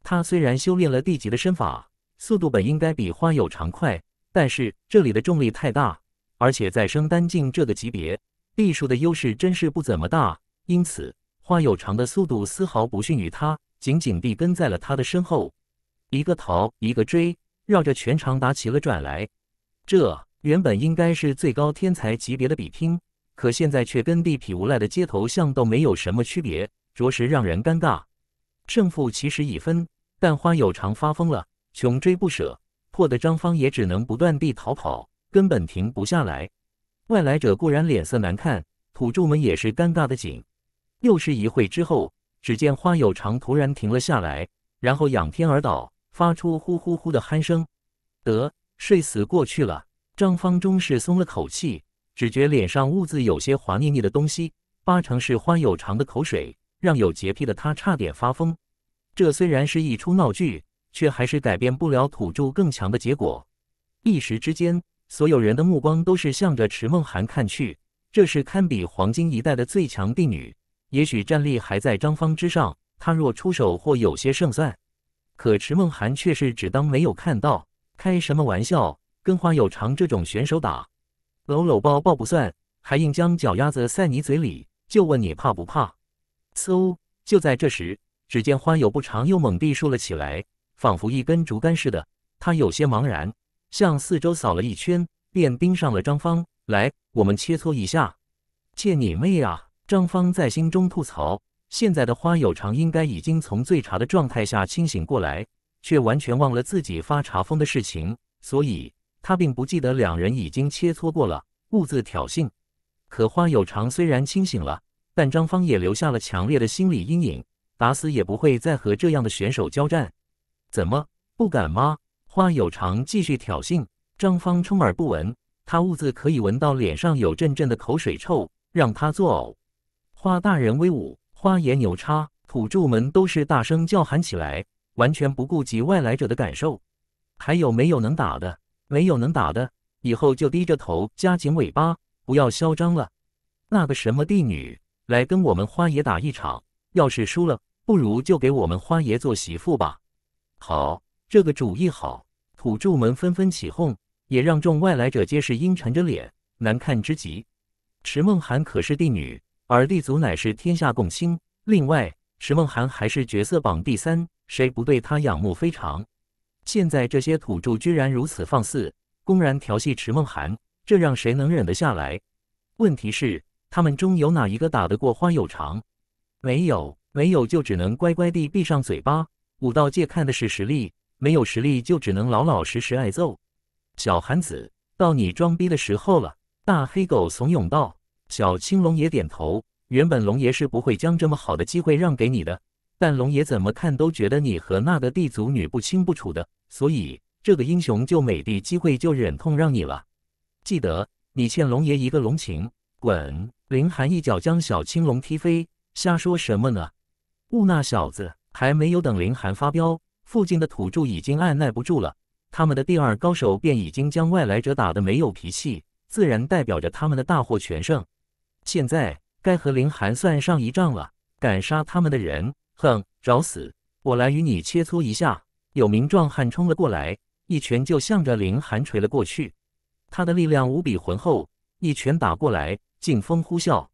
他虽然修炼了地级的身法，速度本应该比花有常快，但是这里的重力太大，而且在升丹境这个级别，地术的优势真是不怎么大，因此花有常的速度丝毫不逊于他，紧紧地跟在了他的身后，一个逃，一个追。绕着全场打起了转来，这原本应该是最高天才级别的比拼，可现在却跟地痞无赖的街头巷斗没有什么区别，着实让人尴尬。胜负其实已分，但花有常发疯了，穷追不舍，迫得张方也只能不断地逃跑，根本停不下来。外来者固然脸色难看，土著们也是尴尬的紧。又是一会之后，只见花有常突然停了下来，然后仰天而倒。发出呼呼呼的鼾声，得睡死过去了。张方终是松了口气，只觉脸上兀自有些滑腻腻的东西，八成是欢有常的口水，让有洁癖的他差点发疯。这虽然是一出闹剧，却还是改变不了土著更强的结果。一时之间，所有人的目光都是向着池梦涵看去。这是堪比黄金一代的最强帝女，也许战力还在张方之上。他若出手，或有些胜算。可池梦涵却是只当没有看到，开什么玩笑？跟花有常这种选手打，搂搂抱抱不算，还硬将脚丫子塞你嘴里，就问你怕不怕？嗖！就在这时，只见花有不长又猛地竖了起来，仿佛一根竹竿似的。他有些茫然，向四周扫了一圈，便盯上了张芳。来，我们切磋一下，切，你妹啊！张芳在心中吐槽。现在的花有常应该已经从醉茶的状态下清醒过来，却完全忘了自己发茶疯的事情，所以他并不记得两人已经切磋过了，兀自挑衅。可花有常虽然清醒了，但张芳也留下了强烈的心理阴影，打死也不会再和这样的选手交战。怎么不敢吗？花有常继续挑衅，张芳充耳不闻。他兀自可以闻到脸上有阵阵的口水臭，让他作呕。花大人威武！花爷牛叉，土著们都是大声叫喊起来，完全不顾及外来者的感受。还有没有能打的？没有能打的，以后就低着头夹紧尾巴，不要嚣张了。那个什么帝女，来跟我们花爷打一场，要是输了，不如就给我们花爷做媳妇吧。好，这个主意好。土著们纷纷起哄，也让众外来者皆是阴沉着脸，难看之极。迟梦涵可是帝女。而立足乃是天下共心。另外，石梦涵还是角色榜第三，谁不对他仰慕非常？现在这些土著居然如此放肆，公然调戏池梦涵，这让谁能忍得下来？问题是，他们中有哪一个打得过花有常？没有，没有，就只能乖乖地闭上嘴巴。武道界看的是实力，没有实力就只能老老实实挨揍。小韩子，到你装逼的时候了！大黑狗怂恿道。小青龙也点头。原本龙爷是不会将这么好的机会让给你的，但龙爷怎么看都觉得你和那个地族女不清不楚的，所以这个英雄救美的机会就忍痛让你了。记得你欠龙爷一个龙情。滚！林寒一脚将小青龙踢飞。瞎说什么呢？雾那小子还没有等林寒发飙，附近的土著已经按耐不住了。他们的第二高手便已经将外来者打得没有脾气，自然代表着他们的大获全胜。现在该和林寒算上一账了。敢杀他们的人，哼，找死！我来与你切磋一下。有名壮汉冲了过来，一拳就向着林寒锤了过去。他的力量无比浑厚，一拳打过来，劲风呼啸。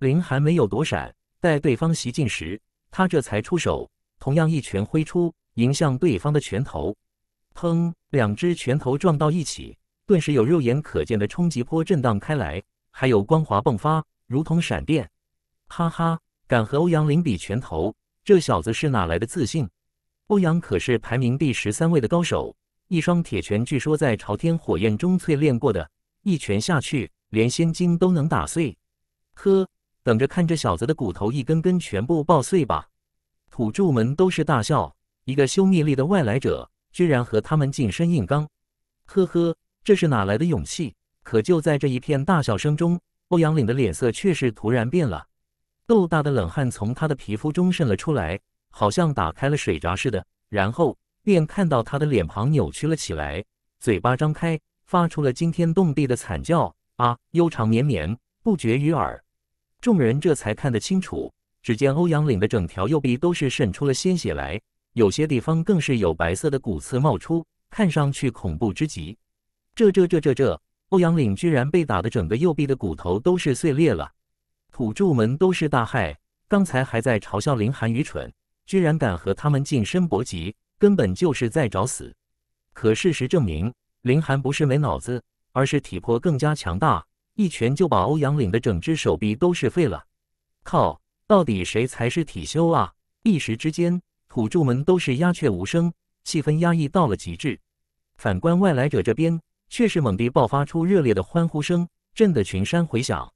林寒没有躲闪，待对方袭进时，他这才出手，同样一拳挥出，迎向对方的拳头。砰！两只拳头撞到一起，顿时有肉眼可见的冲击波震荡开来。还有光滑迸发，如同闪电！哈哈，敢和欧阳林比拳头，这小子是哪来的自信？欧阳可是排名第十三位的高手，一双铁拳据说在朝天火焰中淬炼过的，一拳下去，连仙晶都能打碎。呵，等着看这小子的骨头一根根全部爆碎吧！土著们都是大笑，一个修密力的外来者，居然和他们近身硬刚，呵呵，这是哪来的勇气？可就在这一片大笑声中，欧阳岭的脸色却是突然变了，豆大的冷汗从他的皮肤中渗了出来，好像打开了水闸似的。然后便看到他的脸庞扭曲了起来，嘴巴张开，发出了惊天动地的惨叫，啊，悠长绵绵，不绝于耳。众人这才看得清楚，只见欧阳岭的整条右臂都是渗出了鲜血来，有些地方更是有白色的骨刺冒出，看上去恐怖之极。这这这这这！欧阳岭居然被打的整个右臂的骨头都是碎裂了，土著们都是大骇。刚才还在嘲笑林寒愚蠢，居然敢和他们近身搏击，根本就是在找死。可事实证明，林寒不是没脑子，而是体魄更加强大，一拳就把欧阳岭的整只手臂都是废了。靠，到底谁才是体修啊？一时之间，土著们都是鸦雀无声，气氛压抑到了极致。反观外来者这边。却是猛地爆发出热烈的欢呼声，震得群山回响，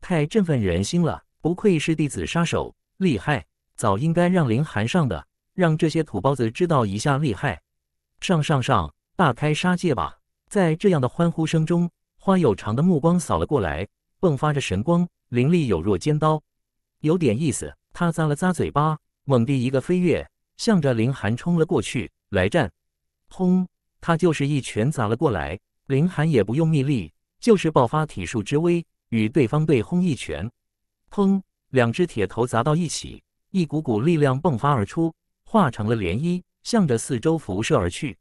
太振奋人心了！不愧是弟子杀手，厉害！早应该让林寒上的，让这些土包子知道一下厉害！上上上，大开杀戒吧！在这样的欢呼声中，花有常的目光扫了过来，迸发着神光，灵力有若尖刀，有点意思。他咂了咂嘴巴，猛地一个飞跃，向着林寒冲了过去，来战！轰！他就是一拳砸了过来。林寒也不用秘力，就是爆发体术之威，与对方对轰一拳。砰！两只铁头砸到一起，一股股力量迸发而出，化成了涟漪，向着四周辐射而去。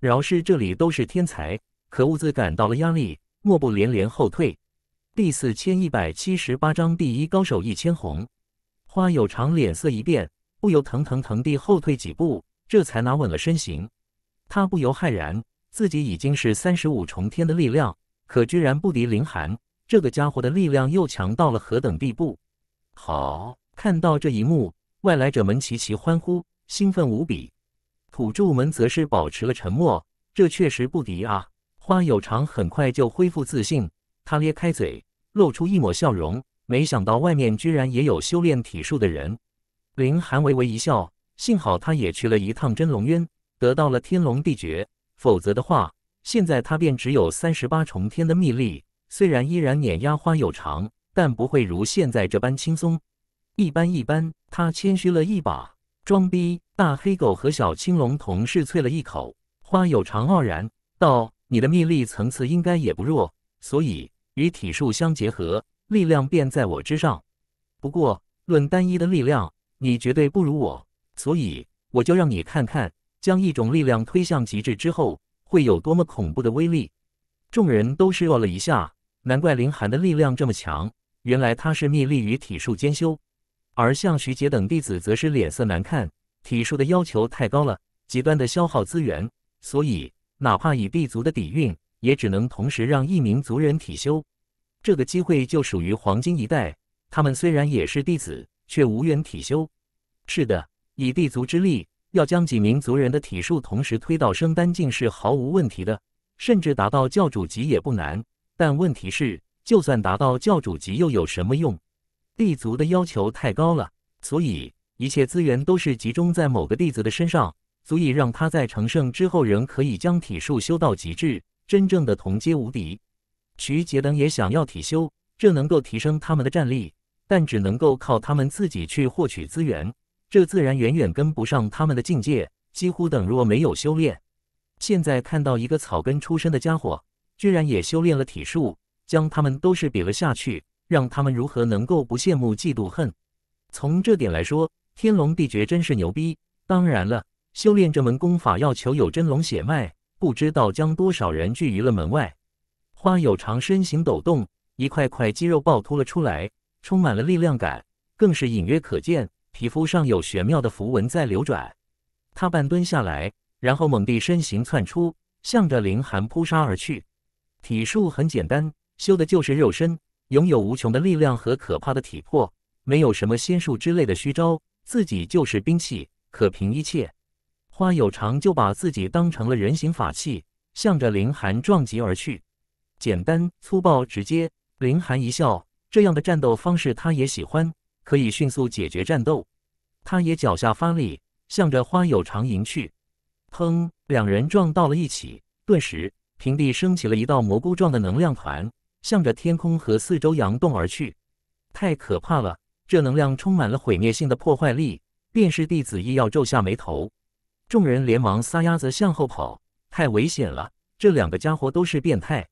饶是这里都是天才，可兀自感到了压力，莫不连连后退。第四千一百七十八章第一高手一千红。花有常脸色一变，不由腾腾腾地后退几步，这才拿稳了身形。他不由骇然。自己已经是三十五重天的力量，可居然不敌林寒这个家伙的力量，又强到了何等地步？好看到这一幕，外来者们齐齐欢呼，兴奋无比；土著们则是保持了沉默。这确实不敌啊！花有常很快就恢复自信，他咧开嘴，露出一抹笑容。没想到外面居然也有修炼体术的人。林寒微微一笑，幸好他也去了一趟真龙渊，得到了天龙地诀。否则的话，现在他便只有三十八重天的秘力，虽然依然碾压花有常，但不会如现在这般轻松。一般一般，他谦虚了一把，装逼。大黑狗和小青龙同时啐了一口。花有常傲然道：“你的秘力层次应该也不弱，所以与体术相结合，力量便在我之上。不过论单一的力量，你绝对不如我，所以我就让你看看。”将一种力量推向极致之后，会有多么恐怖的威力？众人都失弱了一下，难怪凌寒的力量这么强，原来他是秘力与体术兼修。而像徐杰等弟子，则是脸色难看，体术的要求太高了，极端的消耗资源，所以哪怕以地族的底蕴，也只能同时让一名族人体修。这个机会就属于黄金一代，他们虽然也是弟子，却无缘体修。是的，以地族之力。要将几名族人的体术同时推到升丹境是毫无问题的，甚至达到教主级也不难。但问题是，就算达到教主级又有什么用？地族的要求太高了，所以一切资源都是集中在某个弟子的身上，足以让他在成圣之后仍可以将体术修到极致，真正的同阶无敌。徐杰等也想要体修，这能够提升他们的战力，但只能够靠他们自己去获取资源。这自然远远跟不上他们的境界，几乎等若没有修炼。现在看到一个草根出身的家伙，居然也修炼了体术，将他们都是比了下去，让他们如何能够不羡慕、嫉妒、恨？从这点来说，天龙地诀真是牛逼。当然了，修炼这门功法要求有真龙血脉，不知道将多少人拒于了门外。花有常身形抖动，一块块肌肉暴突了出来，充满了力量感，更是隐约可见。皮肤上有玄妙的符文在流转，他半蹲下来，然后猛地身形窜出，向着凌寒扑杀而去。体术很简单，修的就是肉身，拥有无穷的力量和可怕的体魄，没有什么仙术之类的虚招，自己就是兵器，可平一切。花有常就把自己当成了人形法器，向着凌寒撞击而去，简单、粗暴、直接。凌寒一笑，这样的战斗方式他也喜欢。可以迅速解决战斗，他也脚下发力，向着花友长迎去。砰！两人撞到了一起，顿时平地升起了一道蘑菇状的能量团，向着天空和四周扬动而去。太可怕了！这能量充满了毁灭性的破坏力，便是弟子亦要皱下眉头。众人连忙撒丫子向后跑，太危险了！这两个家伙都是变态。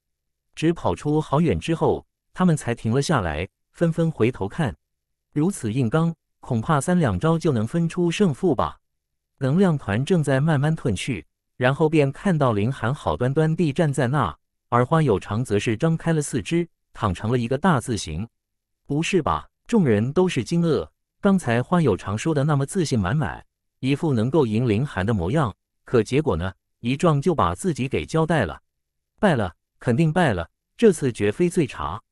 只跑出好远之后，他们才停了下来，纷纷回头看。如此硬刚，恐怕三两招就能分出胜负吧？能量团正在慢慢褪去，然后便看到林寒好端端地站在那，而花有常则是张开了四肢，躺成了一个大字形。不是吧？众人都是惊愕。刚才花有常说的那么自信满满，一副能够赢林寒的模样，可结果呢？一撞就把自己给交代了，败了，肯定败了，这次绝非醉茶。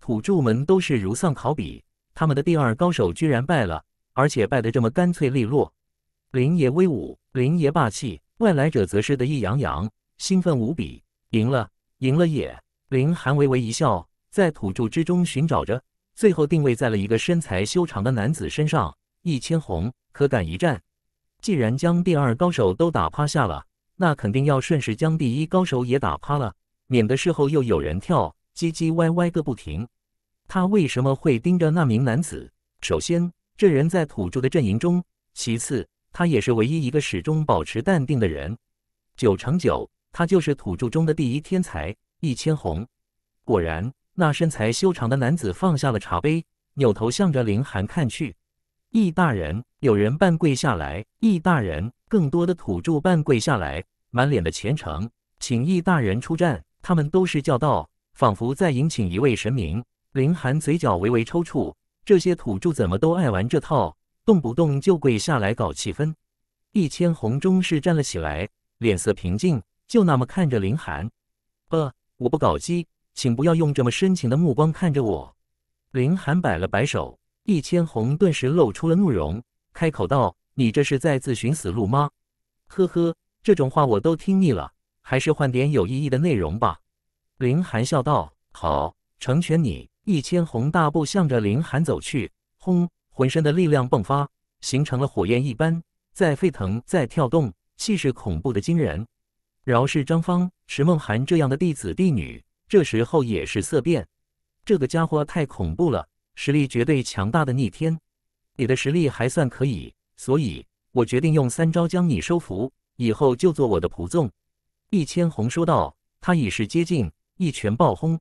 土著们都是如丧考妣。他们的第二高手居然败了，而且败得这么干脆利落。林爷威武，林爷霸气，外来者则是得意洋洋，兴奋无比。赢了，赢了也。林寒微微一笑，在土著之中寻找着，最后定位在了一个身材修长的男子身上。一千红，可敢一战？既然将第二高手都打趴下了，那肯定要顺势将第一高手也打趴了，免得事后又有人跳，唧唧歪歪个不停。他为什么会盯着那名男子？首先，这人在土著的阵营中；其次，他也是唯一一个始终保持淡定的人。九成九，他就是土著中的第一天才——易千红。果然，那身材修长的男子放下了茶杯，扭头向着林寒看去。易大人，有人半跪下来；易大人，更多的土著半跪下来，满脸的虔诚，请易大人出战。他们都是叫道，仿佛在迎请一位神明。林寒嘴角微微抽搐，这些土著怎么都爱玩这套，动不动就跪下来搞气氛。易千红终是站了起来，脸色平静，就那么看着林寒。呃，我不搞基，请不要用这么深情的目光看着我。林寒摆了摆手，易千红顿时露出了怒容，开口道：“你这是在自寻死路吗？”呵呵，这种话我都听腻了，还是换点有意义的内容吧。”林寒笑道：“好，成全你。”易千红大步向着林寒走去，轰！浑身的力量迸发，形成了火焰一般，在沸腾，在跳动，气势恐怖的惊人。饶是张芳、池梦涵这样的弟子弟女，这时候也是色变。这个家伙太恐怖了，实力绝对强大的逆天。你的实力还算可以，所以我决定用三招将你收服，以后就做我的仆从。”易千红说道。他已是接近，一拳爆轰。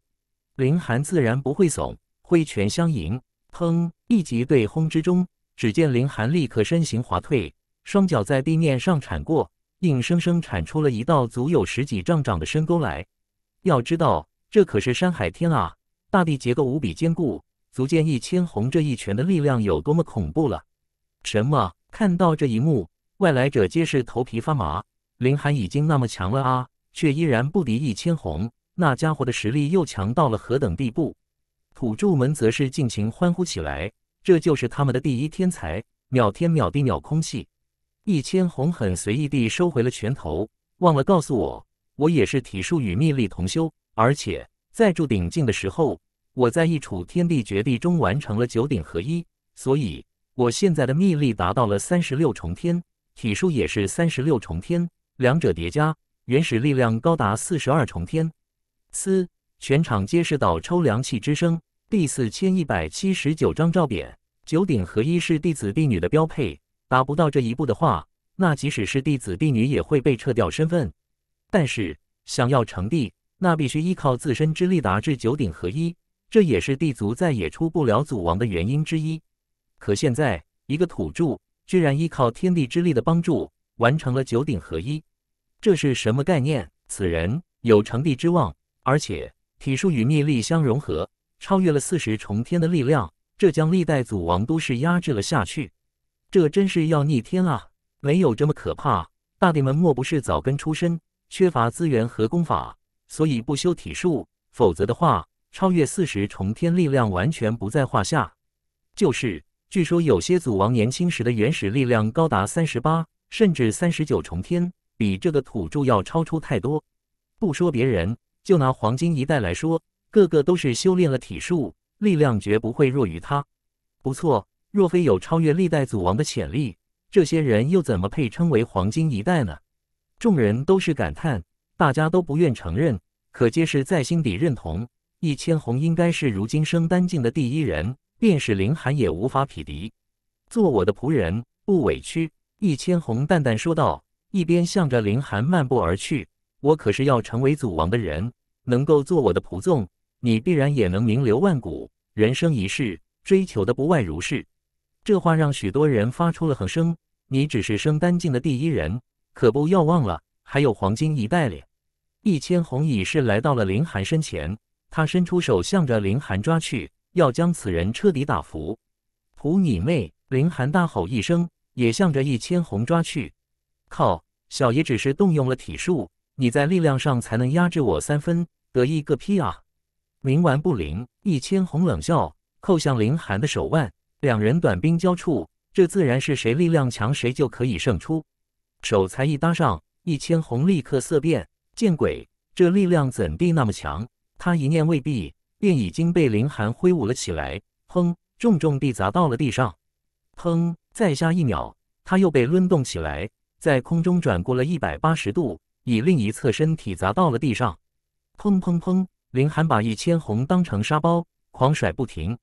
林寒自然不会怂，挥拳相迎，砰！一击对轰之中，只见林寒立刻身形滑退，双脚在地面上铲过，硬生生铲出了一道足有十几丈长的深沟来。要知道，这可是山海天啊，大地结构无比坚固，足见易千红这一拳的力量有多么恐怖了。什么？看到这一幕，外来者皆是头皮发麻。林寒已经那么强了啊，却依然不敌易千红。那家伙的实力又强到了何等地步？土著们则是尽情欢呼起来。这就是他们的第一天才，秒天秒地秒空气。易千红很随意地收回了拳头，忘了告诉我，我也是体术与秘力同修，而且在筑鼎境的时候，我在一处天地绝地中完成了九鼎合一，所以我现在的秘力达到了三十六重天，体术也是三十六重天，两者叠加，原始力量高达四十二重天。嘶！全场皆是倒抽凉气之声。第四千一百七十九张照扁，九鼎合一，是弟子弟女的标配。达不到这一步的话，那即使是弟子弟女，也会被撤掉身份。但是想要成帝，那必须依靠自身之力达至九鼎合一。这也是帝族再也出不了祖王的原因之一。可现在，一个土著居然依靠天地之力的帮助，完成了九鼎合一，这是什么概念？此人有成帝之望。而且体术与秘力相融合，超越了四十重天的力量，这将历代祖王都是压制了下去。这真是要逆天啊！没有这么可怕。大帝们莫不是早根出身，缺乏资源和功法，所以不修体术。否则的话，超越四十重天力量完全不在话下。就是，据说有些祖王年轻时的原始力量高达三十八，甚至三十九重天，比这个土著要超出太多。不说别人。就拿黄金一代来说，个个都是修炼了体术，力量绝不会弱于他。不错，若非有超越历代祖王的潜力，这些人又怎么配称为黄金一代呢？众人都是感叹，大家都不愿承认，可皆是在心底认同。易千红应该是如今升丹境的第一人，便是林寒也无法匹敌。做我的仆人，不委屈。易千红淡淡说道，一边向着林寒漫步而去。我可是要成为祖王的人，能够做我的仆纵，你必然也能名留万古。人生一世，追求的不外如是。这话让许多人发出了横声。你只是升丹境的第一人，可不要忘了，还有黄金一代咧。一千红已是来到了林寒身前，他伸出手向着林寒抓去，要将此人彻底打服。仆你妹！林寒大吼一声，也向着一千红抓去。靠！小爷只是动用了体术。你在力量上才能压制我三分，得意个屁啊！冥顽不灵，一千红冷笑，扣向林寒的手腕。两人短兵交触，这自然是谁力量强谁就可以胜出。手才一搭上，一千红立刻色变，见鬼，这力量怎地那么强？他一念未毕，便已经被林寒挥舞了起来，砰，重重地砸到了地上。砰，再下一秒，他又被抡动起来，在空中转过了一百八十度。以另一侧身体砸到了地上，砰砰砰！林寒把一千红当成沙包，狂甩不停。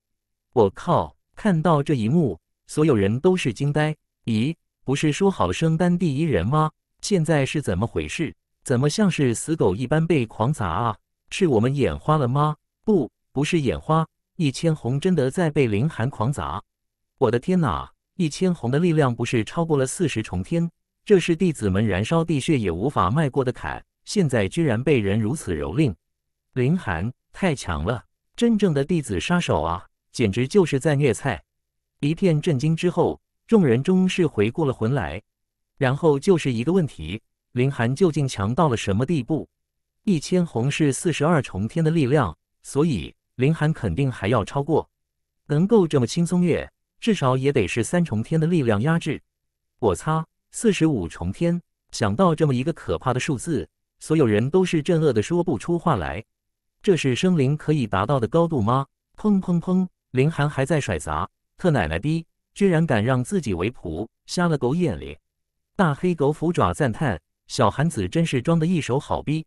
我靠！看到这一幕，所有人都是惊呆。咦，不是说好升丹第一人吗？现在是怎么回事？怎么像是死狗一般被狂砸啊？是我们眼花了吗？不，不是眼花，一千红真的在被林寒狂砸。我的天哪！一千红的力量不是超过了四十重天？这是弟子们燃烧地血也无法迈过的坎，现在居然被人如此蹂躏，林寒太强了，真正的弟子杀手啊，简直就是在虐菜！一片震惊之后，众人终是回过了魂来，然后就是一个问题：林寒究竟强到了什么地步？一千红是四十二重天的力量，所以林寒肯定还要超过，能够这么轻松虐，至少也得是三重天的力量压制。我擦！四十五重天，想到这么一个可怕的数字，所有人都是震愕的，说不出话来。这是生灵可以达到的高度吗？砰砰砰！林寒还在甩砸，特奶奶逼，居然敢让自己为仆，瞎了狗眼里！大黑狗虎爪赞叹：小寒子真是装的一手好逼。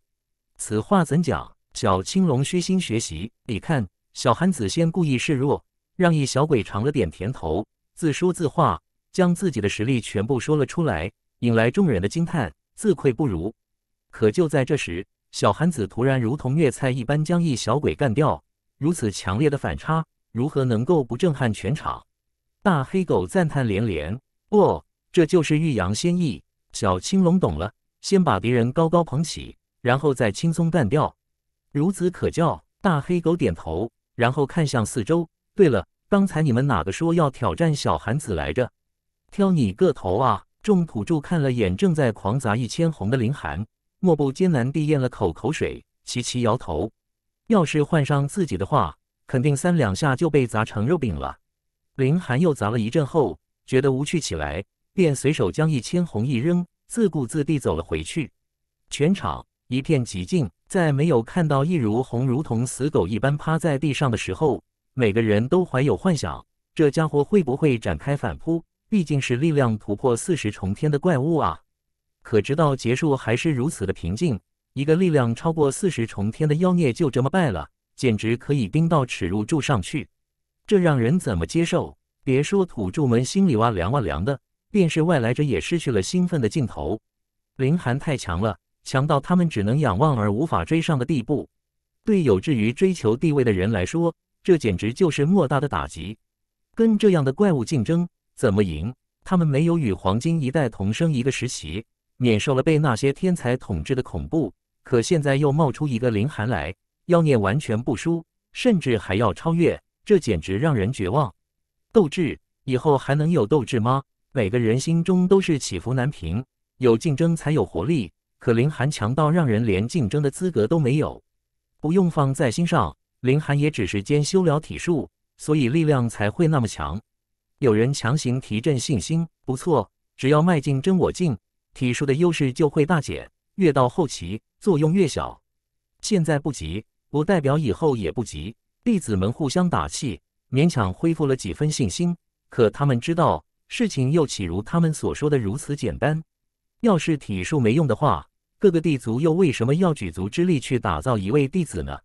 此话怎讲？小青龙虚心学习，你看，小寒子先故意示弱，让一小鬼尝了点甜头，自说自话。将自己的实力全部说了出来，引来众人的惊叹，自愧不如。可就在这时，小韩子突然如同虐菜一般将一小鬼干掉，如此强烈的反差，如何能够不震撼全场？大黑狗赞叹连连：“哦，这就是欲扬先抑。”小青龙懂了，先把敌人高高捧起，然后再轻松干掉，孺子可教。大黑狗点头，然后看向四周：“对了，刚才你们哪个说要挑战小韩子来着？”挑你个头啊！众土著看了眼正在狂砸一千红的林寒，莫不艰难地咽了口口水，齐齐摇头。要是换上自己的话，肯定三两下就被砸成肉饼了。林寒又砸了一阵后，觉得无趣起来，便随手将一千红一扔，自顾自地走了回去。全场一片寂静，在没有看到易如红如同死狗一般趴在地上的时候，每个人都怀有幻想：这家伙会不会展开反扑？毕竟是力量突破四十重天的怪物啊，可直到结束还是如此的平静。一个力量超过四十重天的妖孽就这么败了，简直可以冰到耻辱柱上去。这让人怎么接受？别说土著们心里哇凉哇凉的，便是外来者也失去了兴奋的劲头。林寒太强了，强到他们只能仰望而无法追上的地步。对有志于追求地位的人来说，这简直就是莫大的打击。跟这样的怪物竞争。怎么赢？他们没有与黄金一代同生一个时期，免受了被那些天才统治的恐怖。可现在又冒出一个林寒来，妖孽完全不输，甚至还要超越，这简直让人绝望。斗志，以后还能有斗志吗？每个人心中都是起伏难平。有竞争才有活力。可林寒强到让人连竞争的资格都没有。不用放在心上，林寒也只是兼修了体术，所以力量才会那么强。有人强行提振信心，不错，只要迈进真我境，体术的优势就会大减，越到后期作用越小。现在不急，不代表以后也不急。弟子们互相打气，勉强恢复了几分信心。可他们知道，事情又岂如他们所说的如此简单？要是体术没用的话，各个地族又为什么要举足之力去打造一位弟子呢？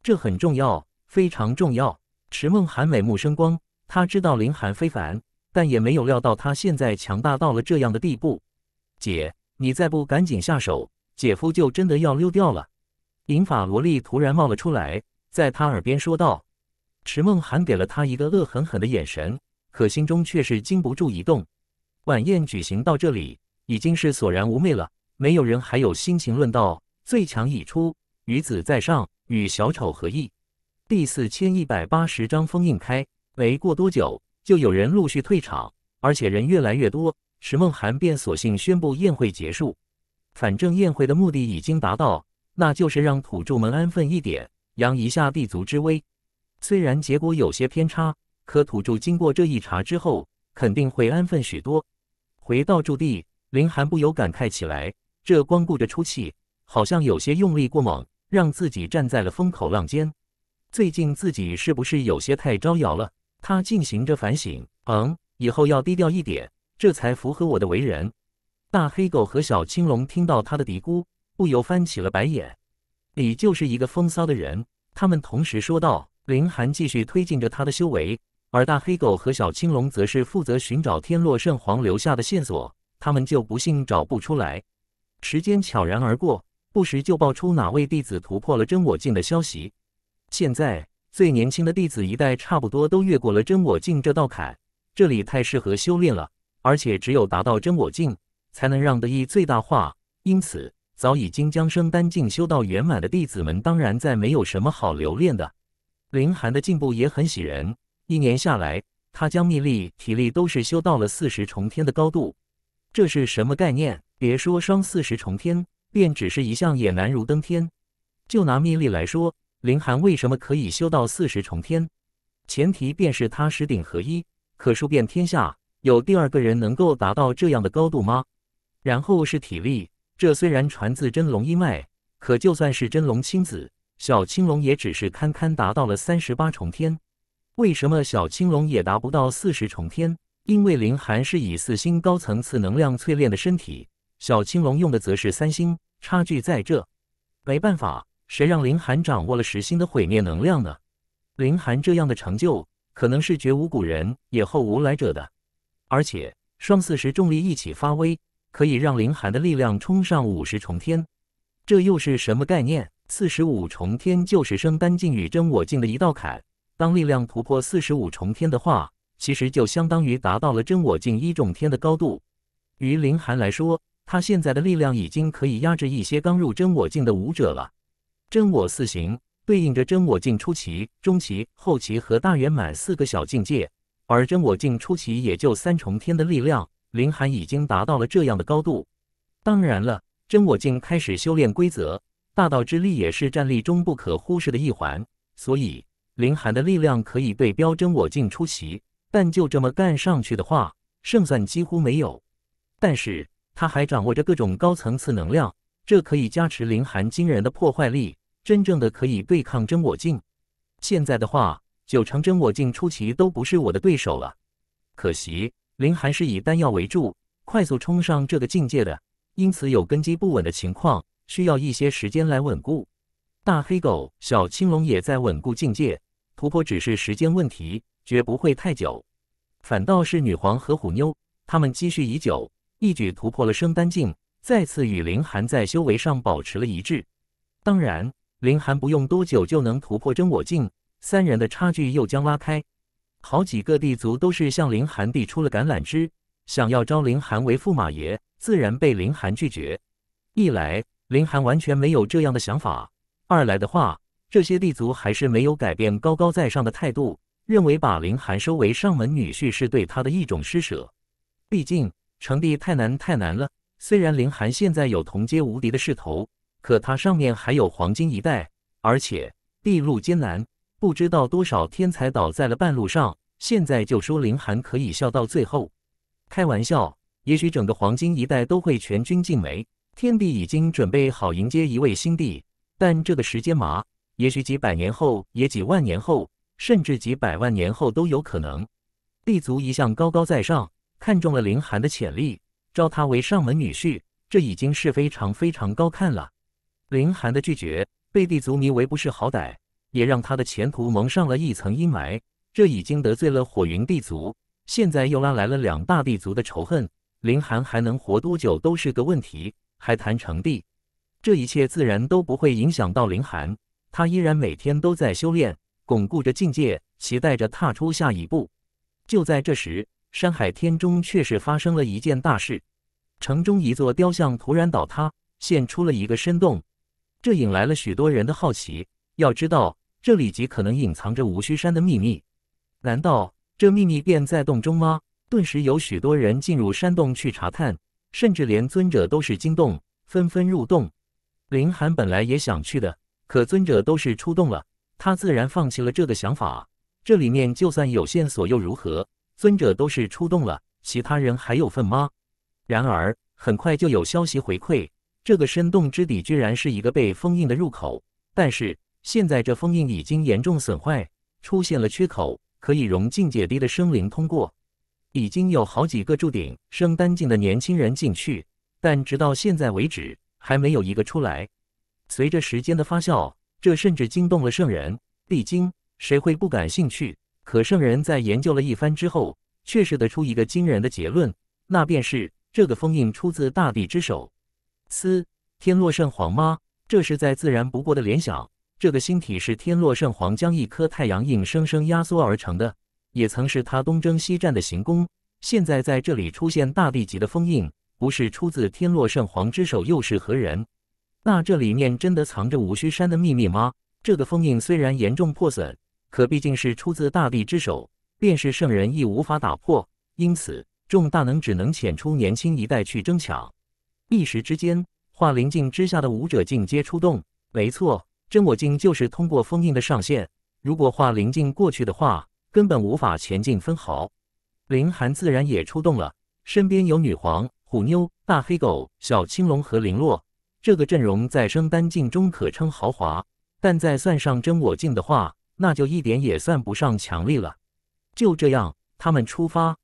这很重要，非常重要。池梦寒美目生光。他知道林寒非凡，但也没有料到他现在强大到了这样的地步。姐，你再不赶紧下手，姐夫就真的要溜掉了。银发萝莉突然冒了出来，在他耳边说道：“池梦涵给了他一个恶狠狠的眼神，可心中却是禁不住一动。”晚宴举行到这里，已经是索然无味了，没有人还有心情论道。最强已出，女子在上，与小丑合意。第四千一百八十章封印开。没过多久，就有人陆续退场，而且人越来越多。石梦涵便索性宣布宴会结束，反正宴会的目的已经达到，那就是让土著们安分一点，扬一下地族之威。虽然结果有些偏差，可土著经过这一茬之后，肯定会安分许多。回到驻地，林寒不由感慨起来：这光顾着出气，好像有些用力过猛，让自己站在了风口浪尖。最近自己是不是有些太招摇了？他进行着反省，嗯，以后要低调一点，这才符合我的为人。大黑狗和小青龙听到他的嘀咕，不由翻起了白眼。你就是一个风骚的人，他们同时说道。林寒继续推进着他的修为，而大黑狗和小青龙则是负责寻找天落圣皇留下的线索，他们就不信找不出来。时间悄然而过，不时就爆出哪位弟子突破了真我境的消息。现在。最年轻的弟子一代差不多都越过了真我境这道坎，这里太适合修炼了，而且只有达到真我境，才能让得意最大化。因此，早已经将生丹境修到圆满的弟子们，当然再没有什么好留恋的。林寒的进步也很喜人，一年下来，他将秘力、体力都是修到了四十重天的高度。这是什么概念？别说双四十重天，便只是一项也难如登天。就拿秘力来说。林寒为什么可以修到四十重天？前提便是他十鼎合一，可数遍天下，有第二个人能够达到这样的高度吗？然后是体力，这虽然传自真龙一脉，可就算是真龙亲子小青龙，也只是堪堪达到了三十八重天。为什么小青龙也达不到四十重天？因为林寒是以四星高层次能量淬炼的身体，小青龙用的则是三星，差距在这，没办法。谁让林寒掌握了十星的毁灭能量呢？林寒这样的成就可能是绝无古人，也后无来者的。而且双四十重力一起发威，可以让林寒的力量冲上五十重天，这又是什么概念？四十五重天就是生丹境与真我境的一道坎。当力量突破四十五重天的话，其实就相当于达到了真我境一重天的高度。于林寒来说，他现在的力量已经可以压制一些刚入真我境的武者了。真我四行对应着真我境初期、中期、后期和大圆满四个小境界，而真我境初期也就三重天的力量。林寒已经达到了这样的高度。当然了，真我境开始修炼规则，大道之力也是战力中不可忽视的一环。所以，林寒的力量可以对标真我境初期，但就这么干上去的话，胜算几乎没有。但是，他还掌握着各种高层次能量，这可以加持林寒惊人的破坏力。真正的可以对抗真我境，现在的话，九成真我境初期都不是我的对手了。可惜林寒是以丹药为主，快速冲上这个境界的，因此有根基不稳的情况，需要一些时间来稳固。大黑狗、小青龙也在稳固境界，突破只是时间问题，绝不会太久。反倒是女皇和虎妞，他们积蓄已久，一举突破了升丹境，再次与林寒在修为上保持了一致。当然。林寒不用多久就能突破真我境，三人的差距又将拉开。好几个地族都是向林寒递出了橄榄枝，想要招林寒为驸马爷，自然被林寒拒绝。一来，林寒完全没有这样的想法；二来的话，这些地族还是没有改变高高在上的态度，认为把林寒收为上门女婿是对他的一种施舍。毕竟成帝太难太难了。虽然林寒现在有同阶无敌的势头。可它上面还有黄金一代，而且地路艰难，不知道多少天才倒在了半路上。现在就说林寒可以笑到最后，开玩笑，也许整个黄金一代都会全军尽没。天帝已经准备好迎接一位新帝，但这个时间嘛，也许几百年后，也几万年后，甚至几百万年后都有可能。帝族一向高高在上，看中了林寒的潜力，招他为上门女婿，这已经是非常非常高看了。林寒的拒绝被地族迷为不识好歹，也让他的前途蒙上了一层阴霾。这已经得罪了火云地族，现在又拉来了两大地族的仇恨，林寒还能活多久都是个问题，还谈成帝？这一切自然都不会影响到林寒，他依然每天都在修炼，巩固着境界，期待着踏出下一步。就在这时，山海天中确实发生了一件大事：城中一座雕像突然倒塌，现出了一个深洞。这引来了许多人的好奇。要知道，这里极可能隐藏着无虚山的秘密。难道这秘密便在洞中吗？顿时有许多人进入山洞去查探，甚至连尊者都是惊动，纷纷入洞。林寒本来也想去的，可尊者都是出洞了，他自然放弃了这个想法。这里面就算有线索又如何？尊者都是出洞了，其他人还有份吗？然而，很快就有消息回馈。这个深洞之底居然是一个被封印的入口，但是现在这封印已经严重损坏，出现了缺口，可以容境界低的生灵通过。已经有好几个铸鼎升丹境的年轻人进去，但直到现在为止还没有一个出来。随着时间的发酵，这甚至惊动了圣人历精，谁会不感兴趣？可圣人在研究了一番之后，却得出一个惊人的结论，那便是这个封印出自大地之手。斯天洛圣皇吗？这是再自然不过的联想。这个星体是天洛圣皇将一颗太阳硬生生压缩而成的，也曾是他东征西战的行宫。现在在这里出现大地级的封印，不是出自天洛圣皇之手，又是何人？那这里面真的藏着无须山的秘密吗？这个封印虽然严重破损，可毕竟是出自大地之手，便是圣人亦无法打破。因此，众大能只能遣出年轻一代去争抢。一时之间，化灵境之下的武者境皆出动。没错，真我境就是通过封印的上限。如果化灵境过去的话，根本无法前进分毫。林寒自然也出动了，身边有女皇、虎妞、大黑狗、小青龙和林洛。这个阵容在升丹境中可称豪华，但在算上真我境的话，那就一点也算不上强力了。就这样，他们出发。